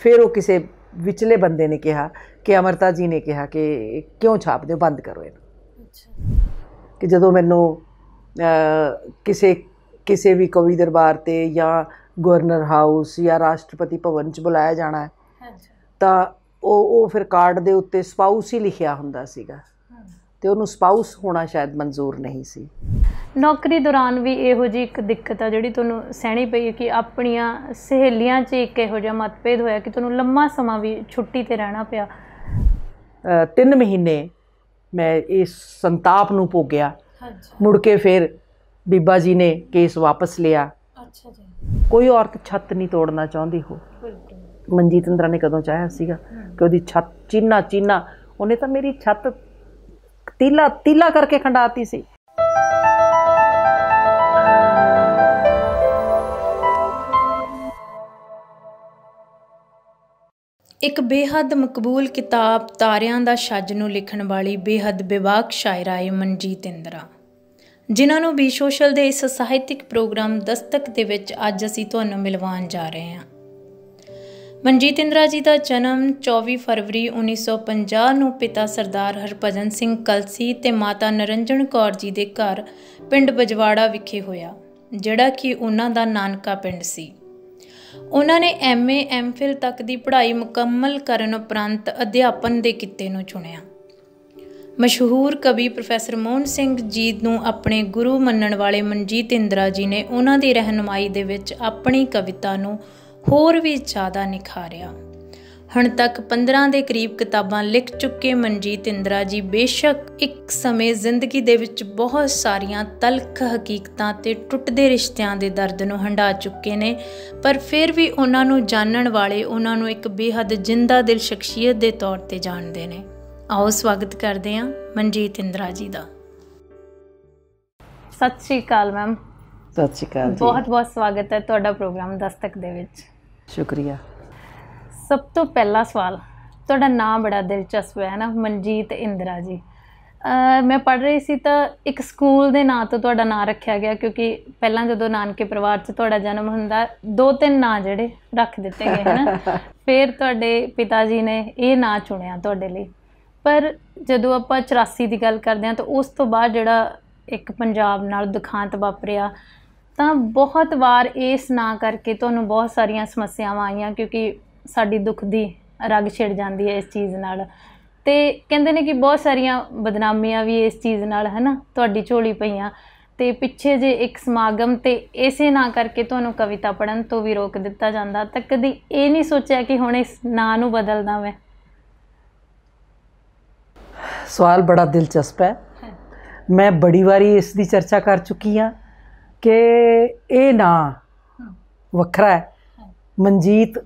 ਫਿਰ ਉਹ ਕਿਸੇ ਵਿਚਲੇ ਬੰਦੇ ਨੇ ਕਿਹਾ ਕਿ ਅਮਰਤਾ ਜੀ ਨੇ ਕਿਹਾ ਕਿ ਕਿਉਂ ਛਾਪਦੇ ਹੋ ਬੰਦ ਕਰੋ ਇਹਨੂੰ ਕਿ ਜਦੋਂ ਮੈਨੂੰ ਕਿਸੇ ਕਿਸੇ ਵੀ ਕਵੀ ਦਰਬਾਰ ਤੇ ਜਾਂ ਗਵਰਨਰ ਹਾਊਸ ਜਾਂ ਰਾਸ਼ਟਰਪਤੀ ਭਵਨ 'ਚ ਬੁਲਾਇਆ ਜਾਣਾ ਹੈ ਤਾਂ ਉਹ ਉਹ ਫਿਰ ਕਾਰਡ ਦੇ ਉੱਤੇ ਸਪਾਊਸ ਹੀ ਲਿਖਿਆ ਹੁੰਦਾ ਸੀਗਾ ਤੇ ਉਹਨੂੰ ਸਪਾਊਸ ਹੋਣਾ ਸ਼ਾਇਦ ਮਨਜ਼ੂਰ ਨਹੀਂ ਸੀ ਨੌਕਰੀ ਦੌਰਾਨ ਵੀ ਇਹੋ ਜੀ ਇੱਕ ਦਿੱਕਤ ਆ ਜਿਹੜੀ ਤੁਹਾਨੂੰ ਸਹਿਣੀ ਪਈ ਕਿ ਆਪਣੀਆਂ ਸਹੇਲੀਆਂ 'ਚ ਇੱਕ ਇਹੋ ਜਿਹਾ ਮਤਭੇਦ ਹੋਇਆ ਕਿ ਤੁਹਾਨੂੰ ਲੰਮਾ ਸਮਾਂ ਵੀ ਛੁੱਟੀ ਤੇ ਰਹਿਣਾ ਪਿਆ 3 ਮਹੀਨੇ ਮੈਂ ਇਸ ਸੰਤਾਪ ਨੂੰ ਭੋਗਿਆ ਹਾਂਜੀ ਮੁੜ ਕੇ ਫਿਰ ਬੀਬਾ ਜੀ ਨੇ ਕੇਸ ਵਾਪਸ ਲਿਆ ਅੱਛਾ ਜੀ ਕੋਈ ਔਰਤ ਛੱਤ ਨਹੀਂ ਤੋੜਨਾ ਚਾਹੁੰਦੀ ਹੋ ਮਨਜੀਤ ਇੰਦਰਾ ਨੇ ਕਦੋਂ ਚਾਹਿਆ ਸੀਗਾ ਕਿ ਉਹਦੀ ਛੱਤ ਚੀਨਾ ਚੀਨਾ ਉਹਨੇ ਤਾਂ ਮੇਰੀ ਛੱਤ ਤੀਲਾ ਤੀਲਾ ਕਰਕੇ ਖੰਡਾਤੀ ਸੀ ਇੱਕ ਬੇਹੱਦ ਮਕਬੂਲ ਕਿਤਾਬ ਤਾਰਿਆਂ ਦਾ ਛੱਜ ਨੂੰ ਲਿਖਣ ਵਾਲੀ ਬੇਹੱਦ ਵਿਵਾਕ ਸ਼ਾਇਰਾ ਏ ਮਨਜੀਤ ਇੰਦਰਾ ਜਿਨ੍ਹਾਂ ਨੂੰ ਵੀ ਸੋਸ਼ਲ ਦੇ ਇਸ ਸਾਹਿਤਿਕ ਪ੍ਰੋਗਰਾਮ ਦਸਤਕ ਦੇ ਵਿੱਚ ਅੱਜ ਅਸੀਂ ਤੁਹਾਨੂੰ ਮਿਲਵਾਉਣ ਜਾ ਰਹੇ ਹਾਂ ਮਨਜੀਤ ਇੰਦਰਾ ਜੀ ਦਾ ਜਨਮ 24 ਫਰਵਰੀ 1950 ਨੂੰ ਪਿਤਾ ਸਰਦਾਰ ਹਰਭਜਨ ਸਿੰਘ ਕਲਸੀ ਤੇ ਮਾਤਾ ਨਰਨਜਨ ਕੌਰ ਜੀ ਦੇ ਘਰ ਪਿੰਡ ਬਜਵਾੜਾ ਵਿਖੇ ਹੋਇਆ ਜਿਹੜਾ ਕਿ ਉਹਨਾਂ ਦਾ ਨਾਨਕਾ ਪਿੰਡ ਸੀ ਉਹਨਾਂ ਨੇ ਐਮਏ ਐਮਫਿਲ ਤੱਕ ਦੀ ਪੜ੍ਹਾਈ ਮੁਕੰਮਲ ਕਰਨ ਉਪਰੰਤ ਅਧਿਆਪਨ ਦੇ ਕਿੱਤੇ ਨੂੰ ਚੁਣਿਆ ਮਸ਼ਹੂਰ ਕਵੀ ਪ੍ਰੋਫੈਸਰ ਮੋਹਨ ਸਿੰਘ ਜੀ ਨੂੰ ਆਪਣੇ ਗੁਰੂ ਮੰਨਣ ਵਾਲੇ ਮਨਜੀਤ ਇੰਦਰਾ ਜੀ ਨੇ ਉਹਨਾਂ ਦੀ ਰਹਿਨਮਾਈ ਦੇ ਵਿੱਚ ਆਪਣੀ ਕਵਿਤਾ ਨੂੰ ਹੋਰ ਵੀ ਜ਼ਿਆਦਾ ਨਿਖਾਰਿਆ ਹੁਣ ਤੱਕ 15 ਦੇ ਕਰੀਬ ਕਿਤਾਬਾਂ ਲਿਖ ਚੁੱਕੇ ਮਨਜੀਤ ਇੰਦਰਾ ਜੀ ਬੇਸ਼ੱਕ ਇੱਕ ਸਮੇਂ ਜ਼ਿੰਦਗੀ ਦੇ ਵਿੱਚ ਬਹੁਤ ਸਾਰੀਆਂ ਤਲਖ ਹਕੀਕਤਾਂ ਤੇ ਟੁੱਟਦੇ ਰਿਸ਼ਤਿਆਂ ਦੇ ਦਰਦ ਨੂੰ ਹੰਡਾ ਚੁੱਕੇ ਨੇ ਪਰ ਫਿਰ ਵੀ ਉਹਨਾਂ ਨੂੰ ਜਾਣਨ ਵਾਲੇ ਉਹਨਾਂ ਨੂੰ ਇੱਕ ਬੇਹੱਦ ਜਿੰਦਾ ਦਿਲ ਸ਼ਖਸੀਅਤ ਦੇ ਤੌਰ ਤੇ ਜਾਣਦੇ ਨੇ ਆਓ ਸਵਾਗਤ ਕਰਦੇ ਹਾਂ ਮਨਜੀਤ ਇੰਦਰਾ ਜੀ ਦਾ ਸਤਿ ਸ਼੍ਰੀ ਅਕਾਲ ਮੈਮ ਸਤਿ ਸ਼੍ਰੀ ਅਕਾਲ ਜੀ ਬਹੁਤ ਬਹੁਤ ਸਵਾਗਤ ਹੈ ਤੁਹਾਡਾ ਪ੍ਰੋਗਰਾਮ ਦਸਤਕ ਦੇ ਵਿੱਚ ਸ਼ੁਕਰੀਆ ਸਭ ਤੋਂ ਪਹਿਲਾ ਸਵਾਲ ਤੁਹਾਡਾ ਨਾਮ ਬੜਾ ਦਿਲਚਸਪ ਹੈ ਨਾ ਮਨਜੀਤ ਇੰਦਰਾ ਜੀ ਮੈਂ ਪੜ ਰਹੀ ਸੀ ਤਾਂ ਇੱਕ ਸਕੂਲ ਦੇ ਨਾਂ ਤੋਂ ਤੁਹਾਡਾ ਨਾਂ ਰੱਖਿਆ ਗਿਆ ਕਿਉਂਕਿ ਪਹਿਲਾਂ ਜਦੋਂ ਨਾਨਕੇ ਪਰਿਵਾਰ 'ਚ ਤੁਹਾਡਾ ਜਨਮ ਹੁੰਦਾ ਦੋ ਤਿੰਨ ਨਾਂ ਜਿਹੜੇ ਰੱਖ ਦਿੱਤੇ ਗਏ ਹਨ ਫਿਰ ਤੁਹਾਡੇ ਪਿਤਾ ਜੀ ਨੇ ਇਹ ਨਾਂ ਚੁਣਿਆ ਤੁਹਾਡੇ ਲਈ ਪਰ ਜਦੋਂ ਆਪਾਂ 84 ਦੀ ਗੱਲ ਕਰਦੇ ਹਾਂ ਤਾਂ ਉਸ ਤੋਂ ਬਾਅਦ ਜਿਹੜਾ ਇੱਕ ਪੰਜਾਬ ਨਾਲ ਦੁਖਾਂਤ ਵਾਪਰਿਆ ਤਾਂ ਬਹੁਤ ਵਾਰ ਇਸ ਨਾ ਕਰਕੇ ਤੁਹਾਨੂੰ ਬਹੁਤ ਸਾਰੀਆਂ ਸਮੱਸਿਆਵਾਂ ਆਈਆਂ ਕਿਉਂਕਿ ਸਾਡੀ ਦੁੱਖ ਦੀ ਰਗ ਛਿੜ ਜਾਂਦੀ ਹੈ ਇਸ ਚੀਜ਼ ਨਾਲ ਤੇ ਕਹਿੰਦੇ ਨੇ ਕਿ ਬਹੁਤ ਸਾਰੀਆਂ ਬਦਨਾਮੀਆਂ ਵੀ ਇਸ ਚੀਜ਼ ਨਾਲ ਹਨਾ ਤੁਹਾਡੀ ਝੋਲੀ ਪਈਆਂ ਤੇ ਪਿੱਛੇ ਜੇ ਇੱਕ ਸਮਾਗਮ ਤੇ ਇਸੇ ਨਾ ਕਰਕੇ ਤੁਹਾਨੂੰ ਕਵਿਤਾ ਪੜਨ ਤੋਂ ਵੀ ਰੋਕ ਦਿੱਤਾ ਜਾਂਦਾ ਤਾਂ ਕਦੀ ਇਹ ਨਹੀਂ ਸੋਚਿਆ ਕਿ ਹੁਣ ਇਸ ਨਾਂ ਨੂੰ ਬਦਲਦਾ ਮੈਂ ਸਵਾਲ ਬੜਾ ਦਿਲਚਸਪ ਹੈ ਮੈਂ ਬੜੀ ਵਾਰੀ ਇਸ ਦੀ ਚਰਚਾ ਕਰ ਚੁੱਕੀ ਹਾਂ ਕਿ ਇਹ ਨਾਂ ਵੱਖਰਾ ਹੈ ਮਨਜੀਤ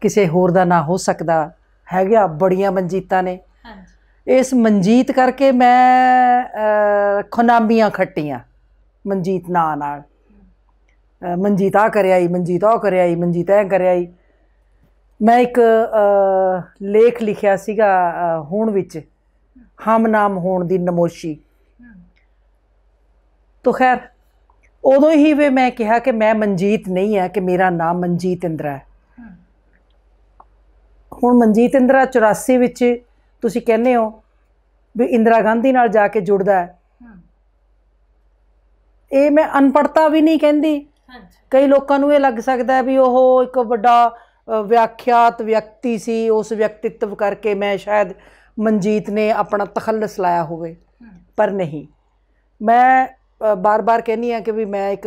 ਕਿਸੇ ਹੋਰ ਦਾ ਨਾਂ ਹੋ ਸਕਦਾ ਹੈਗਾ ਬੜੀਆਂ ਮਨਜੀਤਾਂ ਨੇ ਇਸ ਮਨਜੀਤ ਕਰਕੇ ਮੈਂ ਖੁਨਾਮੀਆਂ ਖੱਟੀਆਂ ਮਨਜੀਤ ਨਾਂ ਨਾਲ ਮਨਜੀਤਾ ਕਰਿਆਈ ਮਨਜੀਤਾ ਕਰਿਆਈ ਮਨਜੀਤਾ ਕਰਿਆਈ ਮੈਂ ਇੱਕ ਲੇਖ ਲਿਖਿਆ ਸੀਗਾ ਹੁਣ ਵਿੱਚ ਹਮ ਨਾਮ ਹੋਣ ਦੀ ਨਮੋਸ਼ੀ ਤੋ ਖੈਰ ਉਦੋਂ ਹੀ ਵੇ ਮੈਂ ਕਿਹਾ ਕਿ ਮੈਂ ਮਨਜੀਤ ਨਹੀਂ ਹਾਂ ਕਿ ਮੇਰਾ ਨਾਮ ਮਨਜੀਤ ਇੰਦਰਾ ਹੈ ਹੁਣ ਮਨਜੀਤ ਇੰਦਰਾ 84 ਵਿੱਚ ਤੁਸੀਂ ਕਹਿੰਦੇ ਹੋ ਵੀ ਇੰਦਰਾ ਗਾਂਧੀ ਨਾਲ ਜਾ ਕੇ ਜੁੜਦਾ ਹੈ ਇਹ ਮੈਂ ਅਨਪੜਤਾ ਵੀ ਨਹੀਂ ਕਹਿੰਦੀ ਕਈ ਲੋਕਾਂ ਨੂੰ ਇਹ ਲੱਗ ਸਕਦਾ ਹੈ ਵੀ ਉਹ ਇੱਕ ਵੱਡਾ ਵਿਆਖਿਆਤ ਵਿਅਕਤੀ ਸੀ ਉਸ ਵਿਅਕਤੀਤਵ ਕਰਕੇ ਮੈਂ ਸ਼ਾਇਦ ਮਨਜੀਤ ਨੇ ਆਪਣਾ ਤਖੱਲਸ ਲਾਇਆ ਹੋਵੇ ਪਰ ਨਹੀਂ ਮੈਂ ਬਾਰ-ਬਾਰ ਕਹਿੰਨੀ ਆ ਕਿ ਵੀ ਮੈਂ ਇੱਕ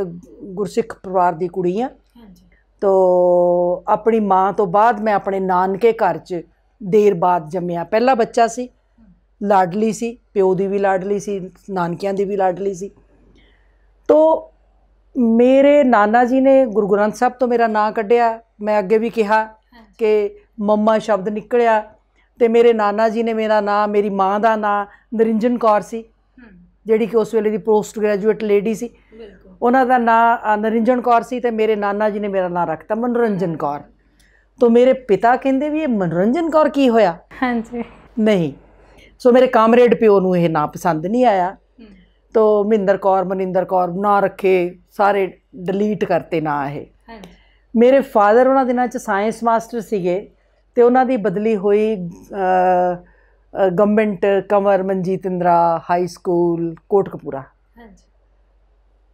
ਗੁਰਸਿੱਖ ਪਰਿਵਾਰ ਦੀ ਕੁੜੀ ਆ ਹਾਂਜੀ ਤੋਂ ਆਪਣੀ ਮਾਂ ਤੋਂ ਬਾਅਦ ਮੈਂ ਆਪਣੇ ਨਾਨਕੇ ਘਰ 'ਚ ਦੇਰ ਬਾਅਦ ਜੰਮਿਆ ਪਹਿਲਾ ਬੱਚਾ ਸੀ ਲਾਡਲੀ ਸੀ ਪਿਓ ਦੀ ਵੀ ਲਾਡਲੀ ਸੀ ਨਾਨਕਿਆਂ ਦੀ ਵੀ ਲਾਡਲੀ ਸੀ ਤੋਂ ਮੇਰੇ ਨਾਨਾ ਜੀ ਨੇ ਗੁਰੂ ਸਾਹਿਬ ਤੋਂ ਮੇਰਾ ਨਾਂ ਕੱਢਿਆ ਮੈਂ ਅੱਗੇ ਵੀ ਕਿਹਾ ਕਿ ਮੰਮਾ ਸ਼ਬਦ ਨਿਕਲਿਆ ਤੇ ਮੇਰੇ ਨਾਨਾ ਜੀ ਨੇ ਮੇਰਾ ਨਾਂ ਮੇਰੀ ਮਾਂ ਦਾ ਨਾਂ ਨਰਿੰਜਨ ਕੌਰ ਸੀ ਜਿਹੜੀ ਕਿ ਉਸ ਵੇਲੇ ਦੀ ਪੋਸਟ ਗ੍ਰੈਜੂਏਟ ਲੇਡੀ ਸੀ ਬਿਲਕੁਲ ਉਹਨਾਂ ਦਾ ਨਾਂ ਨਰਿੰਜਨ ਕੌਰ ਸੀ ਤੇ ਮੇਰੇ ਨਾਨਾ ਜੀ ਨੇ ਮੇਰਾ ਨਾਂ ਰੱਖਤਾ ਮਨੋਰੰਜਨ ਕੌਰ ਤੋਂ ਮੇਰੇ ਪਿਤਾ ਕਹਿੰਦੇ ਵੀ ਇਹ ਮਨੋਰੰਜਨ ਕੌਰ ਕੀ ਹੋਇਆ ਹਾਂਜੀ ਨਹੀਂ ਸੋ ਮੇਰੇ ਕਾਮਰੇਡ ਪਿਓ ਨੂੰ ਇਹ ਨਾਂ ਪਸੰਦ ਨਹੀਂ ਆਇਆ ਤੋ ਮਹਿੰਦਰ ਕੌਰ ਮਨਿੰਦਰ ਕੌਰ ਨਾ ਰੱਖੇ ਸਾਰੇ ਡਿਲੀਟ ਕਰਤੇ ਨਾ ਇਹ ਹਾਂਜੀ ਮੇਰੇ ਫਾਦਰ ਉਹਨਾਂ ਦਿਨਾਂ 'ਚ ਸਾਇੰਸ ਮਾਸਟਰ ਸੀਗੇ ਤੇ ਉਹਨਾਂ ਦੀ ਬਦਲੀ ਹੋਈ ਗਵਰਨਮੈਂਟ ਕਮਰ ਮਨਜੀਤ ਇੰਦਰਾ ਹਾਈ ਸਕੂਲ ਕੋਟਕਪੂਰਾ ਹਾਂਜੀ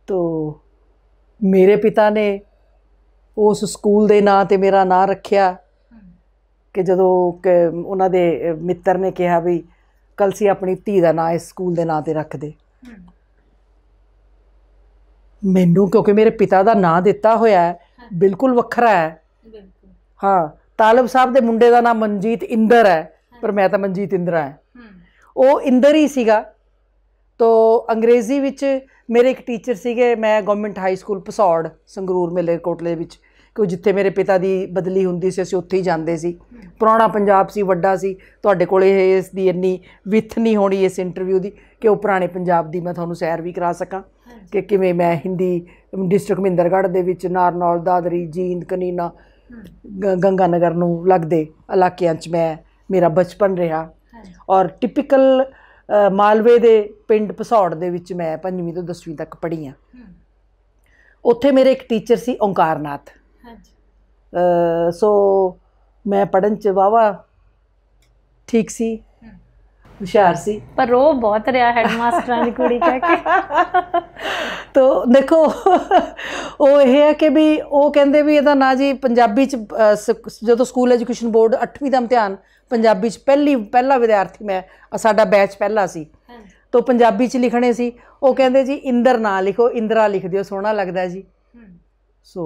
ਤੋਂ ਮੇਰੇ ਪਿਤਾ ਨੇ ਉਸ ਸਕੂਲ ਦੇ ਨਾਂ ਤੇ ਮੇਰਾ ਨਾਂ ਰੱਖਿਆ ਕਿ ਜਦੋਂ ਉਹਨਾਂ ਦੇ ਮਿੱਤਰ ਨੇ ਕਿਹਾ ਵੀ ਕਲਸੀ ਆਪਣੀ ਧੀ ਦਾ ਨਾਂ ਇਸ ਸਕੂਲ ਦੇ ਨਾਂ ਤੇ ਰੱਖ ਦੇ ਮੈਨੂੰ ਕਿਉਂਕਿ ਮੇਰੇ ਪਿਤਾ ਦਾ ਨਾਂ ਦਿੱਤਾ ਹੋਇਆ ਹੈ ਬਿਲਕੁਲ ਵੱਖਰਾ ਹੈ ਹਾਂ ਤਾਲਬ ਸਾਹਿਬ ਦੇ ਮੁੰਡੇ ਦਾ ਨਾਮ ਮਨਜੀਤ ਇੰਦਰ ਹੈ ਪਰ ਮੈਂ ਤਾਂ ਮਨਜੀਤ ਇੰਦਰਾ ਹਾਂ ਉਹ ਇੰਦਰ ਹੀ ਸੀਗਾ ਤੋਂ ਅੰਗਰੇਜ਼ੀ ਵਿੱਚ ਮੇਰੇ ਇੱਕ ਟੀਚਰ ਸੀਗੇ ਮੈਂ government high school Pasaur Sangrur ਮੇਲੇ ਕੋਟਲੇ ਵਿੱਚ ਕਿ ਜਿੱਥੇ ਮੇਰੇ ਪਿਤਾ ਦੀ ਬਦਲੀ ਹੁੰਦੀ ਸੀ ਅਸੀਂ ਉੱਥੇ ਹੀ ਜਾਂਦੇ ਸੀ ਪੁਰਾਣਾ ਪੰਜਾਬ ਸੀ ਵੱਡਾ ਸੀ ਤੁਹਾਡੇ ਕੋਲ ਇਸ ਦੀ ਇੰਨੀ ਵਿਥ ਨਹੀਂ ਹੋਣੀ ਇਸ ਇੰਟਰਵਿਊ ਦੀ ਕਿ ਉਹ ਪੁਰਾਣੇ ਪੰਜਾਬ ਦੀ ਮੈਂ ਤੁਹਾਨੂੰ ਸੈਰ ਵੀ ਕਰਾ ਸਕਾਂ ਕਿ ਕਿਵੇਂ ਮੈਂ ਹਿੰਦੀ ਡਿਸਟ੍ਰਿਕਟ ਮਹਿੰਦਰਗੜ੍ਹ ਦੇ ਵਿੱਚ ਨਾਰਨੌਲ ਦਾਦਰੀ ਜੀਂਦ ਕਨੀਨਾ ਗੰਗਾ ਨਗਰ ਨੂੰ ਲੱਗਦੇ ਇਲਾਕਿਆਂ 'ਚ ਮੈਂ ਮੇਰਾ ਬਚਪਨ ਰਿਹਾ ਔਰ ਟਿਪੀਕਲ ਮਾਲਵੇ ਦੇ ਪਿੰਡ ਪਸੌੜ ਦੇ ਵਿੱਚ ਮੈਂ 5ਵੀਂ ਤੋਂ 10ਵੀਂ ਤੱਕ ਪੜ੍ਹੀ ਆ ਉੱਥੇ ਮੇਰੇ ਇੱਕ ਟੀਚਰ ਸੀ ਓੰਕਾਰਨਾਥ ਹਾਂਜੀ ਸੋ ਮੈਂ ਪੜਨ ਚ ਵਾਵਾ ਠੀਕ ਸੀ ਹੁਸ਼ਿਆਰ ਸੀ ਪਰ ਉਹ ਬਹੁਤ ਰਿਆ ਹੈਡਮਾਸਟਰਾਂ ਦੀ ਕੁੜੀ ਕਹਿ ਕੇ ਤੋ ਦੇਖੋ ਉਹ ਇਹ ਹੈ ਕਿ ਵੀ ਉਹ ਕਹਿੰਦੇ ਵੀ ਇਹਦਾ ਨਾਂ ਜੀ ਪੰਜਾਬੀ ਚ ਜਦੋਂ ਸਕੂਲ ਐਜੂਕੇਸ਼ਨ ਬੋਰਡ 8ਵੀਂ ਦਾ ਇਮਤਿਹਾਨ ਪੰਜਾਬੀ ਚ ਪਹਿਲੀ ਪਹਿਲਾ ਵਿਦਿਆਰਥੀ ਮੈਂ ਸਾਡਾ ਬੈਚ ਪਹਿਲਾ ਸੀ ਤੋ ਪੰਜਾਬੀ ਚ ਲਿਖਣੇ ਸੀ ਉਹ ਕਹਿੰਦੇ ਜੀ ਇੰਦਰ ਨਾ ਲਿਖੋ ਇੰਦਰਾ ਲਿਖ ਦਿਓ ਸੋਹਣਾ ਲੱਗਦਾ ਜੀ ਸੋ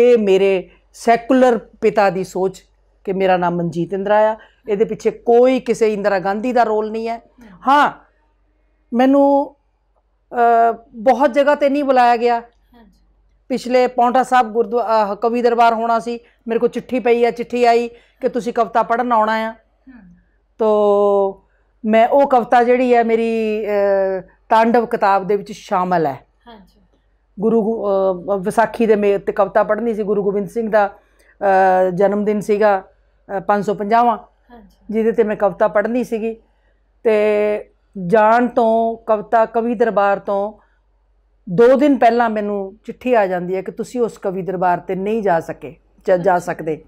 ਇਹ ਮੇਰੇ ਸੈਕੂਲਰ ਪਿਤਾ ਦੀ ਸੋਚ ਕਿ ਮੇਰਾ ਨਾਮ ਮਨਜੀਤ ਇੰਦਰਾ ਆ ਇਹਦੇ ਪਿੱਛੇ ਕੋਈ ਕਿਸੇ ਇੰਦਰਾ ਗਾਂਧੀ ਦਾ ਰੋਲ ਨਹੀਂ ਹੈ ਹਾਂ ਮੈਨੂੰ ਬਹੁਤ ਜਗ੍ਹਾ ਤੇ ਨਹੀਂ ਬੁਲਾਇਆ ਗਿਆ ਪਿਛਲੇ ਪੌਂਟਾ ਸਾਹਿਬ ਗੁਰਦੁਆਰਾ ਕਵੀ ਦਰਬਾਰ ਹੋਣਾ ਸੀ ਮੇਰੇ ਕੋਲ ਚਿੱਠੀ ਪਈ ਆ ਚਿੱਠੀ ਆਈ ਕਿ ਤੁਸੀਂ ਕਵਿਤਾ ਪੜਨ ਆਉਣਾ ਆ ਤੋ ਮੈਂ ਉਹ ਕਵਿਤਾ ਜਿਹੜੀ ਹੈ ਮੇਰੀ ਤਾਂਡਵ ਕਿਤਾਬ ਦੇ ਵਿੱਚ ਸ਼ਾਮਲ ਹੈ ਹਾਂਜੀ ਗੁਰੂ ਵਿਸਾਖੀ ਦੇ ਮੇ ਤੇ ਕਵਿਤਾ ਪੜ੍ਹਨੀ ਸੀ ਗੁਰੂ ਗੋਬਿੰਦ ਸਿੰਘ ਦਾ ਜਨਮ ਦਿਨ ਸੀਗਾ 550ਵਾਂ ਜਿਹਦੇ ਤੇ ਮੈਂ ਕਵਿਤਾ ਪੜ੍ਹਨੀ ਸੀਗੀ ਤੇ ਜਾਣ ਤੋਂ ਕਵਿਤਾ ਕਵੀ ਦਰਬਾਰ ਤੋਂ 2 ਦਿਨ ਪਹਿਲਾਂ ਮੈਨੂੰ ਚਿੱਠੀ ਆ ਜਾਂਦੀ ਹੈ ਕਿ ਤੁਸੀਂ ਉਸ ਕਵੀ ਦਰਬਾਰ ਤੇ ਨਹੀਂ ਜਾ ਸਕੇ ਜਾ ਸਕਦੇ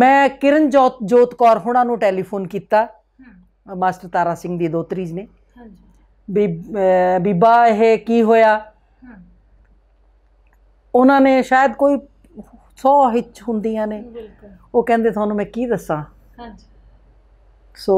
ਮੈਂ ਕਿਰਨ ਜੋਤ ਜੋਤ ਕੌਰ ਹੁਣਾਂ ਨੂੰ ਟੈਲੀਫੋਨ ਕੀਤਾ ਮਾਸਟਰ ਤਾਰਾ ਸਿੰਘ ਦੀ ਦੋਤਰੀ ਜੀ ਨੇ ਹਾਂਜੀ ਬੀਬਾ ਇਹ ਕੀ ਹੋਇਆ ਉਹਨਾਂ ਨੇ ਸ਼ਾਇਦ ਕੋਈ ਸੋ ਹਿੱਚ ਹੁੰਦੀਆਂ ਨੇ ਬਿਲਕੁਲ ਉਹ ਕਹਿੰਦੇ ਤੁਹਾਨੂੰ ਮੈਂ ਕੀ ਦੱਸਾਂ ਹਾਂਜੀ ਸੋ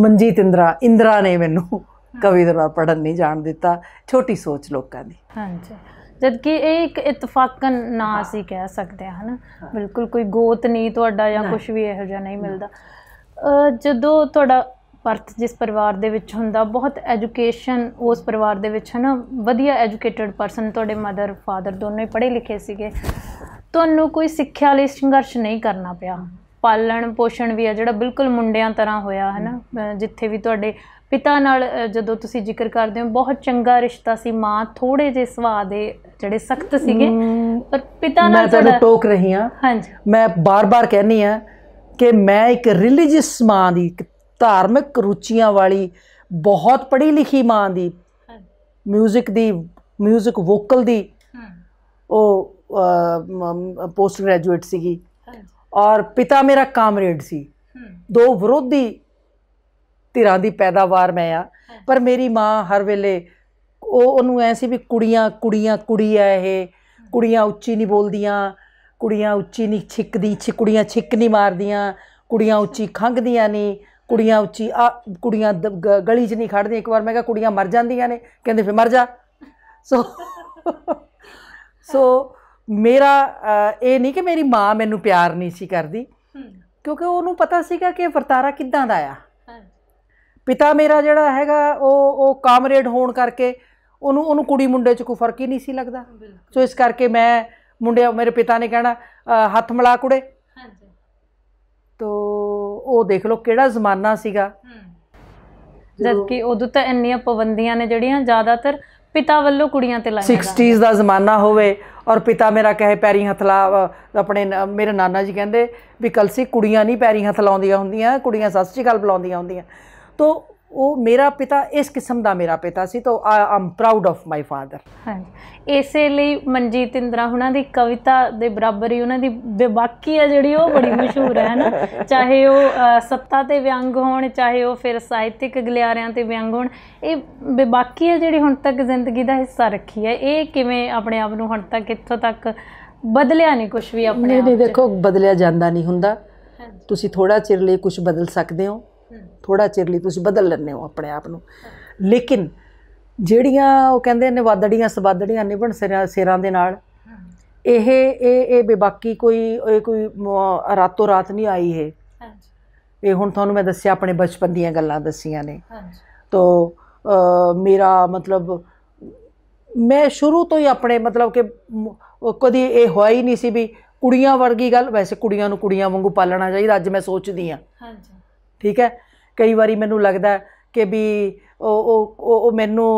ਮਨਜੀਤ ਇੰਦਰਾ ਇੰਦਰਾ ਨੇ ਮੈਨੂੰ ਕਵਿਤਾ ਪੜਨ ਨਹੀਂ ਜਾਣ ਦਿੱਤਾ ਛੋਟੀ ਸੋਚ ਲੋਕਾਂ ਦੀ ਹਾਂਜੀ ਜਦ ਕਿ ਇਹ ਇੱਕ ਇਤਫਾਕਨ ਨਾ ਸੀ ਕਹਿ ਸਕਦੇ ਹਨ ਬਿਲਕੁਲ ਕੋਈ ਗੋਤ ਨਹੀਂ ਤੁਹਾਡਾ ਜਾਂ ਕੁਝ ਵੀ ਇਹੋ ਜਿਹਾ ਨਹੀਂ ਮਿਲਦਾ ਜਦੋਂ ਤੁਹਾਡਾ ਵਰਤ ਜਿਸ ਪਰਿਵਾਰ ਦੇ ਵਿੱਚ ਹੁੰਦਾ ਬਹੁਤ ਐਜੂਕੇਸ਼ਨ ਉਸ ਪਰਿਵਾਰ ਦੇ ਵਿੱਚ ਹਨਾ ਵਧੀਆ ਐਜੂਕੇਟਿਡ ਪਰਸਨ ਤੁਹਾਡੇ ਮਦਰ ਫਾਦਰ ਦੋਨੋਂ ਹੀ ਪੜ੍ਹੇ ਲਿਖੇ ਸੀਗੇ ਤੁਹਾਨੂੰ ਕੋਈ ਸਿੱਖਿਆ ਲਈ ਸੰਘਰਸ਼ ਨਹੀਂ ਕਰਨਾ ਪਿਆ ਪਾਲਣ ਪੋਸ਼ਣ ਵੀ ਆ ਜਿਹੜਾ ਬਿਲਕੁਲ ਮੁੰਡਿਆਂ ਤਰ੍ਹਾਂ ਹੋਇਆ ਹਨਾ ਜਿੱਥੇ ਵੀ ਤੁਹਾਡੇ ਪਿਤਾ ਨਾਲ ਜਦੋਂ ਤੁਸੀਂ ਜ਼ਿਕਰ ਕਰਦੇ ਹੋ ਬਹੁਤ ਚੰਗਾ ਰਿਸ਼ਤਾ ਸੀ ਮਾਂ ਥੋੜੇ ਜੇ ਸੁਭਾਅ ਦੇ ਜਿਹੜੇ ਸਖਤ ਸੀਗੇ ਪਰ ਪਿਤਾ ਨਾਲ ਮੈਂ ਤੁਹਾਨੂੰ ਟੋਕ ਰਹੀ ਹਾਂ ਹਾਂਜੀ ਮੈਂ ਬਾਰ-ਬਾਰ ਕਹਿੰਨੀ ਆ ਕਿ ਮੈਂ ਇੱਕ ਰਿਲੀਜੀਅਸ ਮਾਂ ਦੀ ਇੱਕ ਧਾਰਮਿਕ ਰੁਚੀਆਂ ਵਾਲੀ ਬਹੁਤ ਪੜ੍ਹੀ ਲਿਖੀ ਮਾਂ ਦੀ ਮਿਊਜ਼ਿਕ ਦੀ ਮਿਊਜ਼ਿਕ ਵੋਕਲ ਦੀ ਉਹ ਪੋਸਟ ਗ੍ਰੈਜੂਏਟ ਸੀਗੀ ਔਰ ਪਿਤਾ ਮੇਰਾ ਕਾਮਰੇਡ ਸੀ ਦੋ ਵਿਰੋਧੀ ਧਿਰਾਂ ਦੀ ਪੈਦਾਵਾਰ ਮੈਂ ਆ ਪਰ ਮੇਰੀ ਮਾਂ ਹਰ ਵੇਲੇ ਉਹ ਉਹਨੂੰ ਐ ਸੀ ਵੀ ਕੁੜੀਆਂ ਕੁੜੀਆਂ ਕੁੜੀ ਆ ਇਹ ਕੁੜੀਆਂ ਉੱਚੀ ਨਹੀਂ ਬੋਲਦੀਆਂ ਕੁੜੀਆਂ ਉੱਚੀ ਨਹੀਂ ਛਿੱਕਦੀ ਛਿ ਕੁੜੀਆਂ ਛਿੱਕ ਨਹੀਂ ਮਾਰਦੀਆਂ ਕੁੜੀਆਂ ਉੱਚੀ ਖੰਗਦੀਆਂ ਨਹੀਂ ਕੁੜੀਆਂ ਉੱਚੀ ਆ ਕੁੜੀਆਂ ਗਲੀ 'ਚ ਨਹੀਂ ਖੜਦੀਆਂ ਇੱਕ ਵਾਰ ਮੈਂ ਕਿਹਾ ਕੁੜੀਆਂ ਮਰ ਜਾਂਦੀਆਂ ਨੇ ਕਹਿੰਦੇ ਫੇ ਮਰ ਜਾ ਸੋ ਸੋ ਮੇਰਾ ਇਹ ਨਹੀਂ ਕਿ ਮੇਰੀ ਮਾਂ ਮੈਨੂੰ ਪਿਆਰ ਨਹੀਂ ਸੀ ਕਰਦੀ ਕਿਉਂਕਿ ਉਹਨੂੰ ਪਤਾ ਸੀਗਾ ਕਿ ਵਰਤਾਰਾ ਕਿੱਦਾਂ ਦਾ ਆ ਪਿਤਾ ਮੇਰਾ ਜਿਹੜਾ ਹੈਗਾ ਉਹ ਉਹ ਕਾਮਰੇਡ ਹੋਣ ਕਰਕੇ ਉਹਨੂੰ ਉਹਨੂੰ ਕੁੜੀ ਮੁੰਡੇ 'ਚ ਕੋਈ ਫਰਕ ਹੀ ਨਹੀਂ ਸੀ ਲੱਗਦਾ ਸੋ ਇਸ ਕਰਕੇ ਮੈਂ ਮੁੰਡੇ ਮੇਰੇ ਪਿਤਾ ਨੇ ਕਹਿਣਾ ਹੱਥ ਮਿਲਾ ਕੁੜੇ ਤੋ ਉਹ ਦੇਖ ਲਓ ਕਿਹੜਾ ਜ਼ਮਾਨਾ ਸੀਗਾ ਜਦ ਕਿ ਉਦੋਂ ਤਾਂ ਇੰਨੀਆਂ ਪਾਬੰਦੀਆਂ ਨੇ ਜਿਹੜੀਆਂ ਜ਼ਿਆਦਾਤਰ ਪਿਤਾ ਵੱਲੋਂ ਕੁੜੀਆਂ ਤੇ ਲਾਈਆਂ 60s ਦਾ ਜ਼ਮਾਨਾ ਹੋਵੇ ਔਰ ਪਿਤਾ ਮੇਰਾ ਕਹੇ ਪੈਰੀ ਹੱਥ ਲਾ ਆਪਣੇ ਮੇਰੇ ਨਾਨਾ ਜੀ ਕਹਿੰਦੇ ਵੀ ਕਲਸੀ ਕੁੜੀਆਂ ਨਹੀਂ ਪੈਰੀ ਹੱਥ ਲਾਉਂਦੀਆਂ ਹੁੰਦੀਆਂ ਕੁੜੀਆਂ ਸੱਸ ਜੀ ਗੱਲ ਬੁਲਾਉਂਦੀਆਂ ਹੁੰਦੀਆਂ ਤੋ ਉਹ ਮੇਰਾ ਪਿਤਾ ਇਸ ਕਿਸਮ ਦਾ ਮੇਰਾ ਪਿਤਾ ਸੀ ਤਾਂ I am proud of my father ਹਾਂਜੀ ਇਸੇ ਲਈ ਮਨਜੀਤ ਇੰਦਰਾ ਉਹਨਾਂ ਦੀ ਕਵਿਤਾ ਦੇ ਬਰਾਬਰ ਹੀ ਉਹਨਾਂ ਦੀ ਬੇਬਾਕੀ ਆ ਜਿਹੜੀ ਉਹ ਬੜੀ ਮਸ਼ਹੂਰ ਹੈ ਨਾ ਚਾਹੇ ਉਹ ਸੱਤਾ ਤੇ ਵਿਅੰਗ ਹੋਣ ਚਾਹੇ ਉਹ ਫਿਰ ਸਾਹਿਤਿਕ ਗਲਿਆਰਿਆਂ ਤੇ ਵਿਅੰਗ ਹੋਣ ਇਹ ਬੇਬਾਕੀ ਆ ਜਿਹੜੀ ਹੁਣ ਤੱਕ ਜ਼ਿੰਦਗੀ ਦਾ ਹਿੱਸਾ ਰੱਖੀ ਹੈ ਇਹ ਕਿਵੇਂ ਆਪਣੇ ਆਪ ਨੂੰ ਹੁਣ ਤੱਕ ਇੱਥੋਂ ਤੱਕ ਬਦਲਿਆ ਨਹੀਂ ਕੁਝ ਵੀ ਆਪਣੇ ਆਪ ਨਹੀਂ ਦੇਖੋ ਬਦਲਿਆ ਜਾਂਦਾ ਨਹੀਂ ਹੁੰਦਾ ਤੁਸੀਂ ਥੋੜਾ ਚਿਰ ਲਈ ਕੁਝ ਬਦਲ ਸਕਦੇ ਹੋ ਥੋੜਾ ਚਿਰ ਲਈ ਤੁਸੀਂ ਬਦਲ ਲੈਣੇ ਹੋ ਆਪਣੇ ਆਪ ਨੂੰ ਲੇਕਿਨ ਜਿਹੜੀਆਂ ਉਹ ਕਹਿੰਦੇ ਨੇ ਵਾਦੜੀਆਂ ਸਵਾਦੜੀਆਂ ਨਿਭਣ ਸਿਰਾਂ ਦੇ ਨਾਲ ਇਹ ਇਹ ਇਹ ਬੇਬਾਕੀ ਕੋਈ ਇਹ ਕੋਈ ਰਾਤੋਂ ਰਾਤ ਨਹੀਂ ਆਈ ਇਹ ਹਾਂਜੀ ਇਹ ਹੁਣ ਤੁਹਾਨੂੰ ਮੈਂ ਦੱਸਿਆ ਆਪਣੇ ਬਚਪਨ ਦੀਆਂ ਗੱਲਾਂ ਦੱਸੀਆਂ ਨੇ ਹਾਂਜੀ ਤੋਂ ਮੇਰਾ ਮਤਲਬ ਮੈਂ ਸ਼ੁਰੂ ਤੋਂ ਹੀ ਆਪਣੇ ਮਤਲਬ ਕਿ ਕਦੀ ਇਹ ਹੋਇਆ ਹੀ ਨਹੀਂ ਸੀ ਵੀ ਕੁੜੀਆਂ ਵਰਗੀ ਗੱਲ ਵੈਸੇ ਕੁੜੀਆਂ ਨੂੰ ਕੁੜੀਆਂ ਵਾਂਗੂ ਪਾਲਣਾ ਚਾਹੀਦਾ ਅੱਜ ਮੈਂ ਸੋਚਦੀ ਆ ਹਾਂਜੀ ਠੀਕ ਹੈ ਕਈ ਵਾਰੀ ਮੈਨੂੰ ਲੱਗਦਾ ਕਿ ਵੀ ਉਹ ਉਹ ਉਹ ਮੈਨੂੰ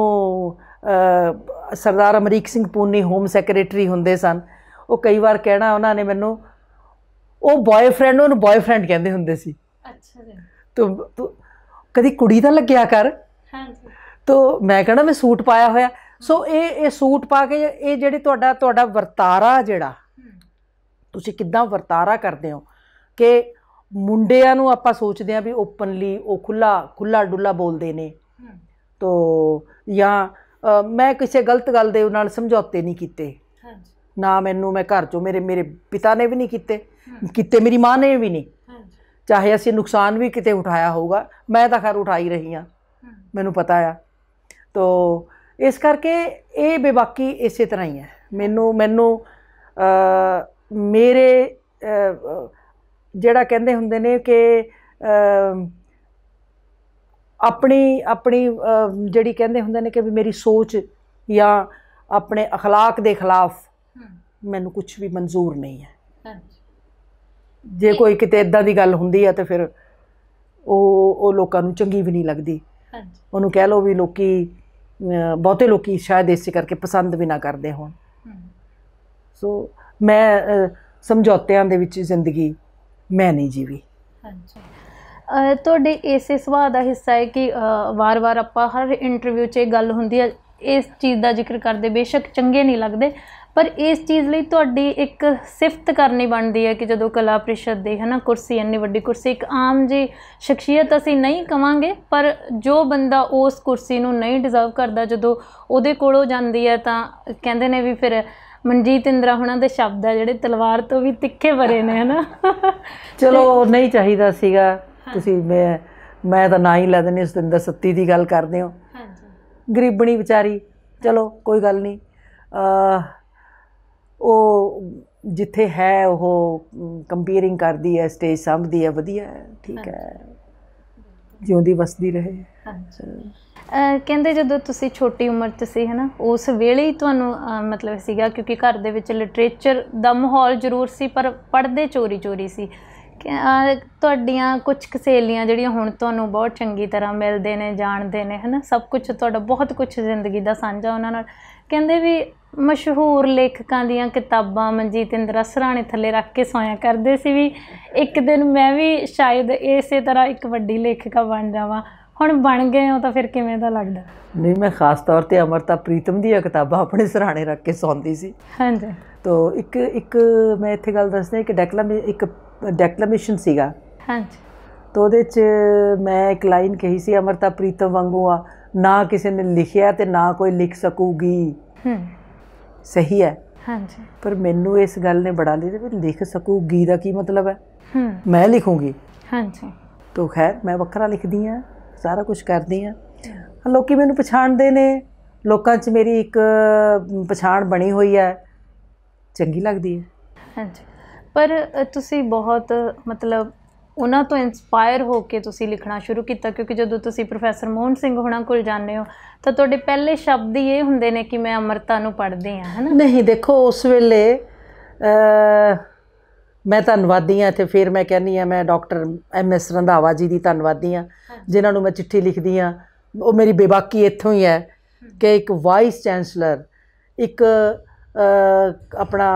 ਸਰਦਾਰ ਅਮਰੀਕ ਸਿੰਘ ਪੂਨੀ ਹੋਮ ਸੈਕਟਰੀ ਹੁੰਦੇ ਸਨ ਉਹ ਕਈ ਵਾਰ ਕਹਿਣਾ ਉਹਨਾਂ ਨੇ ਮੈਨੂੰ ਉਹ ਬॉयਫ੍ਰੈਂਡ ਨੂੰ ਬॉयਫ੍ਰੈਂਡ ਕਹਿੰਦੇ ਹੁੰਦੇ ਸੀ ਅੱਛਾ ਜੀ ਤੂੰ ਕਦੀ ਕੁੜੀ ਦਾ ਲੱਗਿਆ ਕਰ ਹਾਂਜੀ ਤੋ ਮੈਂ ਕਹਣਾ ਮੈਂ ਸੂਟ ਪਾਇਆ ਹੋਇਆ ਸੋ ਇਹ ਇਹ ਸੂਟ ਪਾ ਕੇ ਇਹ ਜਿਹੜੇ ਤੁਹਾਡਾ ਤੁਹਾਡਾ ਵਰਤਾਰਾ ਜਿਹੜਾ ਤੁਸੀਂ ਕਿੱਦਾਂ ਵਰਤਾਰਾ ਕਰਦੇ ਹੋ ਕਿ ਮੁੰਡਿਆਂ ਨੂੰ ਆਪਾਂ ਸੋਚਦੇ ਆ ਵੀ ਓਪਨਲੀ ਉਹ ਖੁੱਲਾ ਖੁੱਲਾ ਡੁੱਲਾ ਬੋਲਦੇ ਨੇ ਤੋ ਜਾਂ ਮੈਂ ਕਿਸੇ ਗਲਤ ਗੱਲ ਦੇ ਨਾਲ ਸਮਝੌਤੇ ਨਹੀਂ ਕੀਤੇ ਹਾਂਜੀ ਨਾ ਮੈਨੂੰ ਮੈਂ ਘਰ ਚੋਂ ਮੇਰੇ ਮੇਰੇ ਪਿਤਾ ਨੇ ਵੀ ਨਹੀਂ ਕੀਤੇ ਕੀਤੇ ਮੇਰੀ ਮਾਂ ਨੇ ਵੀ ਨਹੀਂ ਹਾਂਜੀ ਚਾਹੇ ਅਸੀਂ ਨੁਕਸਾਨ ਵੀ ਕਿਤੇ ਉਠਾਇਆ ਹੋਊਗਾ ਮੈਂ ਤਾਂ ਖਰ ਉਠਾਈ ਰਹੀ ਆ ਮੈਨੂੰ ਪਤਾ ਆ ਤੋ ਇਸ ਕਰਕੇ ਇਹ ਬੇਬਾਕੀ ਇਸੇ ਤਰ੍ਹਾਂ ਹੀ ਹੈ ਮੈਨੂੰ ਮੈਨੂੰ ਮੇਰੇ ਜਿਹੜਾ ਕਹਿੰਦੇ ਹੁੰਦੇ ਨੇ ਕਿ ਆਪਣੀ ਆਪਣੀ ਜਿਹੜੀ ਕਹਿੰਦੇ ਹੁੰਦੇ ਨੇ ਕਿ ਵੀ ਮੇਰੀ ਸੋਚ ਜਾਂ ਆਪਣੇ اخلاق ਦੇ ਖਿਲਾਫ ਮੈਨੂੰ ਕੁਝ ਵੀ ਮਨਜ਼ੂਰ ਨਹੀਂ ਹੈ ਜੇ ਕੋਈ ਕਿਤੇ ਇਦਾਂ ਦੀ ਗੱਲ ਹੁੰਦੀ ਹੈ ਤੇ ਫਿਰ ਉਹ ਉਹ ਲੋਕਾਂ ਨੂੰ ਚੰਗੀ ਵੀ ਨਹੀਂ ਲੱਗਦੀ ਉਹਨੂੰ ਕਹਿ ਲੋ ਵੀ ਲੋਕੀ ਬਹੁਤੇ ਲੋਕੀ ਸ਼ਾਇਦ ਇਸੇ ਕਰਕੇ ਪਸੰਦ ਵੀ ਨਾ ਕਰਦੇ ਹੋਣ ਸੋ ਮੈਂ ਸਮਝੌਤਿਆਂ ਦੇ ਵਿੱਚ ਜ਼ਿੰਦਗੀ ਮੈਂ ਨਹੀਂ ਜੀਵੀ ਹਾਂਜੀ ਤੁਹਾਡੇ ਇਸੇ ਸੁਭਾਅ ਦਾ ਹਿੱਸਾ ਹੈ ਕਿ ਵਾਰ-ਵਾਰ ਆਪਾਂ ਹਰ ਇੰਟਰਵਿਊ 'ਚ ਇਹ ਗੱਲ ਹੁੰਦੀ ਹੈ ਇਸ ਚੀਜ਼ ਦਾ ਜ਼ਿਕਰ ਕਰਦੇ ਬੇਸ਼ੱਕ ਚੰਗੇ ਨਹੀਂ ਲੱਗਦੇ ਪਰ ਇਸ ਚੀਜ਼ ਲਈ ਤੁਹਾਡੀ ਇੱਕ ਸਿਫਤ ਕਰਨੀ ਬਣਦੀ ਹੈ ਕਿ ਜਦੋਂ ਕਲਾ ਪ੍ਰੀਸ਼ਦ ਦੇ ਹਨਾ ਕੁਰਸੀ ਇੰਨੀ ਵੱਡੀ ਕੁਰਸੀ ਇੱਕ ਆਮ ਜੀ ਸ਼ਖਸੀਅਤ ਅਸੀਂ ਨਹੀਂ ਕਵਾਂਗੇ ਪਰ ਜੋ ਬੰਦਾ ਉਸ ਕੁਰਸੀ ਨੂੰ ਨਹੀਂ ਡਿਜ਼ਰਵ ਕਰਦਾ ਜਦੋਂ ਉਹਦੇ ਕੋਲੋਂ ਜਾਂਦੀ ਹੈ ਤਾਂ ਕਹਿੰਦੇ ਨੇ ਵੀ ਫਿਰ ਮਨਜੀਤ ਇੰਦਰਾ ਹੁਣਾਂ ਦੇ ਸ਼ਬਦ ਆ ਜਿਹੜੇ ਤਲਵਾਰ ਤੋਂ ਵੀ ਤਿੱਖੇ ਬਰੇ ਨੇ ਹਨਾ ਚਲੋ ਨਹੀਂ ਚਾਹੀਦਾ ਸੀਗਾ ਤੁਸੀਂ ਮੈਂ ਮੈਂ ਤਾਂ ਨਾ ਹੀ ਲੈ ਦਿੰਦੀ ਸਤਿੰਦਰ ਸੱਤੀ ਦੀ ਗੱਲ ਕਰਦੇ ਹੋ ਹਾਂਜੀ ਗਰੀਬਣੀ ਵਿਚਾਰੀ ਚਲੋ ਕੋਈ ਗੱਲ ਨਹੀਂ ਅ ਉਹ ਜਿੱਥੇ ਹੈ ਉਹ ਕੰਪੇਅਰਿੰਗ ਕਰਦੀ ਹੈ ਸਟੇਜ ਸੰਭਦੀ ਵਧੀਆ ਠੀਕ ਹੈ ਜਿਉਂਦੀ ਵਸਦੀ ਰਹੇ ਹਾਂਜੀ ਕਹਿੰਦੇ ਜਦੋਂ ਤੁਸੀਂ ਛੋਟੀ ਉਮਰ 'ਚ ਸੀ ਹਨਾ ਉਸ ਵੇਲੇ ਹੀ ਤੁਹਾਨੂੰ ਮਤਲਬ ਸੀਗਾ ਕਿਉਂਕਿ ਘਰ ਦੇ ਵਿੱਚ ਲਿਟਰੇਚਰ ਦਾ ਮਾਹੌਲ ਜ਼ਰੂਰ ਸੀ ਪਰ ਪੜਦੇ ਚੋਰੀ ਚੋਰੀ ਸੀ ਤੁਹਾਡੀਆਂ ਕੁਝ ਕਸੇਲੀਆਂ ਜਿਹੜੀਆਂ ਹੁਣ ਤੁਹਾਨੂੰ ਬਹੁਤ ਚੰਗੀ ਤਰ੍ਹਾਂ ਮਿਲਦੇ ਨੇ ਜਾਣਦੇ ਨੇ ਹਨਾ ਸਭ ਕੁਝ ਤੁਹਾਡਾ ਬਹੁਤ ਕੁਝ ਜ਼ਿੰਦਗੀ ਦਾ ਸਾਂਝਾ ਉਹਨਾਂ ਨਾਲ ਕਹਿੰਦੇ ਵੀ ਮਸ਼ਹੂਰ ਲੇਖਕਾਂ ਦੀਆਂ ਕਿਤਾਬਾਂ ਮਨਜੀਤ ਇੰਦਰਾ ਸਰਾਣੇ ਥੱਲੇ ਰੱਖ ਕੇ ਸੌਂਿਆ ਕਰਦੇ ਸੀ ਵੀ ਇੱਕ ਦਿਨ ਮੈਂ ਵੀ ਸ਼ਾਇਦ ਇਸੇ ਤਰ੍ਹਾਂ ਇੱਕ ਵੱਡੀ ਲੇਖਕਾ ਬਣ ਜਾਵਾਂ ਹੁਣ ਬਣ ਗਏ ਹੋ ਤਾਂ ਫਿਰ ਕਿਵੇਂ ਦਾ ਲੱਗਦਾ ਨਹੀਂ ਮੈਂ ਖਾਸ ਤੌਰ ਤੇ ਅਮਰਤਾ ਪ੍ਰੀਤਮ ਦੀਆਂ ਕਿਤਾਬਾਂ ਆਪਣੇ ਸਰਾਣੇ ਰੱਖ ਕੇ ਸੌਂਦੀ ਸੀ ਹਾਂਜੀ ਤੋਂ ਇੱਕ ਇੱਕ ਮੈਂ ਇੱਥੇ ਗੱਲ ਦੱਸਦਾ ਇੱਕ ਡੈਕਲਮ ਇੱਕ ਡੈਕਲਮੇਸ਼ਨ ਸੀਗਾ ਹਾਂਜੀ ਤੋਂ ਉਹਦੇ 'ਚ ਮੈਂ ਇੱਕ ਲਾਈਨ ਕਹੀ ਸੀ ਅਮਰਤਾ ਪ੍ਰੀਤਮ ਵਾਂਗੂ ਆ ਨਾ ਕਿਸੇ ਨੇ ਲਿਖਿਆ ਤੇ ਨਾ ਕੋਈ ਲਿਖ ਸਕੂਗੀ ਹੂੰ ਸਹੀ ਹੈ ਹਾਂਜੀ ਪਰ ਮੈਨੂੰ ਇਸ ਗੱਲ ਨੇ ਬੜਾ ਲਈ ਵੀ ਲਿਖ ਸਕੂਗੀ ਦਾ ਕੀ ਮਤਲਬ ਹੈ ਹੂੰ ਮੈਂ ਲਿਖੂਗੀ ਹਾਂਜੀ ਤੋਂ ਖੈਰ ਮੈਂ ਵੱਖਰਾ ਲਿਖਦੀ ਆ ਸਾਰਾ ਕੁਝ ਕਰਦੀ ਆ ਲੋਕੀ ਮੈਨੂੰ ਪਛਾਣਦੇ ਨੇ ਲੋਕਾਂ 'ਚ ਮੇਰੀ ਇੱਕ ਪਛਾਣ ਬਣੀ ਹੋਈ ਹੈ ਚੰਗੀ ਲੱਗਦੀ ਹੈ ਹਾਂਜੀ ਪਰ ਤੁਸੀਂ ਬਹੁਤ ਮਤਲਬ ਉਹਨਾਂ ਤੋਂ ਇਨਸਪਾਇਰ ਹੋ ਕੇ ਤੁਸੀਂ ਲਿਖਣਾ ਸ਼ੁਰੂ ਕੀਤਾ ਕਿਉਂਕਿ ਜਦੋਂ ਤੁਸੀਂ ਪ੍ਰੋਫੈਸਰ ਮੋਹਨ ਸਿੰਘ ਹੁਣਾਂ ਕੋਲ ਜਾਂਦੇ ਹੋ ਤਾਂ ਤੁਹਾਡੇ ਪਹਿਲੇ ਸ਼ਬਦ ਹੀ ਇਹ ਹੁੰਦੇ ਨੇ ਕਿ ਮੈਂ ਅਮਰਤਾ ਨੂੰ ਪੜ੍ਹਦੇ ਆ ਹਨਾ ਨਹੀਂ ਦੇਖੋ ਉਸ ਵੇਲੇ ਮੈਂ ਧੰਨਵਾਦੀ ਆ ਤੇ ਫਿਰ ਮੈਂ ਕਹਿੰਨੀ ਆ ਮੈਂ ਡਾਕਟਰ ਐਮ ਐਸ ਰੰਧਾਵਾ ਜੀ ਦੀ ਧੰਨਵਾਦੀ ਆ ਜਿਨ੍ਹਾਂ ਨੂੰ ਮੈਂ ਚਿੱਠੀ ਲਿਖਦੀ ਆ ਉਹ ਮੇਰੀ ਬੇਬਾਕੀ ਇੱਥੋਂ ਹੀ ਹੈ ਕਿ ਇੱਕ ਵਾਈਸ ਚਾਂਸਲਰ ਇੱਕ ਆਪਣਾ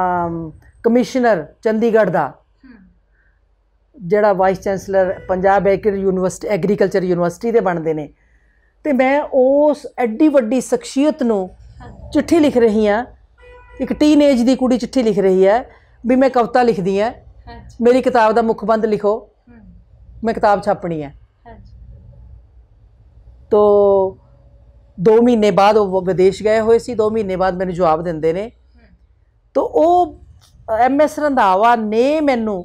ਕਮਿਸ਼ਨਰ ਚੰਡੀਗੜ੍ਹ ਦਾ ਜਿਹੜਾ vice chancellor Punjab agri university agriculture university ਦੇ ਬਣਦੇ ਨੇ ਤੇ ਮੈਂ ਉਸ ਐਡੀ ਵੱਡੀ ਸ਼ਖਸੀਅਤ ਨੂੰ ਚਿੱਠੀ ਲਿਖ ਰਹੀ ਆ ਇੱਕ ਟੀਨੇਜ ਦੀ ਕੁੜੀ ਚਿੱਠੀ ਲਿਖ ਰਹੀ ਹੈ ਵੀ ਮੈਂ ਕਵਿਤਾ ਲਿਖਦੀ ਆ ਮੇਰੀ ਕਿਤਾਬ ਦਾ ਮੁਖਬੰਦ ਲਿਖੋ ਮੈਂ ਕਿਤਾਬ ਛਾਪਣੀ ਹੈ ਤੋ 2 ਮਹੀਨੇ ਬਾਅਦ ਉਹ ਵਿਦੇਸ਼ ਗਏ ਹੋਏ ਸੀ 2 ਮਹੀਨੇ ਬਾਅਦ ਮੈਨੂੰ ਜਵਾਬ ਦਿੰਦੇ ਨੇ ਤੋ ਉਹ ਐਮ ਐਸ ਰੰਧਾਵਾ ਨੇ ਮੈਨੂੰ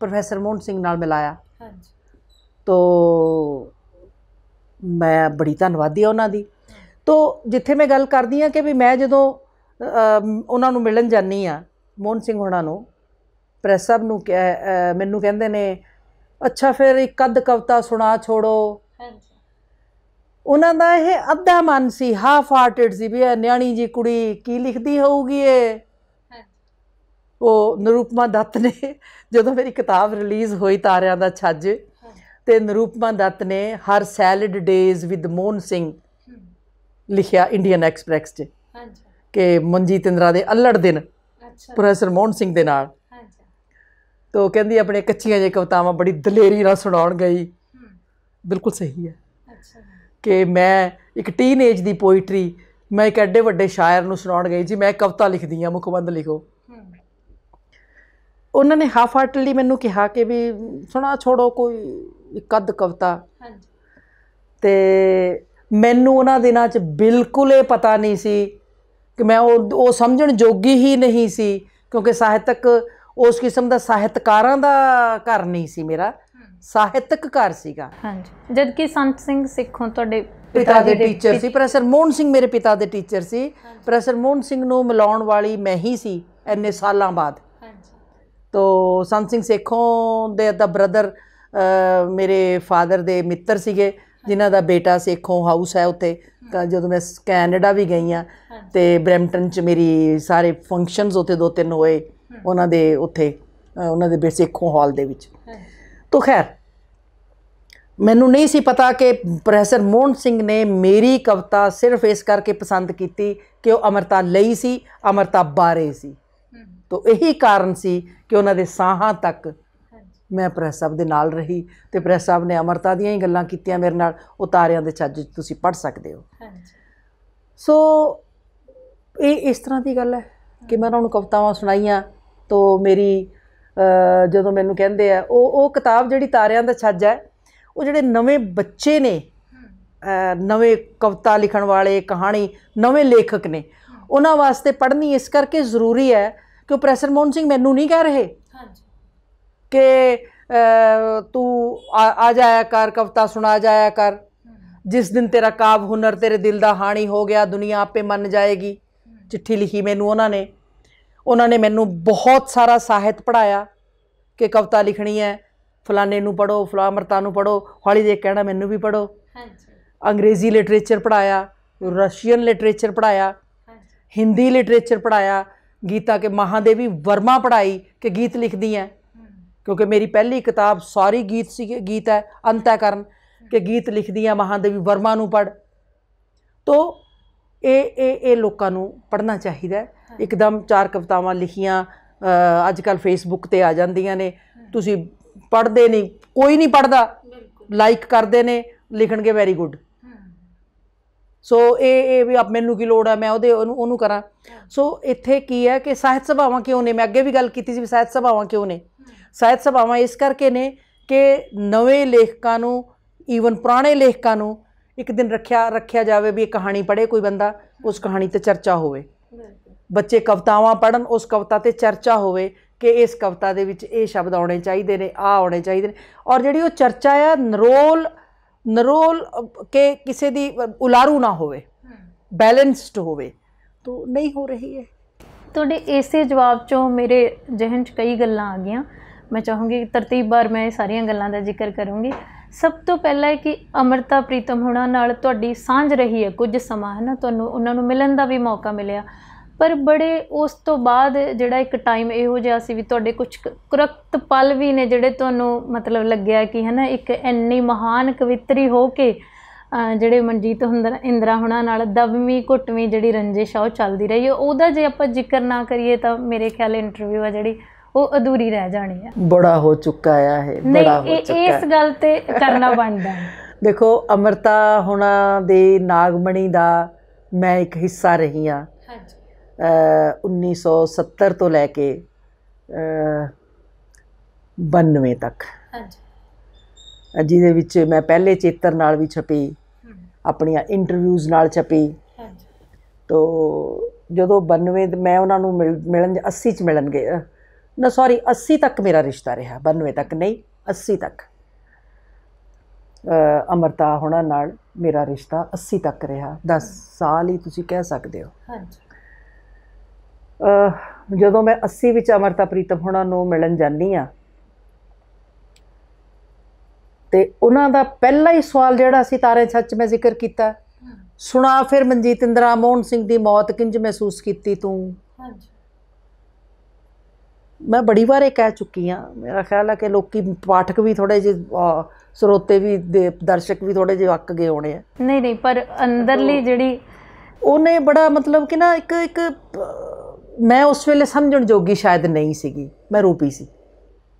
ਪ੍ਰੋਫੈਸਰ ਮੋਹਨ ਸਿੰਘ ਨਾਲ ਮਿਲਾਇਆ ਹਾਂਜੀ ਤੋ ਮੈਂ ਬੜੀ ਧੰਨਵਾਦੀ ਆ ਉਹਨਾਂ ਦੀ ਤੋ ਜਿੱਥੇ ਮੈਂ ਗੱਲ ਕਰਦੀ ਆ ਕਿ ਵੀ ਮੈਂ ਜਦੋਂ ਉਹਨਾਂ ਨੂੰ ਮਿਲਣ ਜਾਨੀ ਆ ਮੋਹਨ ਸਿੰਘ ਹੁਣਾਂ ਨੂੰ ਪ੍ਰੈਸ ਸਭ ਨੂੰ ਮੈਨੂੰ ਕਹਿੰਦੇ ਨੇ ਅੱਛਾ ਫਿਰ ਇੱਕ ਅੱਧ ਕਵਤਾ ਸੁਣਾ ਛੋੜੋ ਹਾਂਜੀ ਉਹਨਾਂ ਦਾ ਇਹ ਅੱਧਾ ਮਨ ਸੀ ਹਾਫ ਹਾਰਟਡ ਸੀ ਵੀ ਨਿਆਣੀ ਜੀ ਕੁੜੀ ਕੀ ਲਿਖਦੀ ਹੋਊਗੀ ਇਹ ਉਹ ਨਰੂਪਮਾ ਦੱਤ ਨੇ ਜਦੋਂ ਮੇਰੀ ਕਿਤਾਬ ਰਿਲੀਜ਼ ਹੋਈ ਤਾਰਿਆਂ ਦਾ ਛੱਜ ਤੇ ਨਰੂਪਮਾ ਦੱਤ ਨੇ her salad days with Mohan Singh ਲਿਖਿਆ ਇੰਡੀਅਨ ਐਕਸਪ੍ਰੈਸ 'ਚ ਹਾਂਜੀ ਕਿ ਮਨਜੀਤ ਇੰਦਰਾ ਦੇ ਅਲੜ ਦਿਨ ਪ੍ਰੋਫੈਸਰ ਮੋਹਨ ਸਿੰਘ ਦੇ ਨਾਲ ਹਾਂਜੀ ਤੋਂ ਕਹਿੰਦੀ ਆਪਣੇ ਕੱਚੀਆਂ ਜੇ ਕਵਤਾਵਾਂ ਬੜੀ ਦਲੇਰੀ ਨਾਲ ਸੁਣਾਉਣ ਗਈ ਬਿਲਕੁਲ ਸਹੀ ਹੈ ਕਿ ਮੈਂ ਇੱਕ ਟੀਨੇਜ ਦੀ ਪੋਇਟਰੀ ਮੈਂ ਇੱਕ ਐਡੇ ਵੱਡੇ ਸ਼ਾਇਰ ਨੂੰ ਸੁਣਾਉਣ ਗਈ ਜੀ ਮੈਂ ਕਵਤਾ ਲਿਖਦੀ ਆ ਮੁਖਬੰਦ ਲਿਖੋ ਉਹਨਾਂ ਨੇ ਹਾਫ ਹਾਰਟਲੀ ਮੈਨੂੰ ਕਿਹਾ ਕਿ ਵੀ ਸੁਣਾ ਛੋੜੋ ਕੋਈ ਇੱਕ ਅੱਧ ਕਵਤਾ ਹਾਂਜੀ ਤੇ ਮੈਨੂੰ ਉਹਨਾਂ ਦਿਨਾਂ 'ਚ ਬਿਲਕੁਲ ਇਹ ਪਤਾ ਨਹੀਂ ਸੀ ਕਿ ਮੈਂ ਉਹ ਉਹ ਸਮਝਣ ਜੋਗੀ ਹੀ ਨਹੀਂ ਸੀ ਕਿਉਂਕਿ ਸਾਹਿਤਕ ਉਸ ਕਿਸਮ ਦਾ ਸਾਹਿਤਕਾਰਾਂ ਦਾ ਘਰ ਨਹੀਂ ਸੀ ਮੇਰਾ ਸਾਹਿਤਕ ਘਰ ਸੀਗਾ ਹਾਂਜੀ ਜਦ ਕਿ ਸੰਤ ਸਿੰਘ ਸਿੱਖੋਂ ਤੁਹਾਡੇ ਪਿਤਾ ਦੇ ਟੀਚਰ ਸੀ ਪ੍ਰੋਫੈਸਰ ਮੋਹਨ ਸਿੰਘ ਮੇਰੇ ਪਿਤਾ ਦੇ ਟੀਚਰ ਸੀ ਪ੍ਰੋਫੈਸਰ ਮੋਹਨ ਸਿੰਘ ਨੂੰ ਮਿਲਾਉਣ ਵਾਲੀ ਮੈਂ ਹੀ ਸੀ ਐਨੇ ਸਾਲਾਂ ਬਾਅਦ ਹਾਂਜੀ ਤੋਂ ਸੰਤ ਸਿੰਘ ਸਿੱਖੋਂ ਦੇ ਦਾ ਬ੍ਰਦਰ ਮੇਰੇ ਫਾਦਰ ਦੇ ਮਿੱਤਰ ਸੀਗੇ ਜਿਨ੍ਹਾਂ ਦਾ ਬੇਟਾ ਸੇਖੋਂ ਹਾਊਸ ਹੈ ਉੱਥੇ ਤਾਂ ਜਦੋਂ ਮੈਂ ਕੈਨੇਡਾ ਵੀ ਗਈ ਆ ਤੇ ਬ੍ਰੈਂਟਨ ਚ ਮੇਰੀ ਸਾਰੇ ਫੰਕਸ਼ਨਸ ਉੱਥੇ ਦੋ ਤਿੰਨ ਹੋਏ ਉਹਨਾਂ ਦੇ ਉੱਥੇ ਉਹਨਾਂ ਦੇ ਸੇਖੋਂ ਹਾਲ ਦੇ ਵਿੱਚ ਤੋਂ ਖੈਰ ਮੈਨੂੰ ਨਹੀਂ ਸੀ ਪਤਾ ਕਿ ਪ੍ਰੋਫੈਸਰ ਮੋਹਨ ਸਿੰਘ ਨੇ ਮੇਰੀ ਕਵਿਤਾ ਸਿਰਫ ਇਸ ਕਰਕੇ ਪਸੰਦ ਕੀਤੀ ਕਿ ਉਹ ਅਮਰਤਾ ਲਈ ਸੀ ਅਮਰਤਾ ਬਾਰੇ ਸੀ ਤੋ ਇਹੀ ਕਾਰਨ ਸੀ ਕਿ ਉਹਨਾਂ ਦੇ ਸਾਹਾਂ ਤੱਕ ਮੈਂ ਪ੍ਰੈਸ ਸਾਹਿਬ ਦੇ ਨਾਲ ਰਹੀ ਤੇ ਪ੍ਰੈਸ ਸਾਹਿਬ ਨੇ ਅਮਰਤਾ ਦੀਆਂ ਹੀ ਗੱਲਾਂ ਕੀਤੀਆਂ ਮੇਰੇ ਨਾਲ ਉਤਾਰਿਆਂ ਦੇ ਛੱਜ ਤੁਸੀਂ ਪੜ ਸਕਦੇ ਹੋ ਹਾਂਜੀ ਸੋ ਇਹ ਇਸ ਤਰ੍ਹਾਂ ਦੀ ਗੱਲ ਹੈ ਕਿ ਮੈਂ ਉਹਨਾਂ ਨੂੰ ਕਵਤਾਵਾਂ ਸੁਣਾਈਆਂ ਤੋਂ ਮੇਰੀ ਜਦੋਂ ਮੈਨੂੰ ਕਹਿੰਦੇ ਆ ਉਹ ਉਹ ਕਿਤਾਬ ਜਿਹੜੀ ਤਾਰਿਆਂ ਦਾ ਛੱਜ ਹੈ ਉਹ ਜਿਹੜੇ ਨਵੇਂ ਬੱਚੇ ਨੇ ਨਵੇਂ ਕਵਤਾ ਲਿਖਣ ਵਾਲੇ ਕਹਾਣੀ ਨਵੇਂ ਲੇਖਕ ਨੇ ਉਹਨਾਂ ਵਾਸਤੇ ਪੜ੍ਹਨੀ ਇਸ ਕਰਕੇ ਜ਼ਰੂਰੀ ਹੈ ਕਿ ਉਹ ਪ੍ਰੈਸਰ ਮੋਹਨ ਸਿੰਘ ਮੈਨੂੰ ਨਹੀਂ ਕਹਿ ਰਹੇ ਕਿ ਤੂੰ ਆ ਜਾਇਆ ਕਰ ਕਵਤਾ ਸੁਣਾ ਜਾਇਆ ਕਰ ਜਿਸ ਦਿਨ ਤੇਰਾ ਕਾਬ ਹੁਨਰ ਤੇਰੇ ਦਿਲ ਦਾ ਹਾਣੀ ਹੋ ਗਿਆ ਦੁਨੀਆ ਆਪੇ ਮੰਨ ਜਾਏਗੀ ਚਿੱਠੀ ਲਿਖੀ ਮੈਨੂੰ ਉਹਨਾਂ ਨੇ ਉਹਨਾਂ ਨੇ ਮੈਨੂੰ ਬਹੁਤ ਸਾਰਾ ਸਾਹਿਤ ਪੜਾਇਆ ਕਿ ਕਵਤਾ ਲਿਖਣੀ ਹੈ ਫਲਾਣੇ ਨੂੰ ਪੜੋ ਫਲਾ ਮਰਤਾ ਨੂੰ ਪੜੋ ਹੌਲੀ ਦੇ ਕਹਿਣਾ ਮੈਨੂੰ ਵੀ ਪੜੋ ਹਾਂਜੀ ਅੰਗਰੇਜ਼ੀ ਲਿਟਰੇਚਰ ਪੜਾਇਆ ਰਸ਼ੀਅਨ ਲਿਟਰੇਚਰ ਪੜਾਇਆ ਹਿੰਦੀ ਲਿਟਰੇਚਰ ਪੜਾਇਆ ਗੀਤਾ ਕੇ ਮਹਾਦੇਵੀ ਵਰਮਾ ਪੜਾਈ ਕਿ ਗੀਤ ਲਿਖਦੀ ਹੈ ਕਿਉਂਕਿ ਮੇਰੀ ਪਹਿਲੀ ਕਿਤਾਬ ਸਾਰੀ ਗੀਤ ਸੀ ਗੀਤ ਹੈ ਅੰਤਕਰਨ ਕਿ ਗੀਤ ਲਿਖਦੀਆਂ ਮਹਾਦੇਵੀ ਵਰਮਾ ਨੂੰ ਪੜ ਤੋ ਇਹ ਇਹ ਇਹ ਲੋਕਾਂ ਨੂੰ ਪੜਨਾ ਚਾਹੀਦਾ ਇੱਕਦਮ ਚਾਰ ਕਵਿਤਾਵਾਂ ਲਿਖੀਆਂ ਅੱਜ ਕੱਲ ਫੇਸਬੁੱਕ ਤੇ ਆ ਜਾਂਦੀਆਂ ਨੇ ਤੁਸੀਂ ਪੜਦੇ ਨਹੀਂ ਕੋਈ ਨਹੀਂ ਪੜਦਾ ਲਾਈਕ ਕਰਦੇ ਨੇ ਲਿਖਣਗੇ ਵੈਰੀ ਗੁੱਡ ਸੋ ਇਹ ਇਹ ਵੀ ਆਪ ਮੈਨੂੰ ਕੀ ਲੋੜ ਆ ਮੈਂ ਉਹਦੇ ਉਹਨੂੰ ਕਰਾਂ ਸੋ ਇੱਥੇ ਕੀ ਹੈ ਕਿ ਸਾਹਿਤ ਸਭਾਵਾਂ ਕਿਉਂ ਨੇ ਮੈਂ ਅੱਗੇ ਵੀ ਗੱਲ ਕੀਤੀ ਸੀ ਸਾਹਿਤ ਸਭਾਵਾਂ ਕਿਉਂ ਨੇ ਸਾਹਿਤ ਸਭਾਵਾਂ ਇਸ ਕਰਕੇ ਨੇ ਕਿ ਨਵੇਂ ਲੇਖਕਾਂ ਨੂੰ ਈਵਨ ਪੁਰਾਣੇ ਲੇਖਕਾਂ ਨੂੰ ਇੱਕ ਦਿਨ ਰੱਖਿਆ ਰੱਖਿਆ ਜਾਵੇ ਵੀ ਇਹ ਕਹਾਣੀ ਪੜ੍ਹੇ ਕੋਈ ਬੰਦਾ ਉਸ ਕਹਾਣੀ ਤੇ ਚਰਚਾ ਹੋਵੇ ਬੱਚੇ ਕਵਤਾਵਾਂ ਪੜਨ ਉਸ ਕਵਤਾ ਤੇ ਚਰਚਾ ਹੋਵੇ ਕਿ ਇਸ ਕਵਤਾ ਦੇ ਵਿੱਚ ਇਹ ਸ਼ਬਦ ਆਉਣੇ ਚਾਹੀਦੇ ਨੇ ਆ ਆਉਣੇ ਚਾਹੀਦੇ ਨੇ ਔਰ ਜਿਹੜੀ ਉਹ ਚਰਚਾ ਆ ਨਰੋਲ ਨਰੋਲ ਕੇ ਕਿਸੇ ਦੀ ਉਲਾਰੂ ਨਾ ਹੋਵੇ ਬੈਲੈਂਸਡ ਹੋਵੇ ਤੋਂ ਨਹੀਂ ਹੋ ਰਹੀ ਹੈ ਤੁਹਾਡੇ ਇਸੇ ਜਵਾਬ ਚੋਂ ਮੇਰੇ ਜ਼ਿਹਨ 'ਚ ਕਈ ਗੱਲਾਂ ਆ ਗਈਆਂ ਮੈਂ ਚਾਹੂੰਗੀ ਤਰਤੀਬਵਾਰ ਮੈਂ ਇਹ ਸਾਰੀਆਂ ਗੱਲਾਂ ਦਾ ਜ਼ਿਕਰ ਕਰੂੰਗੀ ਸਭ ਤੋਂ ਪਹਿਲਾਂ ਹੈ ਕਿ ਅਮਰਤਾ ਪ੍ਰੀਤਮ ਹੁਣਾਂ ਨਾਲ ਤੁਹਾਡੀ ਸਾਂਝ ਰਹੀ ਹੈ ਕੁਝ ਸਮਾਂ ਹੈ ਨਾ ਤੁਹਾਨੂੰ ਉਹਨਾਂ ਨੂੰ ਮਿਲਣ ਦਾ ਵੀ ਮੌਕਾ ਮਿਲਿਆ ਪਰ ਬੜੇ ਉਸ ਤੋਂ ਬਾਅਦ ਜਿਹੜਾ ਇੱਕ ਟਾਈਮ ਇਹੋ ਜਿਹਾ ਸੀ ਵੀ ਤੁਹਾਡੇ ਕੁਝ ਕੁਰਕਤ ਪਲ ਵੀ ਨੇ ਜਿਹੜੇ ਤੁਹਾਨੂੰ ਮਤਲਬ ਲੱਗਿਆ ਕਿ ਹੈ ਨਾ ਇੱਕ ਇੰਨੀ ਮਹਾਨ ਕਵਿਤਰੀ ਹੋ ਕੇ ਜਿਹੜੇ ਮਨਜੀਤ ਹੁੰਦਰ ਇੰਦਰਾ ਹੁਣਾ ਨਾਲ ਦਵਮੀ ਘੁੱਟਵੀਂ ਜਿਹੜੀ ਰੰਜਿਸ਼ ਉਹ ਚੱਲਦੀ ਰਹੀ ਹੈ ਉਹਦਾ ਜੇ ਆਪਾਂ ਜ਼ਿਕਰ ਨਾ ਕਰੀਏ ਤਾਂ ਮੇਰੇ ਖਿਆਲ ਇੰਟਰਵਿਊ ਆ ਜਿਹੜੀ ਉਹ ਅਧੂਰੀ ਰਹਿ ਜਾਣੀ ਹੈ ਬੜਾ ਹੋ ਚੁੱਕਾ ਆ ਇਹ ਬੜਾ ਹੋ ਚੁੱਕਾ ਨਹੀਂ ਇਸ ਗੱਲ ਤੇ ਕਰਨਾ ਬਣਦਾ ਦੇਖੋ ਅਮਰਤਾ ਹੁਣਾ ਦੇ ਨਾਗਮਣੀ ਦਾ ਮੈਂ ਇੱਕ ਹਿੱਸਾ ਰਹੀ ਆ ਹਾਂਜੀ 1970 ਤੋਂ ਲੈ ਕੇ 92 ਤੱਕ ਹਾਂਜੀ ਅੱਜ ਦੇ ਵਿੱਚ ਮੈਂ ਪਹਿਲੇ ਚੇਤਰ ਨਾਲ ਵੀ ਛਪੀ ਆਪਣੀਆਂ ਇੰਟਰਵਿਊਜ਼ ਨਾਲ ਛਪੀ ਹਾਂਜੀ ਤੋਂ ਜਦੋਂ 92 ਮੈਂ ਉਹਨਾਂ ਨੂੰ ਮਿਲਣ 80 ਚ ਮਿਲਣ ਗਏ ਨਾ ਸੌਰੀ 80 ਤੱਕ ਮੇਰਾ ਰਿਸ਼ਤਾ ਰਿਹਾ 92 ਤੱਕ ਨਹੀਂ 80 ਤੱਕ ਅਮਰਤਾ ਹੋਣਾ ਨਾਲ ਮੇਰਾ ਰਿਸ਼ਤਾ 80 ਤੱਕ ਰਿਹਾ 10 ਸਾਲ ਹੀ ਤੁਸੀਂ ਕਹਿ ਸਕਦੇ ਹੋ ਹਾਂਜੀ ਜਦੋਂ ਮੈਂ 80 ਵਿੱਚ ਅਮਰਤਾ ਪ੍ਰੀਤਮ ਹੋਣਾ ਨੂੰ ਮਿਲਣ ਜਾਂਦੀ ਆ ਤੇ ਉਹਨਾਂ ਦਾ ਪਹਿਲਾ ਹੀ ਸਵਾਲ ਜਿਹੜਾ ਸੀ ਤਾਰੇ ਸੱਚ ਮੈਂ ਜ਼ਿਕਰ ਕੀਤਾ ਸੁਣਾ ਫਿਰ ਮਨਜੀਤ ਇੰਦਰਾ ਮੋਹਨ ਸਿੰਘ ਦੀ ਮੌਤ ਕਿੰਜ ਮਹਿਸੂਸ ਕੀਤੀ ਤੂੰ ਹਾਂਜੀ ਮੈਂ ਬੜੀ ਵਾਰ ਇਹ ਕਹਿ ਚੁੱਕੀ ਆ ਮੇਰਾ ਖਿਆਲ ਹੈ ਕਿ ਲੋਕੀ ਪਾਠਕ ਵੀ ਥੋੜੇ ਜਿਹੇ ਸਰੋਤੇ ਵੀ ਦੇ ਦਰਸ਼ਕ ਵੀ ਥੋੜੇ ਜਿਹੇ ਅੱਕ ਗਏ ਹੋਣੇ ਆ ਨਹੀਂ ਨਹੀਂ ਪਰ ਅੰਦਰਲੀ ਜਿਹੜੀ ਉਹਨੇ ਬੜਾ ਮਤਲਬ ਕਿ ਨਾ ਇੱਕ ਇੱਕ ਮੈਂ ਉਸ ਵੇਲੇ ਸਮਝਣ ਜੋਗੀ ਸ਼ਾਇਦ ਨਹੀਂ ਸੀਗੀ ਮੈਂ ਰੂਪੀ ਸੀ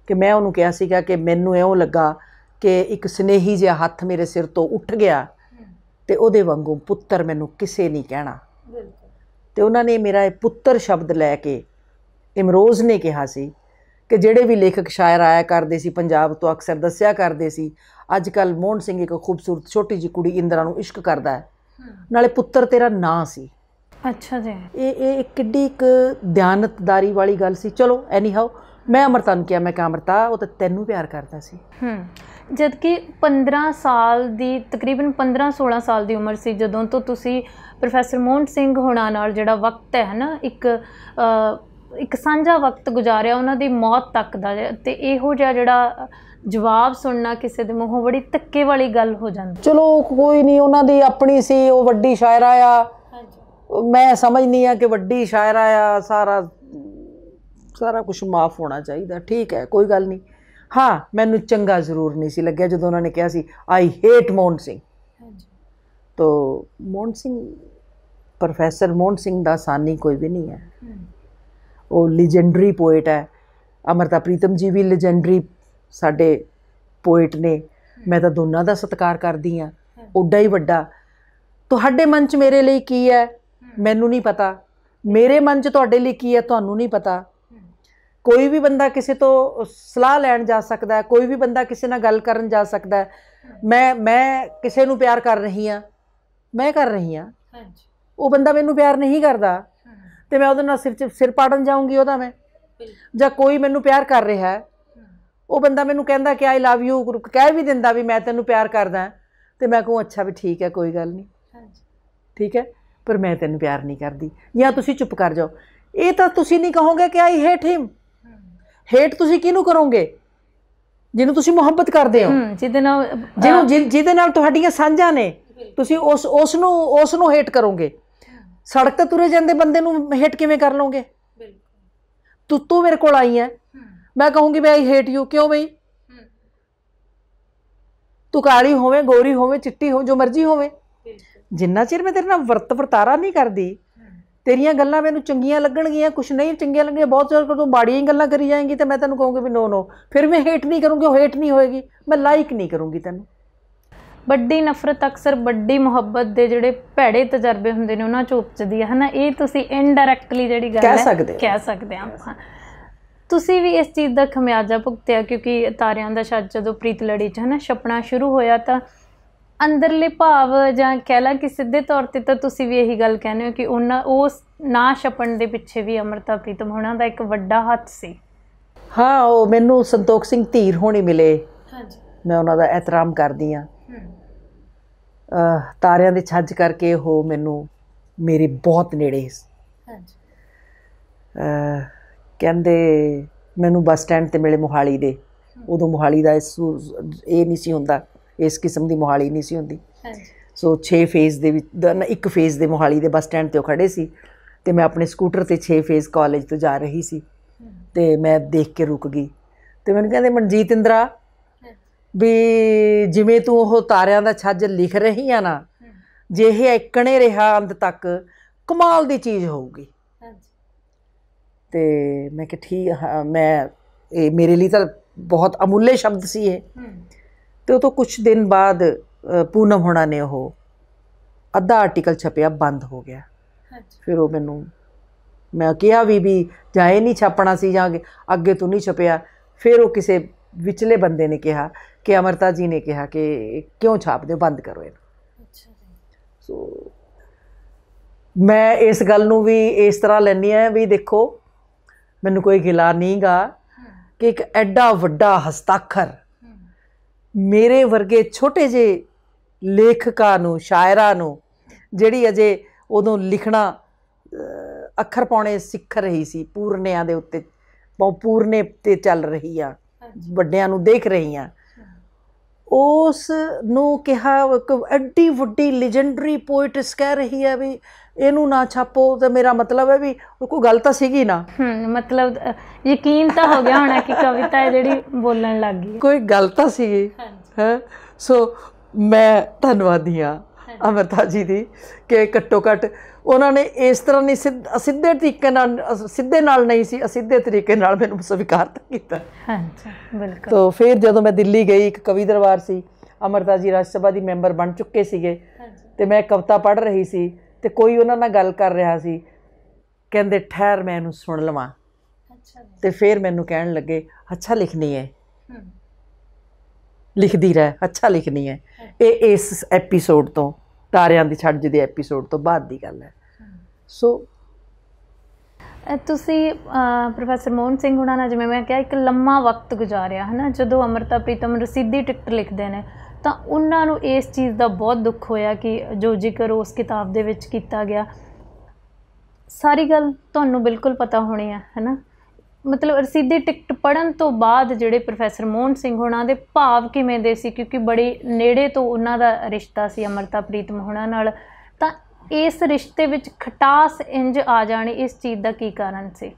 ਕਿ ਮੈਂ ਉਹਨੂੰ ਕਿਹਾ ਸੀਗਾ ਕਿ ਮੈਨੂੰ ਐਉਂ ਲੱਗਾ ਕਿ ਇੱਕ ਸਨੇਹੀ ਜਿਹਾ ਹੱਥ ਮੇਰੇ ਸਿਰ ਤੋਂ ਉੱਠ ਗਿਆ ਤੇ ਉਹਦੇ ਵਾਂਗੂ ਪੁੱਤਰ ਮੈਨੂੰ ਕਿਸੇ ਨਹੀਂ ਕਹਿਣਾ ਤੇ ਉਹਨਾਂ ਨੇ ਮੇਰਾ ਇਹ ਪੁੱਤਰ ਸ਼ਬਦ ਲੈ ਕੇ ਇਮਰੋਜ਼ ਨੇ ਕਿਹਾ ਸੀ ਕਿ ਜਿਹੜੇ ਵੀ ਲੇਖਕ ਸ਼ਾਇਰ ਆਇਆ ਕਰਦੇ ਸੀ ਪੰਜਾਬ ਤੋਂ ਅਕਸਰ ਦੱਸਿਆ ਕਰਦੇ ਸੀ ਅੱਜ ਕੱਲ ਮੋਹਨ ਸਿੰਘ ਇੱਕ ਖੂਬਸੂਰਤ ਛੋਟੀ ਜੀ ਕੁੜੀ ਇੰਦਰਾ ਨੂੰ ਇਸ਼ਕ ਕਰਦਾ ਹੈ ਨਾਲੇ ਪੁੱਤਰ ਤੇਰਾ ਨਾਂ ਸੀ ਅੱਛਾ ਜੀ ਇਹ ਇਹ ਕਿੱਡੀ ਇੱਕ ਧਿਆਨਤਦਾਰੀ ਵਾਲੀ ਗੱਲ ਸੀ ਚਲੋ ਐਨੀ ਹਾਉ ਮੈਂ ਅਮਰਤਾ ਨੂੰ ਕਿਹਾ ਮੈਂ ਕਿਹਾ ਅਮਰਤਾ ਉਹ ਤਾਂ ਤੈਨੂੰ ਪਿਆਰ ਕਰਦਾ ਸੀ ਹੂੰ ਜਦ ਕਿ 15 ਸਾਲ ਦੀ ਤਕਰੀਬਨ 15 16 ਸਾਲ ਦੀ ਉਮਰ ਸੀ ਜਦੋਂ ਤੋਂ ਤੁਸੀਂ ਪ੍ਰੋਫੈਸਰ ਮੋਹਨ ਸਿੰਘ ਹੋਣਾ ਨਾਲ ਜਿਹੜਾ ਵਕਤ ਹੈ ਨਾ ਇੱਕ ਇੱਕ ਸਾਂਝਾ ਵਕਤ ਗੁਜ਼ਾਰਿਆ ਉਹਨਾਂ ਦੀ ਮੌਤ ਤੱਕ ਦਾ ਤੇ ਇਹੋ ਜਿਹਾ ਜਿਹੜਾ ਜਵਾਬ ਸੁਣਨਾ ਕਿਸੇ ਦੇ ਮੂੰਹੋਂ ਬੜੀ ਤੱਕੇ ਵਾਲੀ ਗੱਲ ਹੋ ਜਾਂਦੀ ਚਲੋ ਕੋਈ ਨਹੀਂ ਉਹਨਾਂ ਦੀ ਆਪਣੀ ਸੀ ਉਹ ਵੱਡੀ ਸ਼ਾਇਰਾ ਆ ਹਾਂਜੀ ਮੈਂ ਸਮਝਨੀ ਆ ਕਿ ਵੱਡੀ ਸ਼ਾਇਰਾ ਆ ਸਾਰਾ ਸਾਰਾ ਕੁਝ ਮਾਫ ਹੋਣਾ ਚਾਹੀਦਾ ਠੀਕ ਹੈ ਕੋਈ ਗੱਲ ਨਹੀਂ ਹਾਂ ਮੈਨੂੰ ਚੰਗਾ ਜ਼ਰੂਰ ਨਹੀਂ ਸੀ ਲੱਗਿਆ ਜਦੋਂ ਉਹਨਾਂ ਨੇ ਕਿਹਾ ਸੀ ਆਈ ਹੇਟ ਮੋਹਨ ਸਿੰਘ ਹਾਂਜੀ ਤੋਂ ਮੋਹਨ ਸਿੰਘ ਪ੍ਰੋਫੈਸਰ ਮੋਹਨ ਸਿੰਘ ਦਾ ਸਾਨੀ ਕੋਈ ਵੀ ਨਹੀਂ ਹੈ ਉਹ ਲੈਜੈਂਡਰੀ ਪੋਇਟ ਹੈ ਅਮਰਤਾ ਪ੍ਰੀਤਮ ਜੀ ਵੀ ਲੈਜੈਂਡਰੀ ਸਾਡੇ ਪੋਇਟ ਨੇ ਮੈਂ ਤਾਂ ਦੋਨਾਂ ਦਾ ਸਤਿਕਾਰ ਕਰਦੀ ਆ ਓਡਾ ਹੀ ਵੱਡਾ ਤੁਹਾਡੇ ਮਨ 'ਚ ਮੇਰੇ ਲਈ ਕੀ ਹੈ ਮੈਨੂੰ ਨਹੀਂ ਪਤਾ ਮੇਰੇ ਮਨ 'ਚ ਤੁਹਾਡੇ ਲਈ ਕੀ ਹੈ ਤੁਹਾਨੂੰ ਨਹੀਂ ਪਤਾ ਕੋਈ ਵੀ ਬੰਦਾ ਕਿਸੇ ਤੋਂ ਸਲਾਹ ਲੈਣ ਜਾ ਸਕਦਾ ਹੈ ਕੋਈ ਵੀ ਬੰਦਾ ਕਿਸੇ ਨਾਲ ਗੱਲ ਕਰਨ ਜਾ ਸਕਦਾ ਹੈ ਮੈਂ ਮੈਂ ਕਿਸੇ ਨੂੰ ਪਿਆਰ ਕਰ ਰਹੀ ਆ ਮੈਂ ਕਰ ਰਹੀ ਆ ਹਾਂਜੀ ਉਹ ਬੰਦਾ ਮੈਨੂੰ ਪਿਆਰ ਨਹੀਂ ਕਰਦਾ ਤੇ ਮੈਂ ਉਹਦੇ ਨਾਲ ਸਿਰ ਸਿਰ ਪਾੜਨ ਜਾਊਂਗੀ ਉਹਦਾ ਮੈਂ ਜਾਂ ਕੋਈ ਮੈਨੂੰ ਪਿਆਰ ਕਰ ਰਿਹਾ ਹੈ ਉਹ ਬੰਦਾ ਮੈਨੂੰ ਕਹਿੰਦਾ ਕਿ ਆਈ ਲਵ ਯੂ ਕਹਿ ਵੀ ਦਿੰਦਾ ਵੀ ਮੈਂ ਤੈਨੂੰ ਪਿਆਰ ਕਰਦਾ ਤੇ ਮੈਂ ਕਹੂੰ ਅੱਛਾ ਵੀ ਠੀਕ ਹੈ ਕੋਈ ਗੱਲ ਨਹੀਂ ਹਾਂਜੀ ਠੀਕ ਹੈ ਪਰ ਮੈਂ ਤੈਨੂੰ ਪਿਆਰ ਨਹੀਂ ਕਰਦੀ ਜਾਂ ਤੁਸੀਂ ਚੁੱਪ ਕਰ ਜਾਓ ਇਹ ਤਾਂ ਤੁਸੀਂ ਨਹੀਂ ਕਹੋਗੇ ਕਿ ਆਈ ਹੇਟ ਹਿਮ ਹੇਟ ਤੁਸੀਂ ਕਿਹਨੂੰ ਕਰੋਗੇ ਜਿਹਨੂੰ ਤੁਸੀਂ ਮੁਹੱਬਤ ਕਰਦੇ ਹੋ ਜਿਹਦੇ ਨਾਲ ਜਿਹਨੂੰ ਜਿਹਦੇ ਨਾਲ ਤੁਹਾਡੀਆਂ ਸਾਂਝਾਂ ਨੇ ਤੁਸੀਂ ਉਸ ਉਸ ਨੂੰ ਉਸ ਨੂੰ ਹੇਟ ਕਰੋਗੇ ਸੜਕ ਤੇ ਤੁਰੇ ਜਾਂਦੇ ਬੰਦੇ ਨੂੰ ਹੇਟ ਕਿਵੇਂ ਕਰ ਲਓਗੇ ਤੂੰ ਤੂੰ ਮੇਰੇ ਕੋਲ ਆਈ ਹੈ ਮੈਂ ਕਹੂੰਗੀ ਬਈ ਆਈ ਹੇਟ ਯੂ ਕਿਉਂ ਬਈ ਤੂੰ ਕਾਲੀ ਹੋਵੇਂ ਗੋਰੀ ਹੋਵੇਂ ਚਿੱਟੀ ਹੋ ਜੋ ਮਰਜ਼ੀ ਹੋਵੇਂ ਜਿੰਨਾ ਚਿਰ ਮੈਂ ਤੇਰੇ ਨਾਲ ਵਰਤ ਵਰਤਾਰਾ ਨਹੀਂ ਕਰਦੀ ਤੇਰੀਆਂ ਗੱਲਾਂ ਮੈਨੂੰ ਚੰਗੀਆਂ ਲੱਗਣਗੀਆਂ ਕੁਝ ਨਹੀਂ ਚੰਗੀਆਂ ਲੱਗਣਗੀਆਂ ਬਹੁਤ ਚਿਰ ਤੂੰ ਬਾੜੀਆਂ ਹੀ ਗੱਲਾਂ ਕਰੀ ਜਾਏਂਗੀ ਤੇ ਮੈਂ ਤੈਨੂੰ ਕਹੂੰਗੀ ਵੀ ਨੋ ਨੋ ਫਿਰ ਮੈਂ ਹੇਟ ਨਹੀਂ ਕਰੂੰਗੀ ਹੇਟ ਨਹੀਂ ਹੋਏਗੀ ਮੈਂ ਲਾਈਕ ਨਹੀਂ ਕਰੂੰਗੀ ਤੈਨੂੰ ਵੱਡੀ ਨਫ਼ਰਤ ਅਕਸਰ ਵੱਡੀ ਮੁਹੱਬਤ ਦੇ ਜਿਹੜੇ ਭੈੜੇ ਤਜਰਬੇ ਹੁੰਦੇ ਨੇ ਉਹਨਾਂ ਚ ਉਪਜਦੀ ਹੈ ਹਨਾ ਇਹ ਤੁਸੀਂ ਇਨਡਾਇਰੈਕਟਲੀ ਜਿਹੜੀ ਗੱਲ ਹੈ ਕਹਿ ਸਕਦੇ ਆ ਆਪਾਂ ਤੁਸੀਂ ਵੀ ਇਸ ਚੀਜ਼ ਦਾ ਖਮਿਆਜ਼ਾ ਭੁਗਤਿਆ ਕਿਉਂਕਿ ਤਾਰਿਆਂ ਦਾ ਸ਼ਾਦ ਜਦੋਂ ਪ੍ਰੀਤ ਲੜੀ ਚ ਹਨਾ ਛਪਣਾ ਸ਼ੁਰੂ ਹੋਇਆ ਤਾਂ ਅੰਦਰਲੇ ਭਾਵ ਜਾਂ ਕਹਿ ਲਾ ਕਿ ਸਿੱਧੇ ਤੌਰ ਤੇ ਤਾਂ ਤੁਸੀਂ ਵੀ ਇਹੀ ਗੱਲ ਕਹਿੰਦੇ ਹੋ ਕਿ ਉਹਨਾਂ ਉਸ ਨਾ ਛਪਣ ਦੇ ਪਿੱਛੇ ਵੀ ਅਮਰਤਾ ਪ੍ਰੀਤਮ ਹੋਣਾ ਦਾ ਇੱਕ ਵੱਡਾ ਹੱਥ ਸੀ ਹਾਂ ਉਹ ਮੈਨੂੰ ਸੰਤੋਖ ਸਿੰਘ ਧੀਰ ਹੋਣੀ ਮਿਲੇ ਹਾਂਜੀ ਮੈਂ ਉਹਨਾਂ ਦਾ ਇਤਰਾਮ ਕਰਦੀ ਆ ਤਾਰਿਆਂ ਦੇ ਛੱਜ ਕਰਕੇ ਉਹ ਮੈਨੂੰ ਮੇਰੇ ਬਹੁਤ ਨੇੜੇ ਹਾਂਜੀ ਕਹਿੰਦੇ ਮੈਨੂੰ ਬੱਸ ਸਟੈਂਡ ਤੇ ਮਿਲੇ ਮੋਹਾਲੀ ਦੇ ਉਦੋਂ ਮੋਹਾਲੀ ਦਾ ਇਸ ਇਹ ਨਹੀਂ ਸੀ ਹੁੰਦਾ ਇਸ ਕਿਸਮ ਦੀ ਮੋਹਾਲੀ ਨਹੀਂ ਸੀ ਹੁੰਦੀ ਹਾਂਜੀ ਸੋ 6 ਫੇਸ ਦੇ ਵਿੱਚ ਇੱਕ ਫੇਸ ਦੇ ਮੋਹਾਲੀ ਦੇ ਬੱਸ ਸਟੈਂਡ ਤੇ ਉਹ ਖੜੇ ਸੀ ਤੇ ਮੈਂ ਆਪਣੇ ਸਕੂਟਰ ਤੇ 6 ਫੇਸ ਕਾਲਜ ਤੋਂ ਜਾ ਰਹੀ ਸੀ ਤੇ ਮੈਂ ਦੇਖ ਕੇ ਰੁਕ ਗਈ ਤੇ ਮੈਨੂੰ ਕਹਿੰਦੇ ਮਨਜੀਤ ਇੰਦਰਾ ਵੀ ਜਿਵੇਂ ਤੂੰ ਉਹ ਤਾਰਿਆਂ ਦਾ ਛੱਜ ਲਿਖ ਰਹੀ ਆ ਨਾ ਜੇ ਇਹ ਇਕਣੇ ਰਿਹਾ ਅੰਤ ਤੱਕ ਕਮਾਲ ਦੀ ਚੀਜ਼ ਹੋਊਗੀ ਹਾਂਜੀ ਤੇ ਮੈਂ ਕਿ ਠੀਕ ਮੈਂ ਇਹ ਮੇਰੇ ਲਈ ਤਾਂ ਬਹੁਤ ਅਮੁੱਲੇ ਸ਼ਬਦ ਸੀ ਇਹ ਤੇ ਉਹ ਤੋਂ ਕੁਝ ਦਿਨ ਬਾਅਦ ਪੂਨਮ ਹੋਣਾ ਨੇ ਉਹ ਅੱਧਾ ਆਰਟੀਕਲ ਛਪਿਆ ਬੰਦ ਹੋ ਗਿਆ ਫਿਰ ਉਹ ਮੈਨੂੰ ਮੈਂ ਕਿਹਾ ਵੀ ਵੀ ਜਾਏ ਨਹੀਂ ਛਾਪਣਾ ਸੀ ਜਾਂ ਅੱਗੇ ਤੂੰ ਨਹੀਂ ਛਪਿਆ ਫਿਰ ਉਹ ਕਿਸੇ ਵਿਚਲੇ ਬੰਦੇ ਨੇ ਕਿਹਾ ਕਿ ਅਮਰਤਾ ਜੀ ਨੇ ਕਿਹਾ ਕਿ ਕਿਉਂ ਛਾਪਦੇ ਹੋ ਬੰਦ ਕਰੋ ਇਹਨੂੰ ਅੱਛਾ ਸੋ ਮੈਂ ਇਸ ਗੱਲ ਨੂੰ ਵੀ ਇਸ ਤਰ੍ਹਾਂ ਲੈਣੀ ਆ ਵੀ ਦੇਖੋ ਮੈਨੂੰ ਕੋਈ ਗਿਲਾ ਨਹੀਂਗਾ ਕਿ ਇੱਕ ਐਡਾ ਵੱਡਾ ਹਸਤਾਖਰ ਮੇਰੇ ਵਰਗੇ ਛੋਟੇ ਜੇ ਲੇਖਕਾਂ ਨੂੰ ਸ਼ਾਇਰਾਂ ਨੂੰ ਜਿਹੜੀ ਅਜੇ ਉਦੋਂ ਲਿਖਣਾ ਅੱਖਰ ਪਾਉਣੇ ਸਿੱਖ ਰਹੀ ਸੀ ਪੂਰਨਿਆਂ ਦੇ ਉੱਤੇ ਪੂਰਨੇ ਤੇ ਚੱਲ ਰਹੀ ਆ ਵੱਡਿਆਂ ਨੂੰ ਦੇਖ ਰਹੀ ਆ ਉਸ ਨੂੰ ਕਿਹਾ ਐਡੀ ਵੱਡੀ ਲੈਜੈਂਡਰੀ ਪੋਇਟਸ ਕਹਿ ਰਹੀ ਹੈ ਵੀ ਇਹਨੂੰ ਨਾ ਛਾਪੋ ਤੇ ਮੇਰਾ ਮਤਲਬ ਹੈ ਵੀ ਕੋਈ ਗੱਲ ਤਾਂ ਸੀਗੀ ਨਾ ਮਤਲਬ ਯਕੀਨ ਤਾਂ ਹੋ ਗਿਆ ਹੋਣਾ ਕਿ ਕਵਿਤਾ ਹੈ ਜਿਹੜੀ ਬੋਲਣ ਲੱਗ ਗਈ ਕੋਈ ਗੱਲ ਤਾਂ ਸੀਗੀ ਹੈ ਸੋ ਮੈਂ ਧੰਨਵਾਦੀ ਆ ਅਮਰਤਾ ਜੀ ਦੀ ਕਿ ਘੱਟੋ ਘੱਟ ਉਹਨਾਂ ਨੇ ਇਸ ਤਰ੍ਹਾਂ ਨਹੀਂ ਸਿੱਧੇ ਤਰੀਕੇ ਨਾਲ ਸਿੱਧੇ ਨਾਲ ਨਹੀਂ ਸੀ ਅਸਿੱਧੇ ਤਰੀਕੇ ਨਾਲ ਮੈਨੂੰ ਸਵੀਕਾਰ ਤਾਂ ਕੀਤਾ ਹਾਂਜੀ ਬਿਲਕੁਲ ਤੋਂ ਫਿਰ ਜਦੋਂ ਮੈਂ ਦਿੱਲੀ ਗਈ ਇੱਕ ਕਵੀ ਦਰਬਾਰ ਸੀ ਅਮਰਤਾ ਜੀ ਰਾਜ ਸਭਾ ਦੀ ਮੈਂਬਰ ਬਣ ਚੁੱਕੇ ਸੀਗੇ ਤੇ ਮੈਂ ਕਵਿਤਾ ਪੜ੍ਹ ਰਹੀ ਸੀ ਤੇ ਕੋਈ ਉਹਨਾਂ ਨਾਲ ਗੱਲ ਕਰ ਰਿਹਾ ਸੀ ਕਹਿੰਦੇ ਠਹਿਰ ਮੈਂ ਇਹਨੂੰ ਸੁਣ ਲਵਾਂ ਅੱਛਾ ਤੇ ਫਿਰ ਮੈਨੂੰ ਕਹਿਣ ਲੱਗੇ ਅੱਛਾ ਲਿਖਣੀ ਹੈ ਲਿਖਦੀ ਰਹਿ ਅੱਛਾ ਲਿਖਣੀ ਹੈ ਇਹ ਇਸ ਐਪੀਸੋਡ ਤੋਂ ਤਾਰਿਆਂ ਦੀ ਛੱਡ ਜਿਹਦੇ ਐਪੀਸੋਡ ਤੋਂ ਬਾਅਦ ਦੀ ਗੱਲ ਹੈ ਸੋ ਤੁਸੀਂ ਪ੍ਰੋਫੈਸਰ ਮੋਹਨ ਸਿੰਘ ਹੁਣਾਂ ਨਾਲ ਜਿਵੇਂ ਮੈਂ ਕਿਹਾ ਇੱਕ ਲੰਮਾ ਵਕਤ ਗੁਜ਼ਾਰਿਆ ਹੈ ਨਾ ਜਦੋਂ ਅਮਰਤਾ ਪ੍ਰੀਤਮ ਰਸੀਦੀ ਟਿਕਟ ਲਿਖਦੇ ਨੇ ਤਾਂ ਉਹਨਾਂ ਨੂੰ ਇਸ ਚੀਜ਼ ਦਾ ਬਹੁਤ ਦੁੱਖ ਹੋਇਆ ਕਿ ਜੋ ਜ਼ਿਕਰ ਉਸ ਕਿਤਾਬ ਦੇ ਵਿੱਚ ਕੀਤਾ ਗਿਆ ਸਾਰੀ ਗੱਲ ਤੁਹਾਨੂੰ ਬਿਲਕੁਲ ਪਤਾ ਹੋਣੀ ਹੈ ਹੈ ਨਾ ਮਤਲਬ ਰਸੀਦੀ ਟਿਕਟ ਪੜਨ ਤੋਂ ਬਾਅਦ ਜਿਹੜੇ ਪ੍ਰੋਫੈਸਰ ਮੋਹਨ ਸਿੰਘ ਹੋਣਾ ਦੇ ਭਾਵ ਕਿਵੇਂ ਦੇ ਸੀ ਕਿਉਂਕਿ ਬੜੇ ਨੇੜੇ ਤੋਂ ਉਹਨਾਂ ਦਾ ਰਿਸ਼ਤਾ ਸੀ ਅਮਰਤਾ ਪ੍ਰੀਤਮ ਹੋਣਾ ਨਾਲ ਤਾਂ ਇਸ ਰਿਸ਼ਤੇ ਵਿੱਚ ਖਟਾਸ ਇੰਜ ਆ ਜਾਣੀ ਇਸ ਚੀਜ਼ ਦਾ ਕੀ ਕਾਰਨ ਸੀ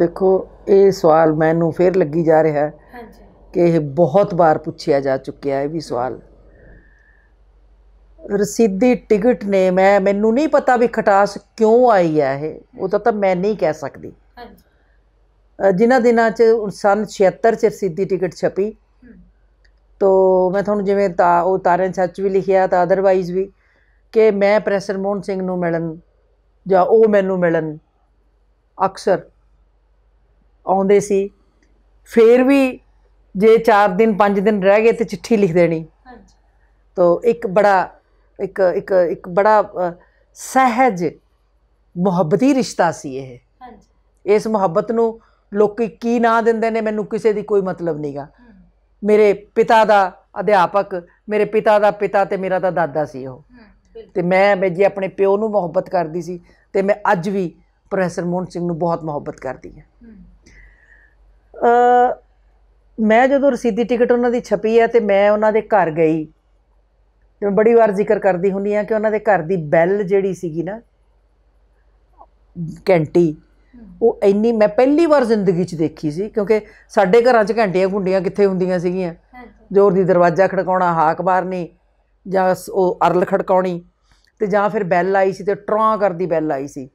ਦੇਖੋ ਇਹ ਸਵਾਲ ਮੈਨੂੰ ਫੇਰ ਲੱਗੀ ਜਾ ਰਿਹਾ ਹੈ ਹਾਂਜੀ ਕਿ ਇਹ ਬਹੁਤ ਵਾਰ ਪੁੱਛਿਆ ਜਾ ਚੁੱਕਿਆ ਹੈ ਵੀ ਸਵਾਲ ਰਸੀਦੀ ਟਿਕਟ ਨੇ ਮੈਂ ਮੈਨੂੰ ਨਹੀਂ ਪਤਾ ਵੀ ਖਟਾਸ ਕਿਉਂ ਆਈ ਹੈ ਇਹ ਉਹ ਤਾਂ ਮੈਂ ਨਹੀਂ ਕਹਿ ਸਕਦੀ ਹਾਂਜੀ ਜਿਨ੍ਹਾਂ ਦਿਨਾਂ 'ਚ ਸਨ 76 'ਚ ਰਸੀਦੀ ਟਿਕਟ ਛਪੀ ਤੋ ਮੈਂ ਤੁਹਾਨੂੰ ਜਿਵੇਂ ਤਾਂ ਉਹ ਤਾਰਨ ਸੱਚ ਵੀ ਲਿਖਿਆ ਤਾਂ ਅਦਰਵਾਈਜ਼ ਵੀ ਕਿ ਮੈਂ ਪ੍ਰੈਸਰ ਮੋਹਨ ਸਿੰਘ ਨੂੰ ਮਿਲਣ ਜਾਂ ਉਹ ਮੈਨੂੰ ਮਿਲਣ ਅਕਸਰ ਆਉਂਦੇ ਸੀ ਫੇਰ ਵੀ ਜੇ 4 ਦਿਨ 5 ਦਿਨ ਰਹਿ ਗਏ ਤੇ ਚਿੱਠੀ ਲਿਖ ਦੇਣੀ ਹਾਂਜੀ ਤੋ ਇੱਕ ਬੜਾ ਇੱਕ ਇੱਕ ਇੱਕ ਬੜਾ ਸਹਿਜ ਮੁਹੱਬਤੀ ਰਿਸ਼ਤਾ ਸੀ ਇਹ ਹਾਂਜੀ ਇਸ ਮੁਹੱਬਤ ਨੂੰ ਲੋਕੀ ਕੀ ਨਾਂ ਦਿੰਦੇ ਨੇ ਮੈਨੂੰ ਕਿਸੇ ਦੀ ਕੋਈ ਮਤਲਬ ਨਹੀਂਗਾ ਮੇਰੇ ਪਿਤਾ ਦਾ ਅਧਿਆਪਕ ਮੇਰੇ ਪਿਤਾ ਦਾ ਪਿਤਾ ਤੇ ਮੇਰਾ ਤਾਂ ਦਾਦਾ ਸੀ ਉਹ ਤੇ ਮੈਂ ਮੈਂ ਜੀ ਆਪਣੇ ਪਿਓ ਨੂੰ ਮੁਹੱਬਤ ਕਰਦੀ ਸੀ ਤੇ ਮੈਂ ਅੱਜ ਵੀ ਪ੍ਰੋਫੈਸਰ ਮੋਹਨ ਸਿੰਘ ਨੂੰ ਬਹੁਤ ਮੁਹੱਬਤ ਕਰਦੀ ਹਾਂ ਮੈਂ ਜਦੋਂ ਰਸੀਦੀ ਟਿਕਟ ਉਹਨਾਂ ਦੀ ਛਪੀ ਹੈ ਤੇ ਮੈਂ ਉਹਨਾਂ ਦੇ ਘਰ ਗਈ ਤੇ ਮੈਂ ਬੜੀ ਵਾਰ ਜ਼ਿਕਰ ਕਰਦੀ ਹੁੰਨੀ ਆ ਕਿ ਉਹਨਾਂ ਦੇ ਘਰ ਦੀ ਬੈਲ ਜਿਹੜੀ ਸੀਗੀ ਨਾ ਕੈਂਟੀ ਉਹ ਇੰਨੀ ਮੈਂ ਪਹਿਲੀ ਵਾਰ ਜ਼ਿੰਦਗੀ 'ਚ ਦੇਖੀ ਸੀ ਕਿਉਂਕਿ ਸਾਡੇ ਘਰਾਂ 'ਚ ਘੰਟੀਆਂ ਘੁੰਡੀਆਂ ਕਿੱਥੇ ਹੁੰਦੀਆਂ ਸੀਗੀਆਂ ਜ਼ੋਰ ਦੀ ਦਰਵਾਜ਼ਾ ਖੜਕਾਉਣਾ ਹਾਕ ਮਾਰਨੀ ਜਾਂ ਉਹ ਅਰਲ ਖੜਕਾਉਣੀ ਤੇ ਜਾਂ ਫਿਰ ਬੈਲ ਆਈ ਸੀ ਤੇ ਟਰਾਂ ਕਰਦੀ ਬੈਲ ਆਈ ਸੀ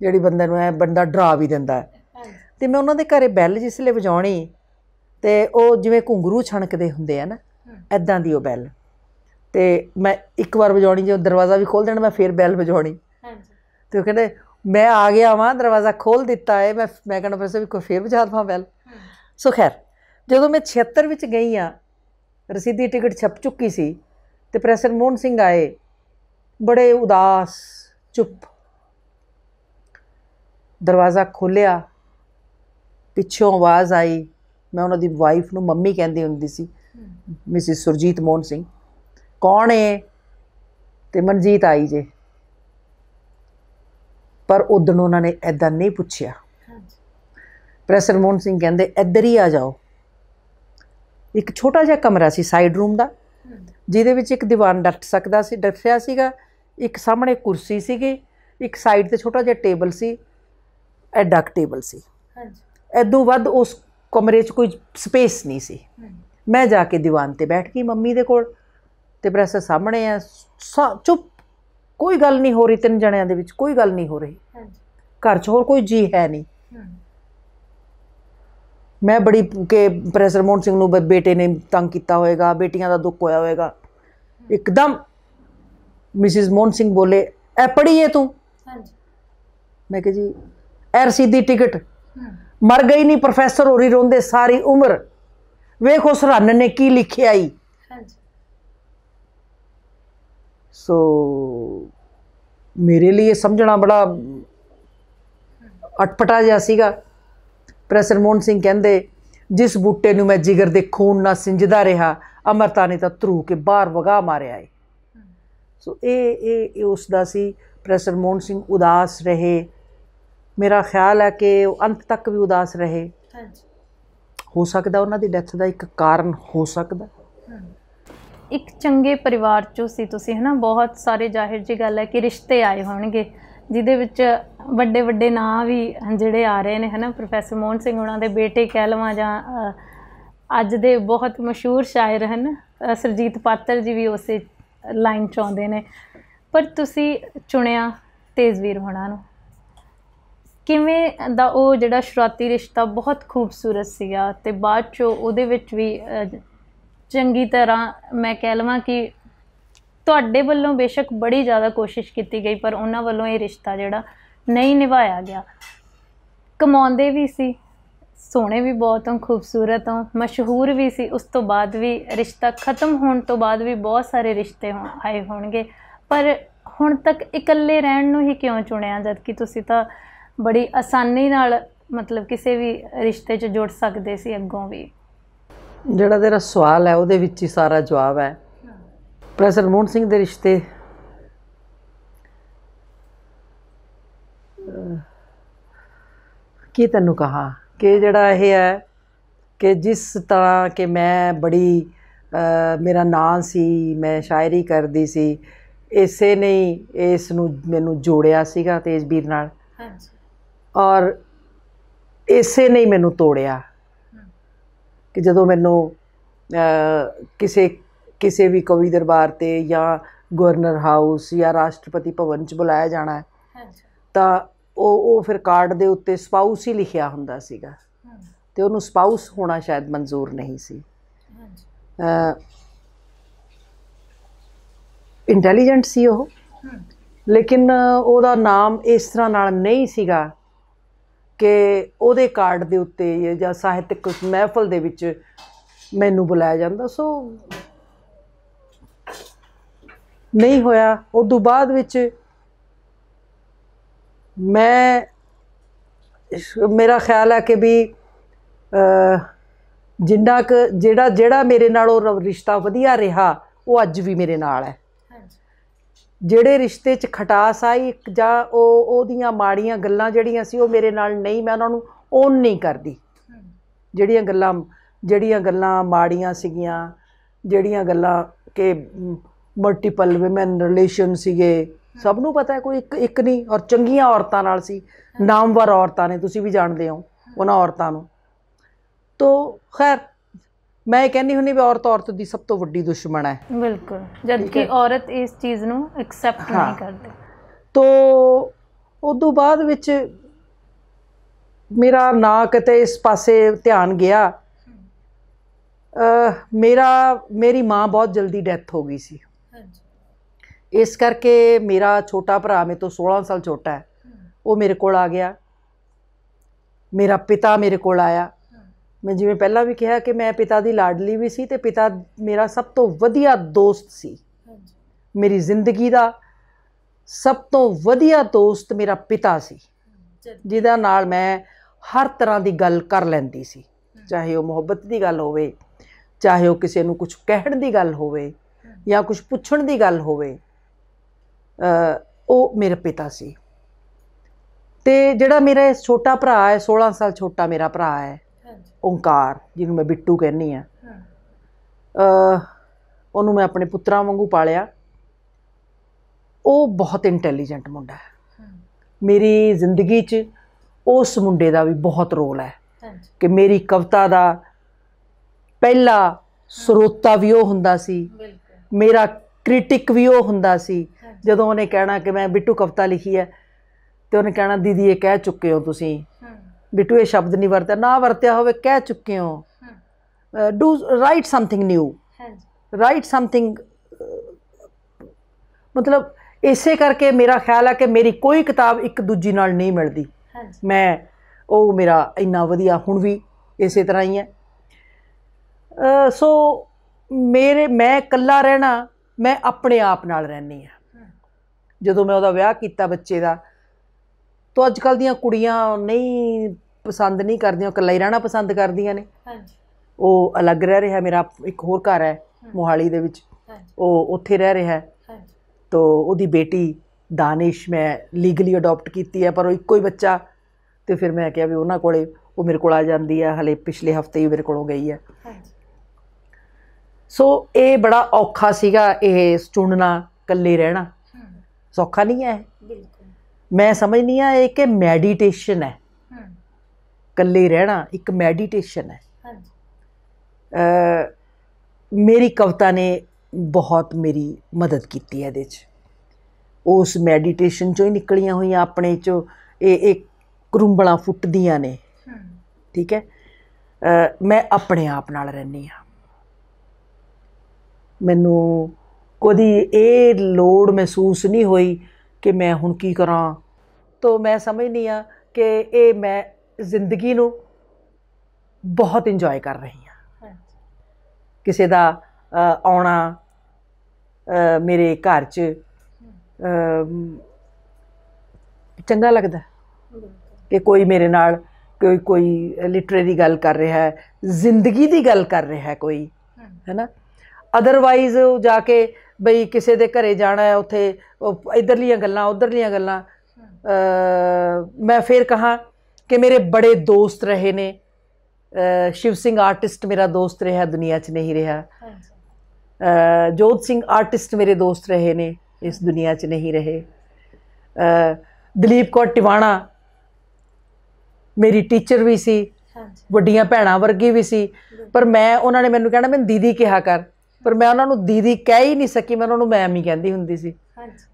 ਜਿਹੜੀ ਬੰਦੇ ਨੂੰ ਐ ਬੰਦਾ ਡਰਾ ਵੀ ਦਿੰਦਾ ਹੈ ਤੇ ਮੈਂ ਉਹਨਾਂ ਦੇ ਘਰੇ ਬੈਲ ਜਿਸ ਲਈ ਵਜਾਉਣੀ ਤੇ ਉਹ ਜਿਵੇਂ ਘੁੰਗਰੂ ਛਣਕਦੇ ਹੁੰਦੇ ਆ ਨਾ ਐਦਾਂ ਦੀ ਉਹ ਬੈਲ ਤੇ ਮੈਂ ਇੱਕ ਵਾਰ ਵਜਾਉਣੀ ਜੇ ਦਰਵਾਜ਼ਾ ਵੀ ਖੋਲ ਦੇਣਾ ਮੈਂ ਫੇਰ ਬੈਲ ਵਜਾਉਣੀ ਹਾਂਜੀ ਤੇ ਉਹ ਕਹਿੰਦੇ ਮੈਂ ਆ ਗਿਆ ਵਾਂ ਦਰਵਾਜ਼ਾ ਖੋਲ ਦਿੱਤਾ ਹੈ ਮੈਂ ਮੈਂ ਕਹਿੰਦਾ ਫਿਰ ਵੀ ਕੋਈ ਫੇਰ ਵਜਾ ਦਵਾਂ ਬੈਲ ਸੋ ਖੈਰ ਜਦੋਂ ਮੈਂ 76 ਵਿੱਚ ਗਈ ਆ ਰਸੀਦੀ ਟਿਕਟ ਛਪ ਚੁੱਕੀ ਸੀ ਤੇ ਪ੍ਰੈਸਰ ਮੋਹਨ ਸਿੰਘ ਆਏ ਬੜੇ ਉਦਾਸ ਚੁੱਪ ਦਰਵਾਜ਼ਾ ਖੋਲਿਆ ਪਿੱਛੋਂ ਆਵਾਜ਼ ਆਈ ਮੈਂ ਉਹਨਾਂ ਦੀ ਵਾਈਫ ਨੂੰ ਮੰਮੀ ਕਹਿੰਦੀ ਹੁੰਦੀ ਸੀ ਮਿਸਿਸ ਸੁਰਜੀਤ ਮੋਹਨ ਸਿੰਘ ਕੌਣ ਏ ਤੇ ਮਨਜੀਤ ਆਈ ਜੇ ਪਰ ਉਦੋਂ ਉਹਨਾਂ ਨੇ ਐਦਾਂ ਨਹੀਂ ਪੁੱਛਿਆ ਪ੍ਰੈਸਰ ਮੋਹਨ ਸਿੰਘ ਕਹਿੰਦੇ ਇੱਧਰ ਹੀ ਆ ਜਾਓ ਇੱਕ ਛੋਟਾ ਜਿਹਾ ਕਮਰਾ ਸੀ ਸਾਈਡ ਰੂਮ ਦਾ ਜਿਹਦੇ ਵਿੱਚ ਇੱਕ ਦੀਵਾਨ ਡੱਟ ਸਕਦਾ ਸੀ ਡੱਟਿਆ ਸੀਗਾ ਇੱਕ ਸਾਹਮਣੇ ਕੁਰਸੀ ਸੀਗੀ ਇੱਕ ਸਾਈਡ ਤੇ ਛੋਟਾ ਜਿਹਾ ਟੇਬਲ ਸੀ ਐ ਡੱਕ ਟੇਬਲ ਸੀ ਹਾਂਜੀ ਐਦੋਂ ਵੱਧ ਉਸ ਕਮਰੇ 'ਚ ਕੋਈ ਸਪੇਸ ਨਹੀਂ ਸੀ ਮੈਂ ਜਾ ਕੇ ਦੀਵਾਨ ਤੇ ਬੈਠ ਗਈ ਮੰਮੀ ਦੇ ਕੋਲ ਤੇ ਪ੍ਰੈਸਰ ਸਾਹਮਣੇ ਆ ਚੁੱਪ ਕੋਈ ਗੱਲ ਨਹੀਂ ਹੋ ਰਹੀ ਤਿੰਨ ਜਣਿਆਂ ਦੇ ਵਿੱਚ ਕੋਈ ਗੱਲ ਨਹੀਂ ਹੋ ਰਹੀ ਘਰ 'ਚ ਹੋਰ ਕੋਈ ਜੀ ਹੈ ਨਹੀਂ ਮੈਂ ਬੜੀ ਕਿ ਪ੍ਰੈਸਰ ਮੋਹਨ ਸਿੰਘ ਨੂੰ ਬੇਟੇ ਨੇ ਤੰਗ ਕੀਤਾ ਹੋਵੇਗਾ ਬੇਟੀਆਂ ਦਾ ਦੁੱਖ ਹੋਇਆ ਹੋਵੇਗਾ ਇੱਕਦਮ ਮਿਸਿਸ ਮੋਹਨ ਸਿੰਘ ਬੋਲੇ ਐ ਪੜੀਏ ਤੂੰ ਹਾਂਜੀ ਮੈਂ ਕਿਹਾ ਜੀ ਐ ਰਸੀਦੀ ਟਿਕਟ ਮਰ ਗਈ ਨਹੀਂ ਪ੍ਰੋਫੈਸਰ ਹੋਰੀ ਰੋਂਦੇ ਸਾਰੀ ਉਮਰ ਵੇਖ ਉਸ ਨੇ ਕੀ ਲਿਖਿਆ ਈ ਹਾਂਜੀ ਸੋ ਮੇਰੇ ਲਈ ਇਹ ਸਮਝਣਾ ਬੜਾ ਅਟਪਟਾ ਜਿਹਾ ਸੀਗਾ ਪ੍ਰੈਸਰ ਮੋਹਨ ਸਿੰਘ ਕਹਿੰਦੇ ਜਿਸ ਬੂਟੇ ਨੂੰ ਮੈਂ ਜਿਗਰ ਦੇ ਖੂਨ ਨਾਲ ਸਿੰਜਦਾ ਰਿਹਾ ਅਮਰਤਾ ਨੇ ਤਾਂ ਧਰੂ ਕੇ ਬਾਹਰ ਵਗਾ ਮਾਰਿਆ ਏ ਸੋ ਇਹ ਇਹ ਉਸ ਦਾ ਸੀ ਪ੍ਰੈਸਰ ਮੋਹਨ ਸਿੰਘ ਉਦਾਸ ਰਹੇ ਮੇਰਾ ਖਿਆਲ ਹੈ ਕਿ ਉਹ ਅੰਤ ਤੱਕ ਵੀ ਉਦਾਸ ਰਹੇ ਹਾਂਜੀ ਹੋ ਸਕਦਾ ਉਹਨਾਂ ਦੀ ਡੈਥ ਦਾ ਇੱਕ ਕਾਰਨ ਹੋ ਸਕਦਾ ਇੱਕ ਚੰਗੇ ਪਰਿਵਾਰ ਚੋਂ ਸੀ ਤੁਸੀਂ ਹਨਾ ਬਹੁਤ ਸਾਰੇ ਜ਼ਾਹਿਰ ਜੀ ਗੱਲ ਹੈ ਕਿ ਰਿਸ਼ਤੇ ਆਏ ਹੋਣਗੇ ਜਿਹਦੇ ਵਿੱਚ ਵੱਡੇ ਵੱਡੇ ਨਾਂ ਵੀ ਜਿਹੜੇ ਆ ਰਹੇ ਨੇ ਹਨਾ ਪ੍ਰੋਫੈਸਰ ਮੋਹਨ ਸਿੰਘ ਉਹਨਾਂ ਦੇ ਬੇਟੇ ਕਹਿ ਲਵਾਂ ਜਾਂ ਅੱਜ ਦੇ ਬਹੁਤ ਮਸ਼ਹੂਰ ਸ਼ਾਇਰ ਹਨ ਸਰਜੀਤ ਪਾਤਰ ਜੀ ਵੀ ਉਸੇ ਲਾਈਨ ਚ ਆਉਂਦੇ ਨੇ ਪਰ ਤੁਸੀਂ ਚੁਣਿਆ ਤੇਜ਼ਵੀਰ ਹੋਣਾ ਨੂੰ ਕਿਵੇਂ ਦਾ ਉਹ ਜਿਹੜਾ ਸ਼ੁਰੂਆਤੀ ਰਿਸ਼ਤਾ ਬਹੁਤ ਖੂਬਸੂਰਤ ਸੀਗਾ ਤੇ ਬਾਅਦ ਚ ਉਹਦੇ ਵਿੱਚ ਵੀ ਚੰਗੀ ਤਰ੍ਹਾਂ ਮੈਂ ਕਹਿ ਲਵਾਂ ਕਿ ਤੁਹਾਡੇ ਵੱਲੋਂ ਬੇਸ਼ੱਕ ਬੜੀ ਜ਼ਿਆਦਾ ਕੋਸ਼ਿਸ਼ ਕੀਤੀ ਗਈ ਪਰ ਉਹਨਾਂ ਵੱਲੋਂ ਇਹ ਰਿਸ਼ਤਾ ਜਿਹੜਾ ਨਹੀਂ ਨਿਭਾਇਆ ਗਿਆ ਕਮਾਉਂਦੇ ਵੀ ਸੀ ਸੋਹਣੇ ਵੀ ਬਹੁਤ ਹੋ ਖੂਬਸੂਰਤ ਹੋ ਮਸ਼ਹੂਰ ਵੀ ਸੀ ਉਸ ਤੋਂ ਬਾਅਦ ਵੀ ਰਿਸ਼ਤਾ ਖਤਮ ਹੋਣ ਤੋਂ ਬਾਅਦ ਵੀ ਬਹੁਤ ਸਾਰੇ ਰਿਸ਼ਤੇ ਆਏ ਹੋਣਗੇ ਪਰ ਹੁਣ ਤੱਕ ਇਕੱਲੇ ਰਹਿਣ ਨੂੰ ਹੀ ਕਿਉਂ ਚੁਣਿਆ ਜਦ ਕਿ ਤੁਸੀਂ ਤਾਂ ਬੜੀ ਆਸਾਨੀ ਨਾਲ ਮਤਲਬ ਕਿਸੇ ਵੀ ਰਿਸ਼ਤੇ 'ਚ ਜੁੜ ਸਕਦੇ ਸੀ ਅੱਗੋਂ ਵੀ ਜਿਹੜਾ ਤੇਰਾ ਸਵਾਲ ਹੈ ਉਹਦੇ ਵਿੱਚ ਹੀ ਸਾਰਾ ਜਵਾਬ ਹੈ ਪ੍ਰੋਫੈਸਰ ਮੋਹਨ ਸਿੰਘ ਦੇ ਰਿਸ਼ਤੇ ਕੀ ਤੈਨੂੰ ਕਹਾ ਕਿ ਜਿਹੜਾ ਇਹ ਹੈ ਕਿ ਜਿਸ ਤਰ੍ਹਾਂ ਕਿ ਮੈਂ ਬੜੀ ਮੇਰਾ ਨਾਂ ਸੀ ਮੈਂ ਸ਼ਾਇਰੀ ਕਰਦੀ ਸੀ ਇਸੇ ਨੇ ਇਸ ਨੂੰ ਮੈਨੂੰ ਜੋੜਿਆ ਸੀਗਾ ਤੇਜਵੀਰ ਨਾਲ ਹਾਂਜੀ ਔਰ ਇਸੇ ਨੇ ਮੈਨੂੰ ਤੋੜਿਆ ਕਿ ਜਦੋਂ ਮੈਨੂੰ ਕਿਸੇ ਕਿਸੇ ਵੀ ਕਵੀ ਦਰਬਾਰ ਤੇ ਜਾਂ ਗਵਰਨਰ ਹਾਊਸ ਜਾਂ ਰਾਸ਼ਟਰਪਤੀ ਭਵਨ 'ਚ ਬੁਲਾਇਆ ਜਾਣਾ ਹੈ ਤਾਂ ਉਹ ਉਹ ਫਿਰ ਕਾਰਡ ਦੇ ਉੱਤੇ ਸਪਾਊਸ ਹੀ ਲਿਖਿਆ ਹੁੰਦਾ ਸੀਗਾ ਤੇ ਉਹਨੂੰ ਸਪਾਊਸ ਹੋਣਾ ਸ਼ਾਇਦ ਮਨਜ਼ੂਰ ਨਹੀਂ ਸੀ ਹਾਂਜੀ ਇੰਟੈਲੀਜੈਂਟ ਸੀ ਉਹ ਲੇਕਿਨ ਉਹਦਾ ਨਾਮ ਇਸ ਤਰ੍ਹਾਂ ਨਾਲ ਨਹੀਂ ਸੀਗਾ ਕਿ ਉਹਦੇ ਕਾਰਡ ਦੇ ਉੱਤੇ ਜਾਂ ਸਾਹਿਤਕ ਮਹਿਫਲ ਦੇ ਵਿੱਚ ਮੈਨੂੰ ਬੁਲਾਇਆ ਜਾਂਦਾ ਸੋ ਨਹੀਂ ਹੋਇਆ ਉਸ ਤੋਂ ਬਾਅਦ ਵਿੱਚ ਮੈਂ ਮੇਰਾ ਖਿਆਲ ਹੈ ਕਿ ਵੀ ਜਿੰਨਾ ਕ ਜਿਹੜਾ ਜਿਹੜਾ ਮੇਰੇ ਨਾਲ ਉਹ ਰਿਸ਼ਤਾ ਵਧੀਆ ਰਿਹਾ ਉਹ ਅੱਜ ਵੀ ਮੇਰੇ ਨਾਲ ਹੈ ਜਿਹੜੇ ਰਿਸ਼ਤੇ 'ਚ ਖਟਾਸ ਆਈ ਜਾਂ ਉਹ ਉਹਦੀਆਂ ਮਾੜੀਆਂ ਗੱਲਾਂ ਜਿਹੜੀਆਂ ਸੀ ਉਹ ਮੇਰੇ ਨਾਲ ਨਹੀਂ ਮੈਂ ਉਹਨਾਂ ਨੂੰ ਓਨ ਨਹੀਂ ਕਰਦੀ ਜਿਹੜੀਆਂ ਗੱਲਾਂ ਜਿਹੜੀਆਂ ਗੱਲਾਂ ਮਾੜੀਆਂ ਸੀਗੀਆਂ ਜਿਹੜੀਆਂ ਗੱਲਾਂ ਕਿ ਮਲਟੀਪਲ ਔਮਨ ਰਿਲੇਸ਼ਨ ਸੀਗੇ ਸਭ ਨੂੰ ਪਤਾ ਹੈ ਕੋਈ ਇੱਕ ਇੱਕ ਨਹੀਂ ਔਰ ਚੰਗੀਆਂ ਔਰਤਾਂ ਨਾਲ ਸੀ ਨਾਮਵਰ ਔਰਤਾਂ ਨੇ ਤੁਸੀਂ ਵੀ ਜਾਣਦੇ ਹੋ ਉਹਨਾਂ ਔਰਤਾਂ ਨੂੰ ਤੋਂ ਖੈਰ ਮੈਂ ਕਹਿੰਦੀ ਹੁੰਨੀ ਵੀ ਔਰਤ ਔਰਤ ਦੀ ਸਭ ਤੋਂ ਵੱਡੀ ਦੁਸ਼ਮਣ ਹੈ ਬਿਲਕੁਲ ਜਦ ਕਿ ਔਰਤ ਇਸ ਚੀਜ਼ ਨੂੰ ਐਕਸੈਪਟ ਨਹੀਂ ਕਰਦੀ ਤੋਂ ਉਦੋਂ ਬਾਅਦ ਵਿੱਚ ਮੇਰਾ ਨਾ ਕਿਤੇ ਇਸ ਪਾਸੇ ਧਿਆਨ ਗਿਆ ਮੇਰਾ ਮੇਰੀ ਮਾਂ ਬਹੁਤ ਜਲਦੀ ਡੈਥ ਹੋ ਗਈ ਸੀ ਹਾਂਜੀ ਇਸ ਕਰਕੇ ਮੇਰਾ ਛੋਟਾ ਭਰਾ ਮੇ ਤੋਂ 16 ਸਾਲ ਛੋਟਾ ਹੈ ਉਹ ਮੇਰੇ ਕੋਲ ਆ ਗਿਆ ਮੇਰਾ ਪਿਤਾ ਮੇਰੇ ਕੋਲ ਆਇਆ ਮੈਂ ਜਿਵੇਂ ਪਹਿਲਾਂ ਵੀ ਕਿਹਾ ਕਿ ਮੈਂ ਪਿਤਾ ਦੀ ਲਾਡਲੀ ਵੀ ਸੀ ਤੇ ਪਿਤਾ ਮੇਰਾ ਸਭ ਤੋਂ ਵਧੀਆ ਦੋਸਤ ਸੀ ਮੇਰੀ ਜ਼ਿੰਦਗੀ ਦਾ ਸਭ ਤੋਂ ਵਧੀਆ ਦੋਸਤ ਮੇਰਾ ਪਿਤਾ ਸੀ ਜਿਹਦਾ ਨਾਲ ਮੈਂ ਹਰ ਤਰ੍ਹਾਂ ਦੀ ਗੱਲ ਕਰ ਲੈਂਦੀ ਸੀ ਚਾਹੇ ਉਹ ਮੁਹੱਬਤ ਦੀ ਗੱਲ ਹੋਵੇ ਚਾਹੇ ਉਹ ਕਿਸੇ ਨੂੰ ਕੁਝ ਕਹਿਣ ਦੀ ਗੱਲ ਹੋਵੇ ਜਾਂ ਕੁਝ ਪੁੱਛਣ ਦੀ ਗੱਲ ਹੋਵੇ ਉਹ ਮੇਰਾ ਪਿਤਾ ਸੀ ਤੇ ਜਿਹੜਾ ਮੇਰਾ ਛੋਟਾ ਭਰਾ ਹੈ 16 ਸਾਲ ਛੋਟਾ ਮੇਰਾ ਭਰਾ ਹੈ ਓੰਕਾਰ ਜਿਹਨੂੰ ਮੈਂ ਬਿੱਟੂ ਕਹਿੰਨੀ ਆ ਅ ਉਹਨੂੰ ਮੈਂ ਆਪਣੇ ਪੁੱਤਰਾਂ ਵਾਂਗੂ ਪਾਲਿਆ ਉਹ ਬਹੁਤ ਇੰਟੈਲੀਜੈਂਟ ਮੁੰਡਾ ਹੈ ਮੇਰੀ ਜ਼ਿੰਦਗੀ 'ਚ ਉਸ ਮੁੰਡੇ ਦਾ ਵੀ ਬਹੁਤ ਰੋਲ ਹੈ ਕਿ ਮੇਰੀ ਕਵਿਤਾ ਦਾ ਪਹਿਲਾ ਸਰੋਤਾ ਵੀ ਉਹ ਹੁੰਦਾ ਸੀ ਮੇਰਾ ਕ੍ਰਿਟਿਕ ਵੀ ਉਹ ਹੁੰਦਾ ਸੀ ਜਦੋਂ ਉਹਨੇ ਕਹਿਣਾ ਕਿ ਮੈਂ ਬਿੱਟੂ ਕਵਿਤਾ ਲਿਖੀ ਹੈ ਤੇ ਉਹਨੇ ਕਹਿਣਾ ਦੀਦੀ ਇਹ ਕਹਿ ਚੁੱਕੇ ਹੋ ਤੁਸੀਂ ਬਿਟੂ ਇਹ ਸ਼ਬਦ ਨਹੀਂ ਵਰਤਿਆ ਨਾ ਵਰਤਿਆ ਹੋਵੇ ਕਹਿ ਚੁੱਕੇ ਹੋ ਡੂ ਰਾਈਟ ਸਮਥਿੰਗ ਨਿਊ ਹਾਂਜੀ ਰਾਈਟ ਸਮਥਿੰਗ ਮਤਲਬ ਇਸੇ ਕਰਕੇ ਮੇਰਾ ਖਿਆਲ ਹੈ ਕਿ ਮੇਰੀ ਕੋਈ ਕਿਤਾਬ ਇੱਕ ਦੂਜੀ ਨਾਲ ਨਹੀਂ ਮਿਲਦੀ ਮੈਂ ਉਹ ਮੇਰਾ ਇੰਨਾ ਵਧੀਆ ਹੁਣ ਵੀ ਇਸੇ ਤਰ੍ਹਾਂ ਹੀ ਹੈ ਸੋ ਮੇਰੇ ਮੈਂ ਇਕੱਲਾ ਰਹਿਣਾ ਮੈਂ ਆਪਣੇ ਆਪ ਨਾਲ ਰਹਿਣੀ ਆ ਜਦੋਂ ਮੈਂ ਉਹਦਾ ਵਿਆਹ ਕੀਤਾ ਬੱਚੇ ਦਾ ਤੋਂ ਅੱਜ ਕੱਲ ਦੀਆਂ ਕੁੜੀਆਂ ਨਹੀਂ ਪਸੰਦ ਨਹੀਂ ਕਰਦੀਆਂ ਇਕੱਲੇ ਰਹਿਣਾ ਪਸੰਦ ਕਰਦੀਆਂ ਨੇ ਹਾਂਜੀ ਉਹ ਅਲੱਗ ਰਹਿ ਰਿਹਾ ਮੇਰਾ ਇੱਕ ਹੋਰ ਘਰ ਹੈ ਮੋਹਾਲੀ ਦੇ ਵਿੱਚ ਉਹ ਉੱਥੇ ਰਹਿ ਰਿਹਾ ਹੈ ਹਾਂਜੀ ਤੋਂ ਉਹਦੀ ਬੇਟੀ ਦਾਨਿਸ਼ ਮੈਂ ਲੀਗਲੀ ਅਡਾਪਟ ਕੀਤੀ ਹੈ ਪਰ ਉਹ ਇੱਕੋ ਹੀ ਬੱਚਾ ਤੇ ਫਿਰ ਮੈਂ ਕਿਹਾ ਵੀ ਉਹਨਾਂ ਕੋਲੇ ਉਹ ਮੇਰੇ ਕੋਲ ਆ ਜਾਂਦੀ ਹੈ ਹਲੇ ਪਿਛਲੇ ਹਫਤੇ ਹੀ ਮੇਰੇ ਕੋਲੋਂ ਗਈ ਹੈ ਹਾਂਜੀ ਸੋ ਇਹ ਬੜਾ ਔਖਾ ਸੀਗਾ ਇਹ ਚੁਣਨਾ ਇਕੱਲੇ ਰਹਿਣਾ ਸੌਖਾ ਨਹੀਂ ਹੈ ਮੈਂ ਸਮਝਨੀ ਆ ਇਹ ਕਿ ਮੈਡੀਟੇਸ਼ਨ ਹੈ ਇਕੱਲੇ ਰਹਿਣਾ ਇੱਕ ਮੈਡੀਟੇਸ਼ਨ ਹੈ ਹਾਂਜੀ ਮੇਰੀ ਕਵਤਾ ਨੇ ਬਹੁਤ ਮੇਰੀ ਮਦਦ ਕੀਤੀ ਹੈ ਇਹਦੇ 'ਚ ਉਸ ਮੈਡੀਟੇਸ਼ਨ ਚੋਂ ਹੀ ਨਿਕਲੀਆਂ ਹੋਈਆਂ ਆਪਣੇ ਚੋਂ ਇਹ ਇੱਕ ਕਰੁੰਬਲਾਂ ਫੁੱਟਦੀਆਂ ਨੇ ਠੀਕ ਹੈ ਮੈਂ ਆਪਣੇ ਆਪ ਨਾਲ ਰਹਿਣੀ ਆ ਮੈਨੂੰ ਕੋਈ ਇਹ ਲੋੜ ਮਹਿਸੂਸ ਨਹੀਂ ਹੋਈ ਕਿ ਮੈਂ ਹੁਣ ਕੀ ਕਰਾਂ ਤੋਂ ਮੈਂ ਸਮਝਦੀ ਆ ਕਿ ਇਹ ਮੈਂ ਜ਼ਿੰਦਗੀ ਨੂੰ ਬਹੁਤ ਇੰਜੋਏ ਕਰ ਰਹੀ ਆ ਕਿਸੇ ਦਾ ਆਉਣਾ ਮੇਰੇ ਘਰ 'ਚ ਚੰਗਾ ਲੱਗਦਾ ਕਿ ਕੋਈ ਮੇਰੇ ਨਾਲ ਕੋਈ ਕੋਈ ਲਿਟਰੇਰੀ ਗੱਲ ਕਰ ਰਿਹਾ ਹੈ ਜ਼ਿੰਦਗੀ ਦੀ ਗੱਲ ਕਰ ਰਿਹਾ ਹੈ ਕੋਈ ਹੈਨਾ ਅਦਰਵਾਈਜ਼ ਜਾ ਕੇ ਬਈ ਕਿਸੇ ਦੇ ਘਰੇ ਜਾਣਾ ਹੈ ਉਥੇ ਇਧਰਲੀਆਂ ਗੱਲਾਂ ਉਧਰਲੀਆਂ ਗੱਲਾਂ मैं फिर कहा कि मेरे बड़े दोस्त रहे ने शिव सिंह आर्टिस्ट मेरा दोस्त रहा दुनिया 'ਚ ਨਹੀਂ ਰਿਹਾ ਜੋਤ ਸਿੰਘ ਆਰਟਿਸਟ ਮੇਰੇ ਦੋਸਤ ਰਹੇ ਨੇ ਇਸ ਦੁਨੀਆ 'ਚ ਨਹੀਂ ਰਹੇ ਦਲੀਪ ਕੌਰ ਟਿਵਾਣਾ ਮੇਰੀ ਟੀਚਰ ਵੀ ਸੀ ਵੱਡੀਆਂ ਭੈਣਾਂ ਵਰਗੀ ਵੀ ਸੀ ਪਰ ਮੈਂ ਉਹਨਾਂ ਨੇ ਮੈਨੂੰ ਕਹਿਣਾ ਮੈਨੂੰ ਦੀਦੀ ਕਿਹਾ ਕਰ ਪਰ ਮੈਂ ਉਹਨਾਂ ਨੂੰ ਦੀਦੀ ਕਹਿ ਹੀ ਨਹੀਂ ਸਕੀ ਮੈਂ ਉਹਨਾਂ ਨੂੰ ਮੈਮ ਹੀ ਕਹਿੰਦੀ ਹੁੰਦੀ ਸੀ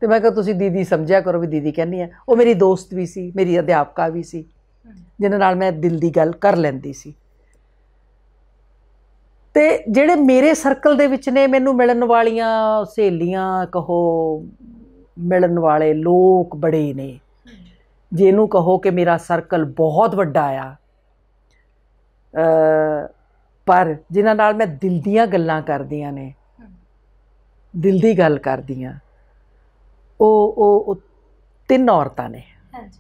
ਤੇ ਮੈਂ ਕਿਹਾ ਤੁਸੀਂ ਦੀਦੀ ਸਮਝਿਆ ਕਰੋ ਵੀ ਦੀਦੀ ਕਹਿੰਦੀ ਆ ਉਹ ਮੇਰੀ ਦੋਸਤ ਵੀ ਸੀ ਮੇਰੀ ਅਧਿਆਪਕਾ ਵੀ ਸੀ ਜਿਹਨਾਂ ਨਾਲ ਮੈਂ ਦਿਲ ਦੀ ਗੱਲ ਕਰ ਲੈਂਦੀ ਸੀ ਤੇ ਜਿਹੜੇ ਮੇਰੇ ਸਰਕਲ ਦੇ ਵਿੱਚ ਨੇ ਮੈਨੂੰ ਮਿਲਣ ਵਾਲੀਆਂ ਸਹੇਲੀਆਂ ਕਹੋ ਮਿਲਣ ਵਾਲੇ ਲੋਕ ਬੜੇ ਨੇ ਜਿਹਨੂੰ ਕਹੋ ਕਿ ਮੇਰਾ ਸਰਕਲ ਬਹੁਤ ਵੱਡਾ ਆ ਪਰ ਜਿਨ੍ਹਾਂ ਨਾਲ ਮੈਂ ਦਿਲ ਦੀਆਂ ਗੱਲਾਂ ਕਰਦੀਆਂ ਨੇ ਦਿਲ ਦੀ ਗੱਲ ਕਰਦੀਆਂ ਉਹ ਉਹ ਤਿੰਨ ਔਰਤਾਂ ਨੇ ਹਾਂਜੀ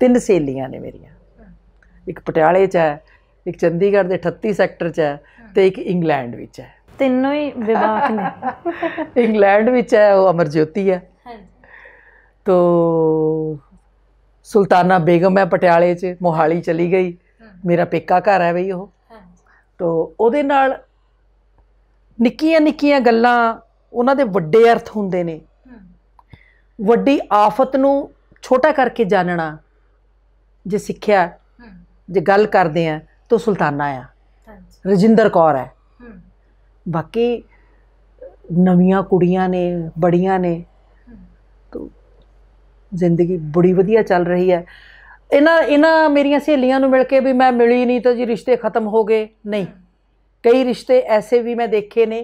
ਤਿੰਨ ਸੇਲੀਆਂ ਨੇ ਮੇਰੀਆਂ ਇੱਕ ਪਟਿਆਲੇ 'ਚ ਹੈ ਇੱਕ ਚੰਡੀਗੜ੍ਹ ਦੇ 38 ਸੈਕਟਰ 'ਚ ਹੈ ਤੇ ਇੱਕ ਇੰਗਲੈਂਡ ਵਿੱਚ ਹੈ ਤਿੰਨੋਂ ਹੀ ਵਿਵਾਕ ਨੇ ਇੰਗਲੈਂਡ ਵਿੱਚ ਹੈ ਉਹ ਅਮਰਜੋਤੀ ਹੈ ਹਾਂਜੀ ਤੋ ਸੁਲਤਾਨਾ ਬੇਗਮ ਹੈ ਪਟਿਆਲੇ 'ਚ ਮੋਹਾਲੀ ਚਲੀ ਗਈ ਮੇਰਾ ਪੇਕਾ ਘਰ ਹੈ ਬਈ ਉਹ ਤੋਂ ਉਹਦੇ ਨਾਲ ਨਿੱਕੀਆਂ ਨਿੱਕੀਆਂ ਗੱਲਾਂ ਉਹਨਾਂ ਦੇ ਵੱਡੇ ਅਰਥ ਹੁੰਦੇ ਨੇ ਵੱਡੀ ਆਫਤ ਨੂੰ ਛੋਟਾ ਕਰਕੇ ਜਾਣਨਾ ਜੇ ਸਿੱਖਿਆ ਜੇ ਗੱਲ ਕਰਦੇ ਆ ਤੋ ਸੁਲਤਾਨਾ ਆ ਰਜਿੰਦਰ ਕੌਰ ਹੈ ਬਾਕੀ ਨਵੀਆਂ ਕੁੜੀਆਂ ਨੇ ਬੜੀਆਂ ਨੇ ਜ਼ਿੰਦਗੀ ਬੜੀ ਵਧੀਆ ਚੱਲ ਰਹੀ ਹੈ ਇਹਨਾਂ ਇਹਨਾਂ ਮੇਰੀਆਂ ਸਹੇਲੀਆਂ ਨੂੰ ਮਿਲ ਕੇ ਵੀ ਮੈਂ ਮਿਲੀ ਨਹੀਂ ਤਾਂ ਜੀ ਰਿਸ਼ਤੇ ਖਤਮ ਹੋ ਗਏ ਨਹੀਂ ਕਈ ਰਿਸ਼ਤੇ ਐਸੇ ਵੀ ਮੈਂ ਦੇਖੇ ਨੇ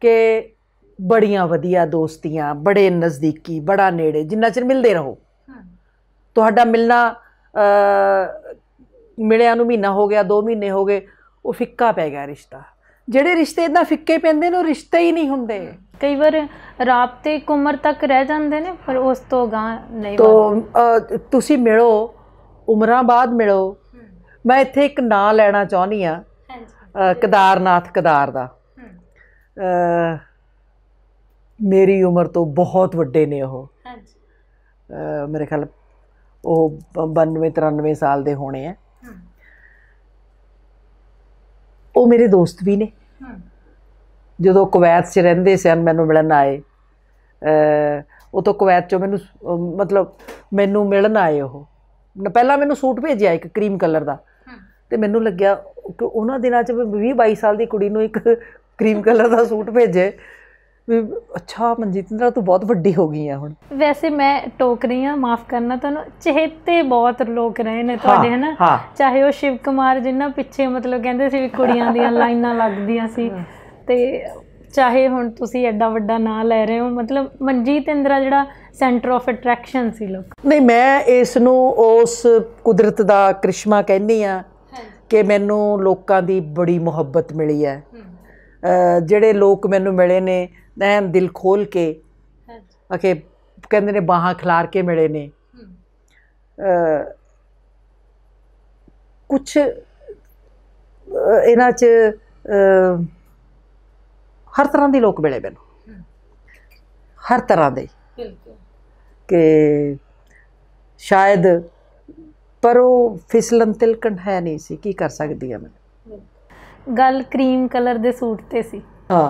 ਕਿ ਬੜੀਆਂ ਵਧੀਆ ਦੋਸਤੀਆਂ ਬੜੇ ਨਜ਼ਦੀਕੀ ਬੜਾ ਨੇੜੇ ਜਿੰਨਾ ਚਿਰ ਮਿਲਦੇ ਰਹੋ ਤੁਹਾਡਾ ਮਿਲਣਾ ਮਿਲਿਆ ਨੂੰ ਮਹੀਨਾ ਹੋ ਗਿਆ 2 ਮਹੀਨੇ ਹੋ ਗਏ ਉਹ ਫਿੱਕਾ ਪੈ ਗਿਆ ਰਿਸ਼ਤਾ ਜਿਹੜੇ ਰਿਸ਼ਤੇ ਇਦਾਂ ਫਿੱਕੇ ਪੈਂਦੇ ਨੇ ਉਹ ਰਿਸ਼ਤੇ ਹੀ ਨਹੀਂ ਹੁੰਦੇ ਕਈ ਵਾਰ ਰਾਪਤੇ ਕੁਮਰ ਉਮਰ ਤੱਕ ਰਹਿ ਜਾਂਦੇ ਨੇ ਪਰ ਉਸ ਤੋਂ ਗਾਂ ਨਹੀਂ ਤੋਂ ਤੁਸੀਂ ਮਿਲੋ ਉਮਰਾਂ ਬਾਅਦ ਮਿਲੋ ਮੈਂ ਇੱਥੇ ਇੱਕ ਨਾਂ ਲੈਣਾ ਚਾਹਨੀ ਆ ਕਦਾਰਨਾਥ ਕਦਾਰ ਦਾ ਮੇਰੀ ਉਮਰ ਤੋਂ ਬਹੁਤ ਵੱਡੇ ਨੇ ਉਹ ਹਾਂਜੀ ਮੇਰੇ ਖਿਆਲ ਉਹ 92 93 ਸਾਲ ਦੇ ਹੋਣੇ ਆ ਉਹ ਮੇਰੇ ਦੋਸਤ ਵੀ ਨੇ ਜਦੋਂ ਕੁਵੈਤ 'ਚ ਰਹਿੰਦੇ ਸਨ ਮੈਨੂੰ ਮਿਲਣ ਆਏ ਉਹ ਤੋਂ ਕੁਵੈਤ 'ਚੋਂ ਮੈਨੂੰ ਮਤਲਬ ਮੈਨੂੰ ਮਿਲਣ ਆਏ ਉਹ ਪਹਿਲਾਂ ਮੈਨੂੰ ਸੂਟ ਭੇਜਿਆ ਇੱਕ ਕਰੀਮ ਕਲਰ ਦਾ ਤੇ ਮੈਨੂੰ ਲੱਗਿਆ ਕਿ ਉਹਨਾਂ ਦਿਨਾਂ 'ਚ 20 22 ਸਾਲ ਦੀ ਕੁੜੀ ਨੂੰ ਇੱਕ ਕਰੀਮ ਕਲਰ ਦਾ ਸੂਟ ਭੇਜੇ ਵੀ ਅੱਛਾ ਮਨਜੀਤਿੰਦਰਾ ਤੂੰ ਬਹੁਤ ਵੱਡੀ ਹੋ ਗਈ ਆ ਹੁਣ ਵੈਸੇ ਮੈਂ ਟੋਕ ਰਹੀ ਆ ਮਾਫ ਕਰਨਾ ਤੁਹਾਨੂੰ ਚਹੇਤੇ ਬਹੁਤ ਲੋਕ ਰਹੇ ਨੇ ਤੁਹਾਡੇ ਹਨਾ ਚਾਹੇ ਉਹ ਸ਼ਿਵ ਕੁਮਾਰ ਜਿੰਨਾ ਪਿੱਛੇ ਮਤਲਬ ਕਹਿੰਦੇ ਸੀ ਵੀ ਕੁੜੀਆਂ ਦੀਆਂ ਲਾਈਨਾਂ ਲੱਗਦੀਆਂ ਸੀ ਤੇ ਚਾਹੇ ਹੁਣ ਤੁਸੀਂ ਐਡਾ ਵੱਡਾ ਨਾਂ ਲੈ ਰਹੇ ਹੋ ਮਤਲਬ ਮਨਜੀਤ ਇੰਦਰਾ ਜਿਹੜਾ ਸੈਂਟਰ ਆਫ ਅਟਰੈਕਸ਼ਨ ਸੀ ਲੋਕ ਨਹੀਂ ਮੈਂ ਇਸ ਨੂੰ ਉਸ ਕੁਦਰਤ ਦਾ ਕ੍ਰਿਸ਼ਮਾ ਕਹਿੰਦੀ ਆ ਕਿ ਮੈਨੂੰ ਲੋਕਾਂ ਦੀ ਬੜੀ ਮੁਹੱਬਤ ਮਿਲੀ ਹੈ ਜਿਹੜੇ ਲੋਕ ਮੈਨੂੰ ਮਿਲੇ ਨੇ ਐਨ ਦਿਲ ਖੋਲ ਕੇ ਅਕੇ ਕਹਿੰਦੇ ਨੇ ਬਾਹਾਂ ਖਿਲਾਰ ਕੇ ਮਿਲੇ ਨੇ ਕੁਛ ਇਹਨਾਂ 'ਚ ਹਰ ਤਰ੍ਹਾਂ ਦੇ ਲੋਕ ਮਿਲੇ ਬੈਨ ਹਰ ਤਰ੍ਹਾਂ ਦੇ ਬਿਲਕੁਲ ਕਿ ਸ਼ਾਇਦ ਪਰ ਉਹ ਫਿਸਲਨ ਤਿਲਕਣ ਹੈ ਨਹੀਂ ਸੀ ਕੀ ਕਰ ਸਕਦੀ ਆ ਮੈਂ ਗੱਲ ਕਰੀਮ ਕਲਰ ਦੇ ਸੂਟ ਤੇ ਸੀ ਹਾਂ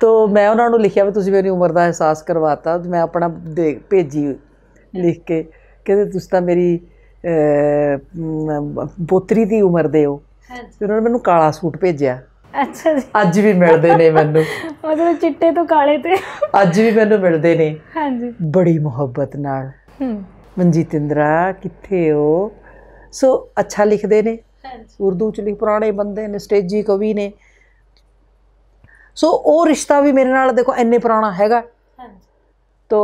ਤੋ ਮੈਂ ਉਹਨਾਂ ਨੂੰ ਲਿਖਿਆ ਵੀ ਤੁਸੀਂ ਮੇਰੀ ਉਮਰ ਦਾ ਅਹਿਸਾਸ ਕਰਵਾਤਾ ਮੈਂ ਆਪਣਾ ਭੇਜੀ ਲਿਖ ਕੇ ਕਹਿੰਦੇ ਤੁਸੀਂ ਤਾਂ ਮੇਰੀ ਬੋਤਰੀ ਦੀ ਉਮਰ ਦੇ ਹੋ ਹਾਂਜੀ ਉਹਨਾਂ ਨੇ ਮੈਨੂੰ ਕਾਲਾ ਸੂਟ ਭੇਜਿਆ ਅੱਛਾ ਜੀ ਅੱਜ ਵੀ ਮਿਲਦੇ ਨੇ ਮੈਨੂੰ ਮਤਲਬ ਚਿੱਟੇ ਤੋਂ ਕਾਲੇ ਤੇ ਅੱਜ ਵੀ ਮੈਨੂੰ ਮਿਲਦੇ ਨੇ ਹਾਂਜੀ ਬੜੀ ਮੁਹੱਬਤ ਨਾਲ ਹੂੰ ਮਨਜੀਤਿੰਦਰਾ ਕਿੱਥੇ ਹੋ ਸੋ ਅੱਛਾ ਲਿਖਦੇ ਨੇ ਹਾਂਜੀ ਉਰਦੂ ਚ ਲਿਖ ਪੁਰਾਣੇ ਬੰਦੇ ਨੇ ਸਟੇਜੀ ਕਵੀ ਨੇ ਸੋ ਉਹ ਰਿਸ਼ਤਾ ਵੀ ਮੇਰੇ ਨਾਲ ਦੇਖੋ ਐਨੇ ਪੁਰਾਣਾ ਹੈਗਾ ਹਾਂਜੀ ਤੋ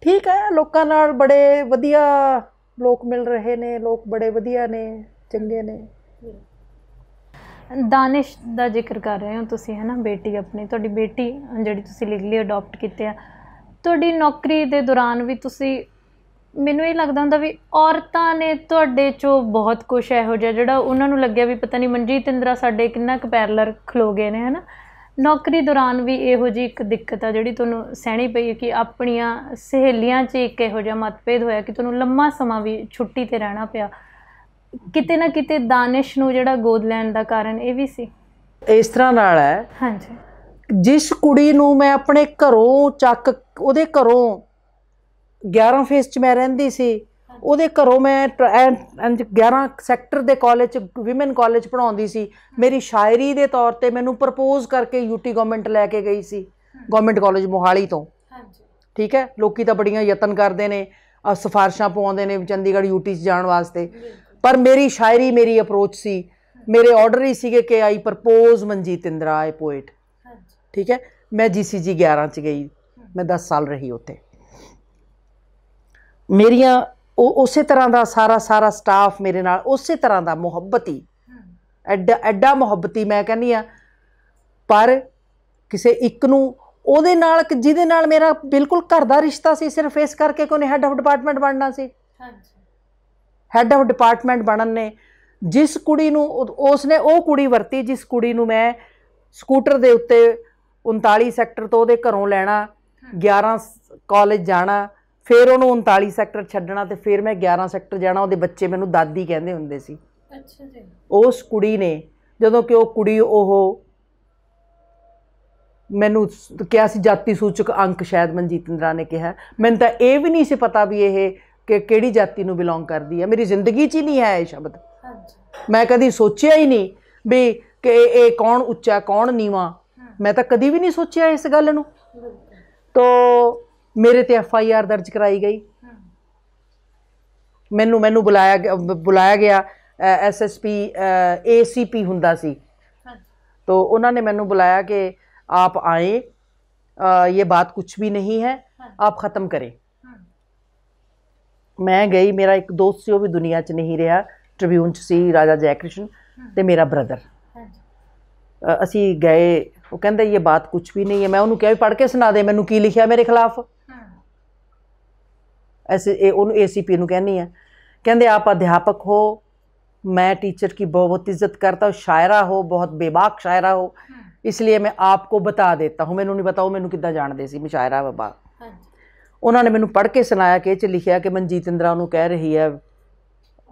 ਠੀਕ ਹੈ ਲੋਕਾਂ ਨਾਲ ਬੜੇ ਵਧੀਆ ਲੋਕ ਮਿਲ ਰਹੇ ਨੇ ਲੋਕ ਬੜੇ ਵਧੀਆ ਨੇ ਚੰਗੇ ਨੇ ਦਾਨਿਸ਼ ਦਾ ਜ਼ਿਕਰ ਕਰ ਰਹੇ ਹੋ ਤੁਸੀਂ ਹੈ ਨਾ ਬੇਟੀ ਆਪਣੀ ਤੁਹਾਡੀ ਬੇਟੀ ਜਿਹੜੀ ਤੁਸੀਂ ਲਿਖ ਲਈ ਅਡਾਪਟ ਕੀਤੇ ਆ ਤੁਹਾਡੀ ਨੌਕਰੀ ਦੇ ਦੌਰਾਨ ਵੀ ਤੁਸੀਂ ਮੈਨੂੰ ਇਹ ਲੱਗਦਾ ਹੁੰਦਾ ਵੀ ਔਰਤਾਂ ਨੇ ਤੁਹਾਡੇ ਚੋਂ ਬਹੁਤ ਕੁਝ ਇਹੋ ਜਿਹਾ ਜਿਹੜਾ ਉਹਨਾਂ ਨੂੰ ਲੱਗਿਆ ਵੀ ਪਤਾ ਨਹੀਂ ਮਨਜੀਤ ਇੰਦਰਾ ਸਾਡੇ ਕਿੰਨਾ ਕੁ ਪੈਰਲਰ ਖਲੋ ਗਏ ਨੇ ਹਨਾ ਨੌਕਰੀ ਦੌਰਾਨ ਵੀ ਇਹੋ ਜੀ ਇੱਕ ਦਿੱਕਤ ਆ ਜਿਹੜੀ ਤੁਹਾਨੂੰ ਸਹਿਣੀ ਪਈ ਕਿ ਆਪਣੀਆਂ ਸਹੇਲੀਆਂ 'ਚ ਇੱਕ ਇਹੋ ਜਿਹਾ ਮਤਭੇਦ ਹੋਇਆ ਕਿ ਤੁਹਾਨੂੰ ਲੰਮਾ ਸਮਾਂ ਵੀ ਛੁੱਟੀ ਤੇ ਰਹਿਣਾ ਪਿਆ ਕਿਤੇ ਨਾ ਕਿਤੇ ਦਾਨਿਸ਼ ਨੂੰ ਜਿਹੜਾ ਗੋਦ ਲੈਣ ਦਾ ਕਾਰਨ ਇਹ ਵੀ ਸੀ ਇਸ ਤਰ੍ਹਾਂ ਨਾਲ ਹੈ ਹਾਂਜੀ ਜਿਸ ਕੁੜੀ ਨੂੰ ਮੈਂ ਆਪਣੇ ਘਰੋਂ ਚੱਕ ਉਹਦੇ ਘਰੋਂ 11 ਫੇਸ 'ਚ ਮੈਂ ਰਹਿੰਦੀ ਸੀ ਉਹਦੇ ਘਰੋਂ ਮੈਂ 11 ਸੈਕਟਰ ਦੇ ਕਾਲਜ ਵਿਮਨ ਕਾਲਜ ਪੜਾਉਂਦੀ ਸੀ ਮੇਰੀ ਸ਼ਾਇਰੀ ਦੇ ਤੌਰ ਤੇ ਮੈਨੂੰ ਪ੍ਰਪੋਜ਼ ਕਰਕੇ ਯੂਟੀ ਗਵਰਨਮੈਂਟ ਲੈ ਕੇ ਗਈ ਸੀ ਗਵਰਨਮੈਂਟ ਕਾਲਜ ਮੋਹਾਲੀ ਤੋਂ ਹਾਂਜੀ ਠੀਕ ਹੈ ਲੋਕੀ ਤਾਂ ਬੜੀਆਂ ਯਤਨ ਕਰਦੇ ਨੇ ਸਫਾਰਸ਼ਾਂ ਪਵਾਉਂਦੇ ਨੇ ਚੰਡੀਗੜ੍ਹ ਯੂਟੀ 'ਚ ਜਾਣ ਵਾਸਤੇ ਪਰ ਮੇਰੀ ਸ਼ਾਇਰੀ ਮੇਰੀ ਅਪਰੋਚ ਸੀ ਮੇਰੇ ਆਰਡਰ ਹੀ ਸੀਗੇ ਕਿ ਆਈ ਪ੍ਰਪੋਜ਼ ਮਨਜੀਤ ਇੰਦਰਾ ਆਏ ਪੋਇਟ ਠੀਕ ਹੈ ਮੈਂ ਜੀਸੀਜੀ 11 ਚ ਗਈ ਮੈਂ 10 ਸਾਲ ਰਹੀ ਉੱਥੇ ਮੇਰੀਆਂ ਉਹ ਉਸੇ ਤਰ੍ਹਾਂ ਦਾ ਸਾਰਾ ਸਾਰਾ ਸਟਾਫ ਮੇਰੇ ਨਾਲ ਉਸੇ ਤਰ੍ਹਾਂ ਦਾ ਮੁਹੱਬਤੀ ਐਡਾ ਐਡਾ ਮੁਹੱਬਤੀ ਮੈਂ ਕਹਿੰਨੀ ਆ ਪਰ ਕਿਸੇ ਇੱਕ ਨੂੰ ਉਹਦੇ ਨਾਲ ਜਿਹਦੇ ਨਾਲ ਮੇਰਾ ਬਿਲਕੁਲ ਘਰ ਦਾ ਰਿਸ਼ਤਾ ਸੀ ਸਿਰਫ ਇਸ ਕਰਕੇ ਕੋਨੇ ਹੈੱਡ ਆਫ ਡਿਪਾਰਟਮੈਂਟ ਬਣਨਾ ਸੀ ਹਾਂਜੀ ਹੈੱਡ ਆਫ ਡਿਪਾਰਟਮੈਂਟ ਬਣਨ ਨੇ ਜਿਸ ਕੁੜੀ ਨੂੰ ਉਸਨੇ ਉਹ ਕੁੜੀ ਵਰਤੀ ਜਿਸ ਕੁੜੀ ਨੂੰ ਮੈਂ ਸਕੂਟਰ ਦੇ ਉੱਤੇ 39 ਸੈਕਟਰ ਤੋਂ ਉਹਦੇ ਘਰੋਂ ਲੈਣਾ 11 ਕਾਲਜ ਜਾਣਾ ਫਿਰ ਉਹਨੂੰ 39 ਸੈਕਟਰ ਛੱਡਣਾ ਤੇ ਫਿਰ ਮੈਂ 11 ਸੈਕਟਰ ਜਾਣਾ ਉਹਦੇ ਬੱਚੇ ਮੈਨੂੰ ਦਾਦੀ ਕਹਿੰਦੇ ਹੁੰਦੇ ਸੀ ਅੱਛਾ ਜੀ ਉਸ ਕੁੜੀ ਨੇ ਜਦੋਂ ਕਿ ਉਹ ਕੁੜੀ ਉਹ ਮੈਨੂੰ ਕਿਹਾ ਸੀ ਜਾਤੀ ਸੂਚਕ ਅੰਕ ਸ਼ਾਇਦ ਮਨਜੀਤ ਇੰਦਰਾ ਨੇ ਕਿਹਾ ਮੈਨੂੰ ਤਾਂ ਇਹ ਵੀ ਨਹੀਂ ਸੀ ਪਤਾ ਵੀ ਇਹ ਕਿ ਕਿਹੜੀ ਜਾਤੀ ਨੂੰ ਬਿਲੋਂਗ ਕਰਦੀ ਹੈ ਮੇਰੀ ਜ਼ਿੰਦਗੀ 'ਚ ਹੀ ਨਹੀਂ ਆਇਆ ਇਹ ਸ਼ਬਦ ਮੈਂ ਕਦੀ ਸੋਚਿਆ ਹੀ ਨਹੀਂ ਵੀ ਕਿ ਇਹ ਕੌਣ ਉੱਚਾ ਕੌਣ ਨੀਵਾ ਮੈਂ ਤਾਂ ਕਦੀ ਵੀ ਨਹੀਂ ਸੋਚਿਆ ਇਸ ਗੱਲ ਨੂੰ ਤੋਂ ਮੇਰੇ ਤੇ ਐਫ ਆਈ ਆਰ ਦਰਜ ਕਰਾਈ ਗਈ ਮੈਨੂੰ ਮੈਨੂੰ ਬੁਲਾਇਆ ਬੁਲਾਇਆ ਗਿਆ ਐਸ ਐਸ ਪੀ ਏ ਸੀ ਪੀ ਹੁੰਦਾ ਸੀ ਤੋਂ ਉਹਨਾਂ ਨੇ ਮੈਨੂੰ ਬੁਲਾਇਆ ਕਿ ਆਪ ਆਏ ਇਹ ਬਾਤ ਕੁਝ ਵੀ ਨਹੀਂ ਹੈ ਆਪ ਖਤਮ ਕਰੇ ਮੈਂ ਗਈ ਮੇਰਾ ਇੱਕ ਦੋਸਤ ਸੀ ਉਹ ਵੀ ਦੁਨੀਆ 'ਚ ਨਹੀਂ ਰਿਹਾ ਟ੍ਰਿਬਿਊਨ 'ਚ ਸੀ ਰਾਜਾ ਜੈਕ੍ਰਿਸ਼ਨ ਤੇ ਮੇਰਾ ਬ੍ਰਦਰ ਅਸੀਂ ਗਏ ਉਹ ਕਹਿੰਦਾ ਇਹ ਬਾਤ ਕੁਝ ਵੀ ਨਹੀਂ ਹੈ ਮੈਂ ਉਹਨੂੰ ਕਿਹਾ ਵੀ ਪੜ ਕੇ ਸੁਣਾ ਦੇ ਮੈਨੂੰ ਕੀ ਲਿਖਿਆ ਮੇਰੇ ਖਿਲਾਫ ਐਸੇ ਉਹਨੂੰ ਏਸੀਪੀ ਨੂੰ ਕਹਿੰਨੀ ਆ ਕਹਿੰਦੇ ਆਪ ਅਧਿਆਪਕ ਹੋ ਮੈਂ ਕੀ ਬਹੁਤ ਇੱਜ਼ਤ ਕਰਤਾ इज्जत ਸ਼ਾਇਰਾ ਹੋ ਬਹੁਤ ਬੇਬਾਕ ਸ਼ਾਇਰਾ ਹੋ ਇਸ ਲਈ ਮੈਂ ਆਪ ਕੋ ਬਤਾ देता ਹੂੰ ਮੈਨੂੰ ਨਹੀਂ ਪਤਾ ਉਹ ਮੈਨੂੰ ਕਿੱਦਾਂ ਜਾਣਦੇ ਸੀ ਮੈਂ ਸ਼ਾਇਰਾ ਬਾਬਾ ਉਹਨਾਂ ਨੇ ਮੈਨੂੰ ਪੜ੍ਹ ਕੇ ਸੁਣਾਇਆ ਕਿ ਇਹ ਚ ਲਿਖਿਆ ਕਿ ਮਨਜੀਤ ਇੰਦਰਾ ਨੂੰ ਕਹਿ ਰਹੀ ਹੈ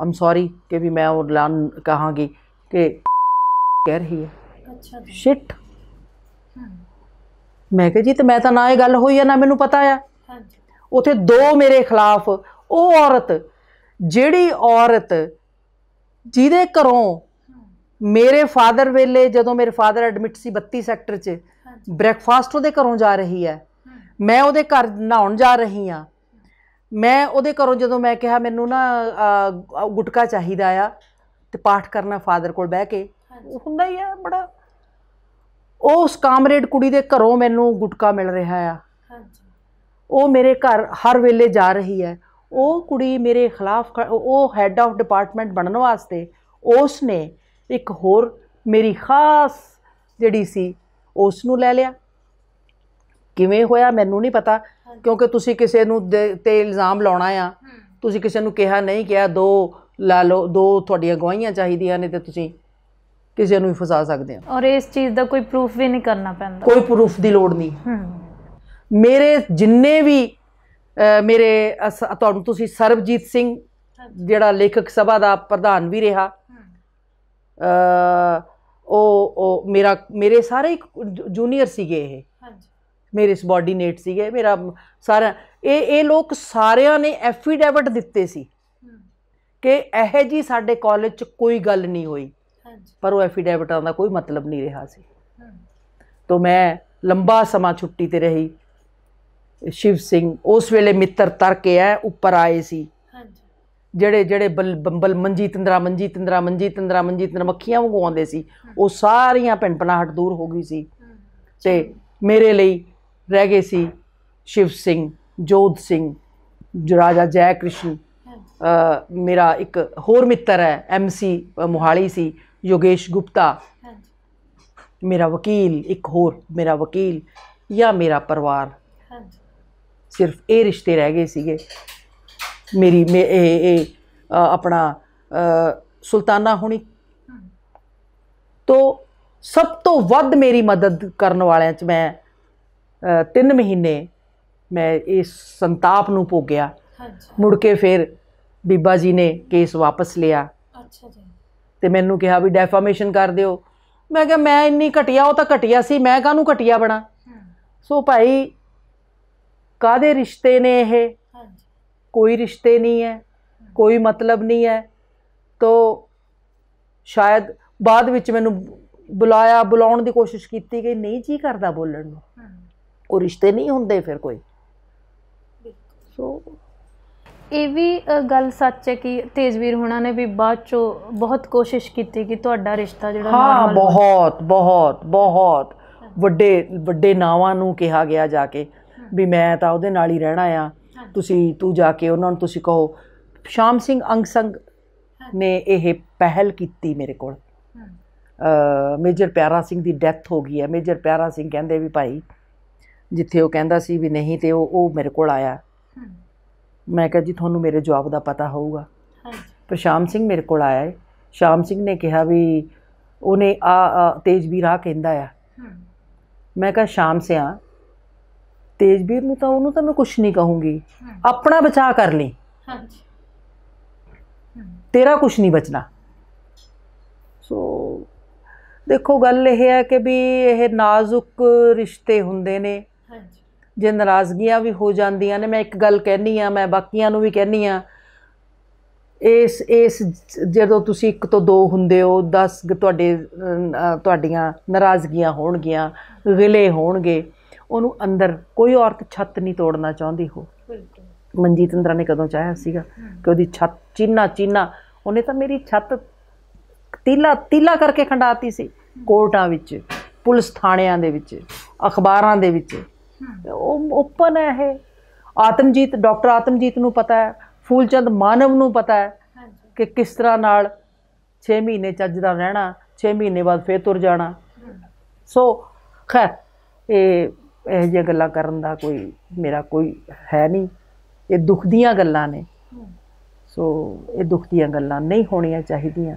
ਆਮ ਸੌਰੀ ਕਿ ਵੀ ਮੈਂ ਉਹ ਲਾਨ ਕਹਾਂਗੀ ਕਿ ਕਹਿ ਰਹੀ ਹੈ ਅੱਛਾ ਸ਼ਿਟ ਮੈਂ ਕਿਹਾ ਜੀ ਤੇ ਮੈਂ ਤਾਂ ਨਾ ਇਹ ਗੱਲ ਹੋਈ ਆ ਨਾ ਮੈਨੂੰ ਪਤਾ ਆ ਹਾਂਜੀ ਉਥੇ ਦੋ ਮੇਰੇ ਖਿਲਾਫ ਉਹ ਔਰਤ ਜਿਹੜੀ ਔਰਤ ਜਿਹਦੇ ਘਰੋਂ ਮੇਰੇ ਫਾਦਰ ਵੇਲੇ ਜਦੋਂ ਮੇਰੇ ਫਾਦਰ ਐਡਮਿਟ ਸੀ 32 ਸੈਕਟਰ 'ਚ ਬ੍ਰੈਕਫਾਸਟ ਉਹਦੇ ਘਰੋਂ ਜਾ ਰਹੀ ਹੈ ਮੈਂ ਉਹਦੇ ਘਰ ਨਹਾਉਣ ਜਾ ਰਹੀ ਆ ਮੈਂ ਉਹਦੇ ਘਰੋਂ ਜਦੋਂ ਮੈਂ ਕਿਹਾ ਮੈਨੂੰ ਨਾ ਗੁਟਕਾ ਚਾਹੀਦਾ ਆ ਤੇ ਪਾਠ ਕਰਨਾ ਫਾਦਰ ਕੋਲ ਬਹਿ ਕੇ ਹੁੰਦਾ ਹੀ ਆ ਬੜਾ ਉਸ ਕਾਮਰੇਡ ਕੁੜੀ ਦੇ ਘਰੋਂ ਮੈਨੂੰ ਗੁਟਕਾ ਮਿਲ ਰਿਹਾ ਆ ਉਹ ਮੇਰੇ ਘਰ ਹਰ ਵੇਲੇ ਜਾ ਰਹੀ ਹੈ ਉਹ ਕੁੜੀ ਮੇਰੇ ਖਿਲਾਫ ਉਹ ਹੈੱਡ ਆਫ ਡਿਪਾਰਟਮੈਂਟ ਬਣਨ ਵਾਸਤੇ ਉਸ ਨੇ ਇੱਕ ਹੋਰ ਮੇਰੀ ਖਾਸ ਜਿਹੜੀ ਸੀ ਉਸ ਨੂੰ ਲੈ ਲਿਆ ਕਿਵੇਂ ਹੋਇਆ ਮੈਨੂੰ ਨਹੀਂ ਪਤਾ ਕਿਉਂਕਿ ਤੁਸੀਂ ਕਿਸੇ ਨੂੰ ਤੇ ਇਲਜ਼ਾਮ ਲਾਉਣਾ ਆ ਤੁਸੀਂ ਕਿਸੇ ਨੂੰ ਕਿਹਾ ਨਹੀਂ ਕਿਹਾ ਦੋ ਲਾ ਲਓ ਦੋ ਤੁਹਾਡੀਆਂ ਗਵਾਹੀਆਂ ਚਾਹੀਦੀਆਂ ਨੇ ਤੇ ਤੁਸੀਂ ਕਿਸੇ ਨੂੰ ਵੀ ਫਸਾ ਸਕਦੇ ਹੋ ਔਰ ਇਸ ਚੀਜ਼ ਦਾ ਕੋਈ ਪ੍ਰੂਫ ਵੀ ਨਹੀਂ ਕਰਨਾ ਪੈਂਦਾ ਕੋਈ ਪ੍ਰੂਫ ਦੀ ਲੋੜ ਨਹੀਂ ਮੇਰੇ ਜਿੰਨੇ ਵੀ ਮੇਰੇ ਤੁਹਾਨੂੰ ਤੁਸੀਂ ਸਰਬਜੀਤ ਸਿੰਘ ਜਿਹੜਾ ਲੇਖਕ ਸਭਾ ਦਾ ਪ੍ਰਧਾਨ ਵੀ ਰਿਹਾ ਉਹ ਉਹ ਮੇਰਾ ਮੇਰੇ ਸਾਰੇ ਜੂਨੀਅਰ ਸੀਗੇ ਇਹ ਹਾਂਜੀ ਮੇਰੇ ਸਬੋਰਡੀਨੇਟ ਸੀਗੇ ਮੇਰਾ ਸਾਰਾ ਇਹ ਇਹ ਲੋਕ ਸਾਰਿਆਂ ਨੇ ਐਫੀਡੇਵਿਟ ਦਿੱਤੇ ਸੀ ਕਿ ਇਹ ਜੀ ਸਾਡੇ ਕਾਲਜ 'ਚ ਕੋਈ ਗੱਲ ਨਹੀਂ ਹੋਈ ਪਰ ਉਹ ਐਫੀਡੇਵਿਟਾਂ ਦਾ ਕੋਈ ਮਤਲਬ ਨਹੀਂ ਰਿਹਾ ਸੀ ਤੋ ਮੈਂ ਲੰਬਾ ਸਮਾਂ ਛੁੱਟੀ ਤੇ ਰਹੀ ਸ਼ਿਵ ਸਿੰਘ ਉਸ ਵੇਲੇ ਮਿੱਤਰ ਤਰ ਕੇ ਆ ਉੱਪਰ ਆਏ ਸੀ ਹਾਂਜੀ ਜਿਹੜੇ ਜਿਹੜੇ ਬੰਬਲ ਮੰਜੀ ਤੰਦਰਾ ਮੰਜੀ ਤੰਦਰਾ ਮੰਜੀ ਤੰਦਰਾ ਮੰਜੀ ਤੰਦਰਾ ਮੱਖੀਆਂ ਵਾਂਗੂ ਆਉਂਦੇ ਸੀ ਉਹ ਸਾਰੀਆਂ ਪਿੰਪਨਾਹਟ ਦੂਰ ਹੋ ਗਈ ਸੀ ਤੇ ਮੇਰੇ ਲਈ ਰਹਿ ਗਏ ਸੀ ਸ਼ਿਵ ਸਿੰਘ ਜੋਧ ਸਿੰਘ ਜਰਾਜਾ ਜੈ ਕ੍ਰਿਸ਼ਨ ਮੇਰਾ ਇੱਕ ਹੋਰ ਮਿੱਤਰ ਹੈ ਐਮਸੀ ਮੁਹਾਲੀ ਸੀ ਯੋਗੇਸ਼ ਗੁਪਤਾ ਮੇਰਾ ਵਕੀਲ ਇੱਕ ਹੋਰ ਮੇਰਾ ਵਕੀਲ ਜਾਂ ਮੇਰਾ ਪਰਿਵਾਰ ਹਾਂਜੀ ਸਿਰਫ ਇਹ ਰਿਸ਼ਤੇ ਰਹਿ ਗਏ ਸੀਗੇ ਮੇਰੀ ਇਹ ਆਪਣਾ ਸੁਲਤਾਨਾ ਹੁਣੀ ਤੋਂ ਸਭ ਤੋਂ ਵੱਧ ਮੇਰੀ ਮਦਦ ਕਰਨ ਵਾਲਿਆਂ 'ਚ ਮੈਂ 3 ਮਹੀਨੇ ਮੈਂ ਇਸ ਸੰਤਾਪ ਨੂੰ ਭੋਗਿਆ ਮੁੜ ਕੇ ਫਿਰ ਬੀਬਾ ਜੀ ਨੇ ਕੇਸ ਵਾਪਸ ਲਿਆ ਅੱਛਾ ਜੀ ਤੇ ਮੈਨੂੰ ਕਿਹਾ ਵੀ ਡੈਫਾਮੇਸ਼ਨ ਕਰ ਦਿਓ ਮੈਂ ਕਿਹਾ ਮੈਂ ਇੰਨੀ ਘਟਿਆ ਉਹ ਤਾਂ ਘਟਿਆ ਸੀ ਮੈਂ ਕਾਹਨੂੰ ਘਟਿਆ ਬਣਾ ਸੋ ਭਾਈ ਕਾਦੇ ਰਿਸ਼ਤੇ ਨੇ ਇਹ ਹਾਂਜੀ ਕੋਈ ਰਿਸ਼ਤੇ ਨਹੀਂ ਹੈ ਕੋਈ ਮਤਲਬ ਨਹੀਂ ਹੈ ਤੋ ਸ਼ਾਇਦ ਬਾਅਦ ਵਿੱਚ ਮੈਨੂੰ ਬੁਲਾਇਆ ਬੁਲਾਉਣ ਦੀ ਕੋਸ਼ਿਸ਼ ਕੀਤੀ ਗਈ ਨਹੀਂ ਜੀ ਕਰਦਾ ਬੋਲਣ ਨੂੰ ਉਹ ਰਿਸ਼ਤੇ ਨਹੀਂ ਹੁੰਦੇ ਫਿਰ ਕੋਈ ਸੋ ਇਹ ਵੀ ਗੱਲ ਸੱਚ ਹੈ ਕਿ ਤੇਜਵੀਰ ਹੁਣਾਂ ਨੇ ਵੀ ਬਾਅਦ ਚੋਂ ਬਹੁਤ ਕੋਸ਼ਿਸ਼ ਕੀਤੀ ਕਿ ਤੁਹਾਡਾ ਰਿਸ਼ਤਾ ਜਿਹੜਾ ਹਾਂ ਬਹੁਤ ਬਹੁਤ ਬਹੁਤ ਵੱਡੇ ਵੱਡੇ ਨਾਵਾਂ ਨੂੰ ਕਿਹਾ ਗਿਆ ਜਾ ਕੇ ਵੀ ਮੈਂ ਤਾਂ ਉਹਦੇ ਨਾਲ ਹੀ ਰਹਿਣਾ ਆ ਤੁਸੀਂ ਤੂੰ ਜਾ ਕੇ ਉਹਨਾਂ ਨੂੰ ਤੁਸੀਂ ਕਹੋ ਸ਼ਾਮ ਸਿੰਘ ਅੰਗ ਸੰਗ ਨੇ ਇਹ ਪਹਿਲ ਕੀਤੀ ਮੇਰੇ ਕੋਲ ਮੇਜਰ ਪਿਆਰਾ ਸਿੰਘ ਦੀ ਡੈਥ ਹੋ ਗਈ ਹੈ ਮੇਜਰ ਪਿਆਰਾ ਸਿੰਘ ਕਹਿੰਦੇ ਵੀ ਭਾਈ ਜਿੱਥੇ ਉਹ ਕਹਿੰਦਾ ਸੀ ਵੀ ਨਹੀਂ ਤੇ ਉਹ ਉਹ ਮੇਰੇ ਕੋਲ ਆਇਆ ਮੈਂ ਕਿਹਾ ਜੀ ਤੁਹਾਨੂੰ ਮੇਰੇ ਜਵਾਬ ਦਾ ਪਤਾ ਹੋਊਗਾ ਪਰ ਸ਼ਾਮ ਸਿੰਘ ਮੇਰੇ ਕੋਲ ਆਇਆ ਹੈ ਸ਼ਾਮ ਸਿੰਘ ਨੇ ਕਿਹਾ ਵੀ ਉਹਨੇ ਆ ਤੇਜਵੀਰ ਆ ਕਹਿੰਦਾ ਆ ਮੈਂ ਕਿਹਾ ਸ਼ਾਮ ਸਿਆ ਤੇਜਵੀਰ ਨੂੰ ਤਾਂ ਉਹਨੂੰ ਤਾਂ ਮੈਂ ਕੁਝ ਨਹੀਂ ਕਹੂੰਗੀ ਆਪਣਾ ਬਚਾ ਕਰ ਲਈ ਹਾਂਜੀ ਤੇਰਾ ਕੁਝ ਨਹੀਂ ਬਚਣਾ ਸੋ ਦੇਖੋ ਗੱਲ ਇਹ ਹੈ ਕਿ ਵੀ ਇਹ ਨਾਜ਼ੁਕ ਰਿਸ਼ਤੇ ਹੁੰਦੇ ਨੇ ਹਾਂਜੀ ਜੇ ਨਾਰਾਜ਼ਗੀਆਂ ਵੀ ਹੋ ਜਾਂਦੀਆਂ ਨੇ ਮੈਂ ਇੱਕ ਗੱਲ ਕਹਿਨੀ ਆ ਮੈਂ ਬਾਕੀਆਂ ਨੂੰ ਵੀ ਕਹਿਨੀ ਆ ਇਸ ਇਸ ਜਦੋਂ ਤੁਸੀਂ ਇੱਕ ਤੋਂ ਦੋ ਹੁੰਦੇ ਹੋ 10 ਤੁਹਾਡੇ ਤੁਹਾਡੀਆਂ ਨਾਰਾਜ਼ਗੀਆਂ ਹੋਣਗੀਆਂ ਗਿਲੇ ਹੋਣਗੇ ਉਹਨੂੰ ਅੰਦਰ ਕੋਈ ਔਰਤ ਛੱਤ ਨਹੀਂ ਤੋੜਨਾ ਚਾਹੁੰਦੀ ਹੋ ਮਨਜੀਤ ਇੰਦਰਾ ਨੇ ਕਦੋਂ ਚਾਹਿਆ ਸੀਗਾ ਕਿ ਉਹਦੀ ਛੱਤ ਚੀਨਾ ਚੀਨਾ ਉਹਨੇ ਤਾਂ ਮੇਰੀ ਛੱਤ ਤੀਲਾ ਤੀਲਾ ਕਰਕੇ ਖੰਡਾਤੀ ਸੀ ਕੋਰਟਾਂ ਵਿੱਚ ਪੁਲਿਸ ਥਾਣਿਆਂ ਦੇ ਵਿੱਚ ਅਖਬਾਰਾਂ ਦੇ ਵਿੱਚ ਉਹ ਓਪਨ ਹੈ ਇਹ ਆਤਮਜੀਤ ਡਾਕਟਰ ਆਤਮਜੀਤ ਨੂੰ ਪਤਾ ਹੈ ਫੂਲਚੰਦ ਮਾਨਵ ਨੂੰ ਪਤਾ ਹੈ ਕਿ ਕਿਸ ਤਰ੍ਹਾਂ ਨਾਲ 6 ਮਹੀਨੇ ਚੱਜ ਦਾ ਰਹਿਣਾ 6 ਮਹੀਨੇ ਬਾਅਦ ਫੇਰ ਤੁਰ ਜਾਣਾ ਸੋ ਖੈਰ ਇਹ ਇਹ ਜੇ ਗੱਲਾਂ ਕਰਨ ਦਾ ਕੋਈ ਮੇਰਾ ਕੋਈ ਹੈ ਨਹੀਂ ਇਹ ਦੁੱਖ ਦੀਆਂ ਗੱਲਾਂ ਨੇ ਸੋ ਇਹ ਦੁੱਖ ਦੀਆਂ ਗੱਲਾਂ ਨਹੀਂ ਹੋਣੀਆਂ ਚਾਹੀਦੀਆਂ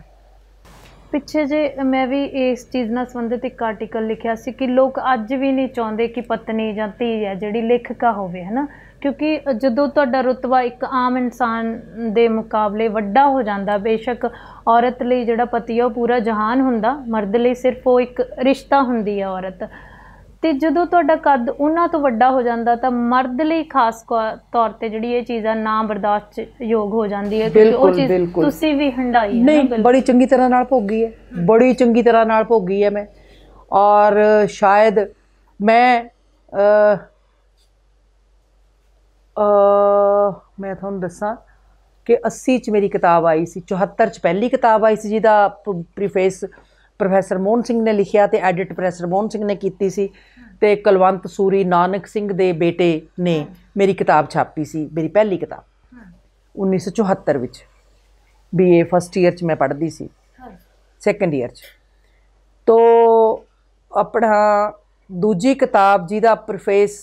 ਪਿੱਛੇ ਜੇ ਮੈਂ ਵੀ ਇਸ ਚੀਜ਼ ਨਾਲ ਸੰਬੰਧਿਤ ਇੱਕ ਆਰਟੀਕਲ ਲਿਖਿਆ ਸੀ ਕਿ ਲੋਕ ਅੱਜ ਵੀ ਨਹੀਂ ਚਾਹੁੰਦੇ ਕਿ ਪਤਨੀ ਜਾਂ ਧੀ ਹੈ ਜਿਹੜੀ ਲੇਖਕਾ ਹੋਵੇ ਹੈਨਾ ਕਿਉਂਕਿ ਜਦੋਂ ਤੁਹਾਡਾ ਰੁਤਬਾ ਇੱਕ ਆਮ ਇਨਸਾਨ ਦੇ ਮੁਕਾਬਲੇ ਵੱਡਾ ਹੋ ਜਾਂਦਾ ਬੇਸ਼ੱਕ ਔਰਤ ਲਈ ਜਿਹੜਾ ਪਤੀ ਹੈ ਉਹ ਪੂਰਾ ਜਹਾਨ ਹੁੰਦਾ ਮਰਦ ਲਈ ਸਿਰਫ ਉਹ ਇੱਕ ਰਿਸ਼ਤਾ ਹੁੰਦੀ ਹੈ ਔਰਤ ਤੇ ਜਦੋਂ ਤੁਹਾਡਾ ਕੱਦ ਉਹਨਾਂ ਤੋਂ ਵੱਡਾ ਹੋ ਜਾਂਦਾ ਤਾਂ ਮਰਦ ਲਈ ਖਾਸ ਤੌਰ ਤੇ ਜਿਹੜੀ ਇਹ ਚੀਜ਼ਾਂ ਨਾ ਬਰਦਾਸ਼ਤ ਯੋਗ ਹੋ ਜਾਂਦੀ ਹੈ ਕਿਉਂਕਿ ਉਹ ਚੀਜ਼ ਤੁਸੀਂ ਵੀ ਹੰਡਾਈ ਹੈ ਨਹੀਂ ਬੜੀ ਚੰਗੀ ਤਰ੍ਹਾਂ ਨਾਲ ਭੋਗੀ ਹੈ ਬੜੀ ਚੰਗੀ ਤਰ੍ਹਾਂ ਨਾਲ ਭੋਗੀ ਹੈ ਮੈਂ ਔਰ ਸ਼ਾਇਦ ਮੈਂ ਅ ਮੈਂ ਤੁਹਾਨੂੰ ਦੱਸਾਂ ਕਿ 80 ਚ ਮੇਰੀ ਕਿਤਾਬ ਆਈ ਸੀ 74 ਚ ਪਹਿਲੀ ਕਿਤਾਬ ਆਈ ਸੀ ਜਿਹਦਾ ਪ੍ਰੀਫੇਸ ਪ੍ਰੋਫੈਸਰ ਮੋਹਨ ਸਿੰਘ ਨੇ ਲਿਖਿਆ ਤੇ ਐਡਿਟ ਪ੍ਰੋਫੈਸਰ ਮੋਹਨ ਸਿੰਘ ਨੇ ਕੀਤੀ ਸੀ ਤੇ ਕਲਵੰਤ ਸੂਰੀ ਨਾਨਕ ਸਿੰਘ ਦੇ ਬੇਟੇ ਨੇ ਮੇਰੀ ਕਿਤਾਬ ਛਾਪੀ ਸੀ ਮੇਰੀ ਪਹਿਲੀ ਕਿਤਾਬ 1974 ਵਿੱਚ ਬੀਏ ਫਸਟ ਇਅਰ ਚ ਮੈਂ ਪੜ੍ਹਦੀ ਸੀ ਸੈਕੰਡ ਇਅਰ ਚ ਤੋਂ ਆਪਣਾ ਦੂਜੀ ਕਿਤਾਬ ਜਿਹਦਾ ਪ੍ਰੋਫੈਸ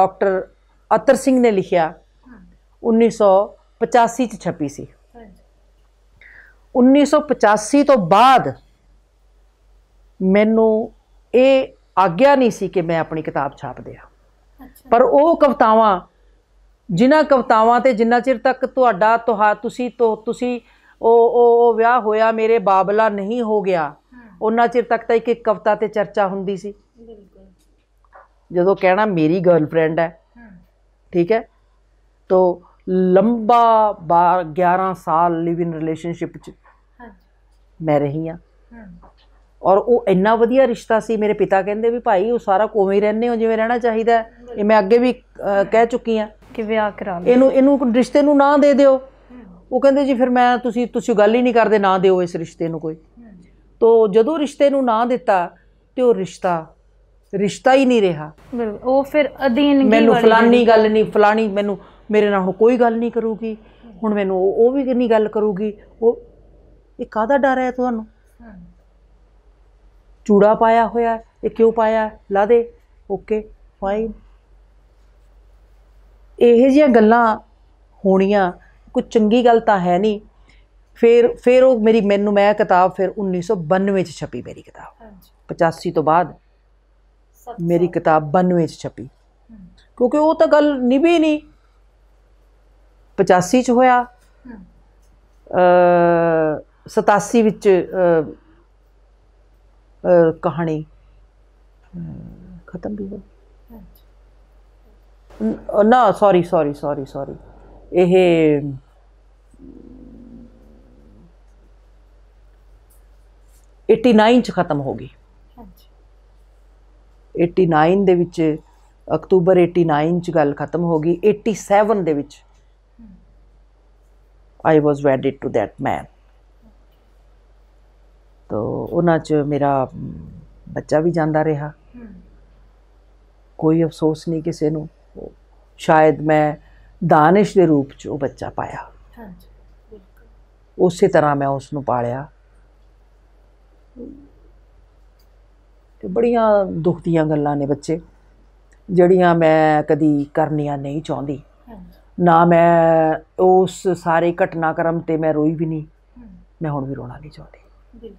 ਡਾਕਟਰ ਅਤਰ ਸਿੰਘ ਨੇ ਲਿਖਿਆ 1985 ਚ ਛਪੀ ਸੀ 1985 ਤੋਂ ਬਾਅਦ ਮੈਨੂੰ ਇਹ ਆਗਿਆ ਨਹੀਂ ਸੀ ਕਿ ਮੈਂ ਆਪਣੀ ਕਿਤਾਬ ਛਾਪ ਦਿਆਂ ਪਰ ਉਹ ਕਵਤਾਵਾਂ ਜਿਨ੍ਹਾਂ ਕਵਤਾਵਾਂ ਤੇ ਜਿੰਨਾ ਚਿਰ ਤੱਕ ਤੁਹਾਡਾ ਤੁਹਾ ਤੁਸੀਂ ਤੋਂ ਤੁਸੀਂ ਉਹ ਉਹ ਉਹ ਵਿਆਹ ਹੋਇਆ ਮੇਰੇ ਬਾਬਲਾ ਨਹੀਂ ਹੋ ਗਿਆ ਉਹਨਾਂ ਚਿਰ ਤੱਕ ਤਾਂ ਇੱਕ ਇੱਕ ਕਵਤਾ ਤੇ ਚਰਚਾ ਹੁੰਦੀ ਸੀ ਜਦੋਂ ਕਹਿਣਾ ਮੇਰੀ ਗਰਲਫ੍ਰੈਂਡ ਹੈ ਠੀਕ ਹੈ ਤੋ ਲੰਬਾ 11 ਸਾਲ ਲਿਵ ਇਨ ਰਿਲੇਸ਼ਨਸ਼ਿਪ ਚ ਮੈਂ ਰਹੀ ਹਾਂ ਔਰ ਉਹ ਇੰਨਾ ਵਧੀਆ ਰਿਸ਼ਤਾ ਸੀ ਮੇਰੇ ਪਿਤਾ ਕਹਿੰਦੇ ਵੀ ਭਾਈ ਉਹ ਸਾਰਾ ਕੋਵੇਂ ਹੀ ਰਹਿਣੇ ਹੋ ਜਿਵੇਂ ਰਹਿਣਾ ਚਾਹੀਦਾ ਇਹ ਮੈਂ ਅੱਗੇ ਵੀ ਕਹਿ ਚੁੱਕੀ ਆ ਕਿ ਵਿਆਹ ਕਰਾ ਲਓ ਇਹਨੂੰ ਇਹਨੂੰ ਰਿਸ਼ਤੇ ਨੂੰ ਨਾ ਦੇ ਦਿਓ ਉਹ ਕਹਿੰਦੇ ਜੀ ਫਿਰ ਮੈਂ ਤੁਸੀਂ ਤੁਸੀਂ ਗੱਲ ਹੀ ਨਹੀਂ ਕਰਦੇ ਨਾ ਦਿਓ ਇਸ ਰਿਸ਼ਤੇ ਨੂੰ ਕੋਈ ਤੋ ਜਦੋਂ ਰਿਸ਼ਤੇ ਨੂੰ ਨਾ ਦਿੱਤਾ ਤੇ ਉਹ ਰਿਸ਼ਤਾ ਰਿਸ਼ਤਾ ਹੀ ਨਹੀਂ ਰਿਹਾ ਉਹ ਫਿਰ ਵਾਲੀ ਮੈਨੂੰ ਫਲਾਨੀ ਗੱਲ ਨਹੀਂ ਫਲਾਨੀ ਮੈਨੂੰ ਮੇਰੇ ਨਾਲ ਹੁਣ ਕੋਈ ਗੱਲ ਨਹੀਂ ਕਰੂਗੀ ਹੁਣ ਮੈਨੂੰ ਉਹ ਵੀ ਨਹੀਂ ਗੱਲ ਕਰੂਗੀ ਉਹ ਇਹ ਕਾਹਦਾ ਡਰ ਹੈ ਤੁਹਾਨੂੰ ਚੂੜਾ ਪਾਇਆ ਹੋਇਆ ਇਹ ਕਿਉਂ ਪਾਇਆ ਲਾ ਦੇ ਓਕੇ ਫਾਈਨ ਇਹ ਜੀਆਂ ਗੱਲਾਂ ਹੋਣੀਆਂ ਕੋਈ ਚੰਗੀ ਗੱਲ ਤਾਂ ਹੈ ਨਹੀਂ ਫਿਰ ਫਿਰ ਉਹ ਮੇਰੀ ਮੈਨੂੰ ਮੈਂ ਕਿਤਾਬ ਫਿਰ 1992 ਚ ਛਪੀ ਮੇਰੀ ਕਿਤਾਬ ਹਾਂਜੀ 85 ਤੋਂ ਬਾਅਦ ਮੇਰੀ ਕਿਤਾਬ 92 ਚ ਛਪੀ ਕਿਉਂਕਿ ਉਹ ਤਾਂ ਗੱਲ ਨਿਭੀ ਨਹੀਂ 85 ਚ ਹੋਇਆ ਅ 87 ਵਿੱਚ ਕਹਾਣੀ ਖਤਮ ਵੀ ਹੋ ਨਾ ਸੌਰੀ ਸੌਰੀ ਸੌਰੀ ਸੌਰੀ ਇਹ एटी 89 ਚ ਖਤਮ ਹੋ ਗਈ एटी ਦੇ ਵਿੱਚ ਅਕਤੂਬਰ 89 ਚ ਗੱਲ ਖਤਮ ਹੋ ਗਈ 87 ਦੇ ਵਿੱਚ ਆਈ ਵਾਸ ਵੈਡਿਡ ਟੂ ਦੈਟ ਮੈਨ ਤੋ ਉਹਨਾਂ 'ਚ ਮੇਰਾ ਬੱਚਾ ਵੀ ਜਾਂਦਾ ਰਿਹਾ ਕੋਈ ਅਫਸੋਸ ਨਹੀਂ ਕਿਸੇ ਨੂੰ ਸ਼ਾਇਦ ਮੈਂ ਦਾਨਿਸ਼ ਦੇ ਰੂਪ 'ਚ ਉਹ ਬੱਚਾ ਪਾਇਆ ਹਾਂਜੀ ਬਿਲਕੁਲ ਉਸੇ ਤਰ੍ਹਾਂ ਮੈਂ ਉਸ ਨੂੰ ਪਾਲਿਆ ਤੇ ਬੜੀਆਂ ਦੁੱਖ ਦੀਆਂ ਗੱਲਾਂ ਨੇ ਬੱਚੇ ਜਿਹੜੀਆਂ ਮੈਂ ਕਦੀ ਕਰਨੀਆਂ ਨਹੀਂ ਚਾਹੁੰਦੀ ਨਾ ਮੈਂ ਉਸ ਸਾਰੇ ਘਟਨਾਕ੍ਰਮ ਤੇ ਮੈਂ ਰੋਈ ਵੀ ਨਹੀਂ ਮੈਂ ਹੁਣ ਵੀ ਰੋਣਾ ਨਹੀਂ ਚਾਹੁੰਦੀ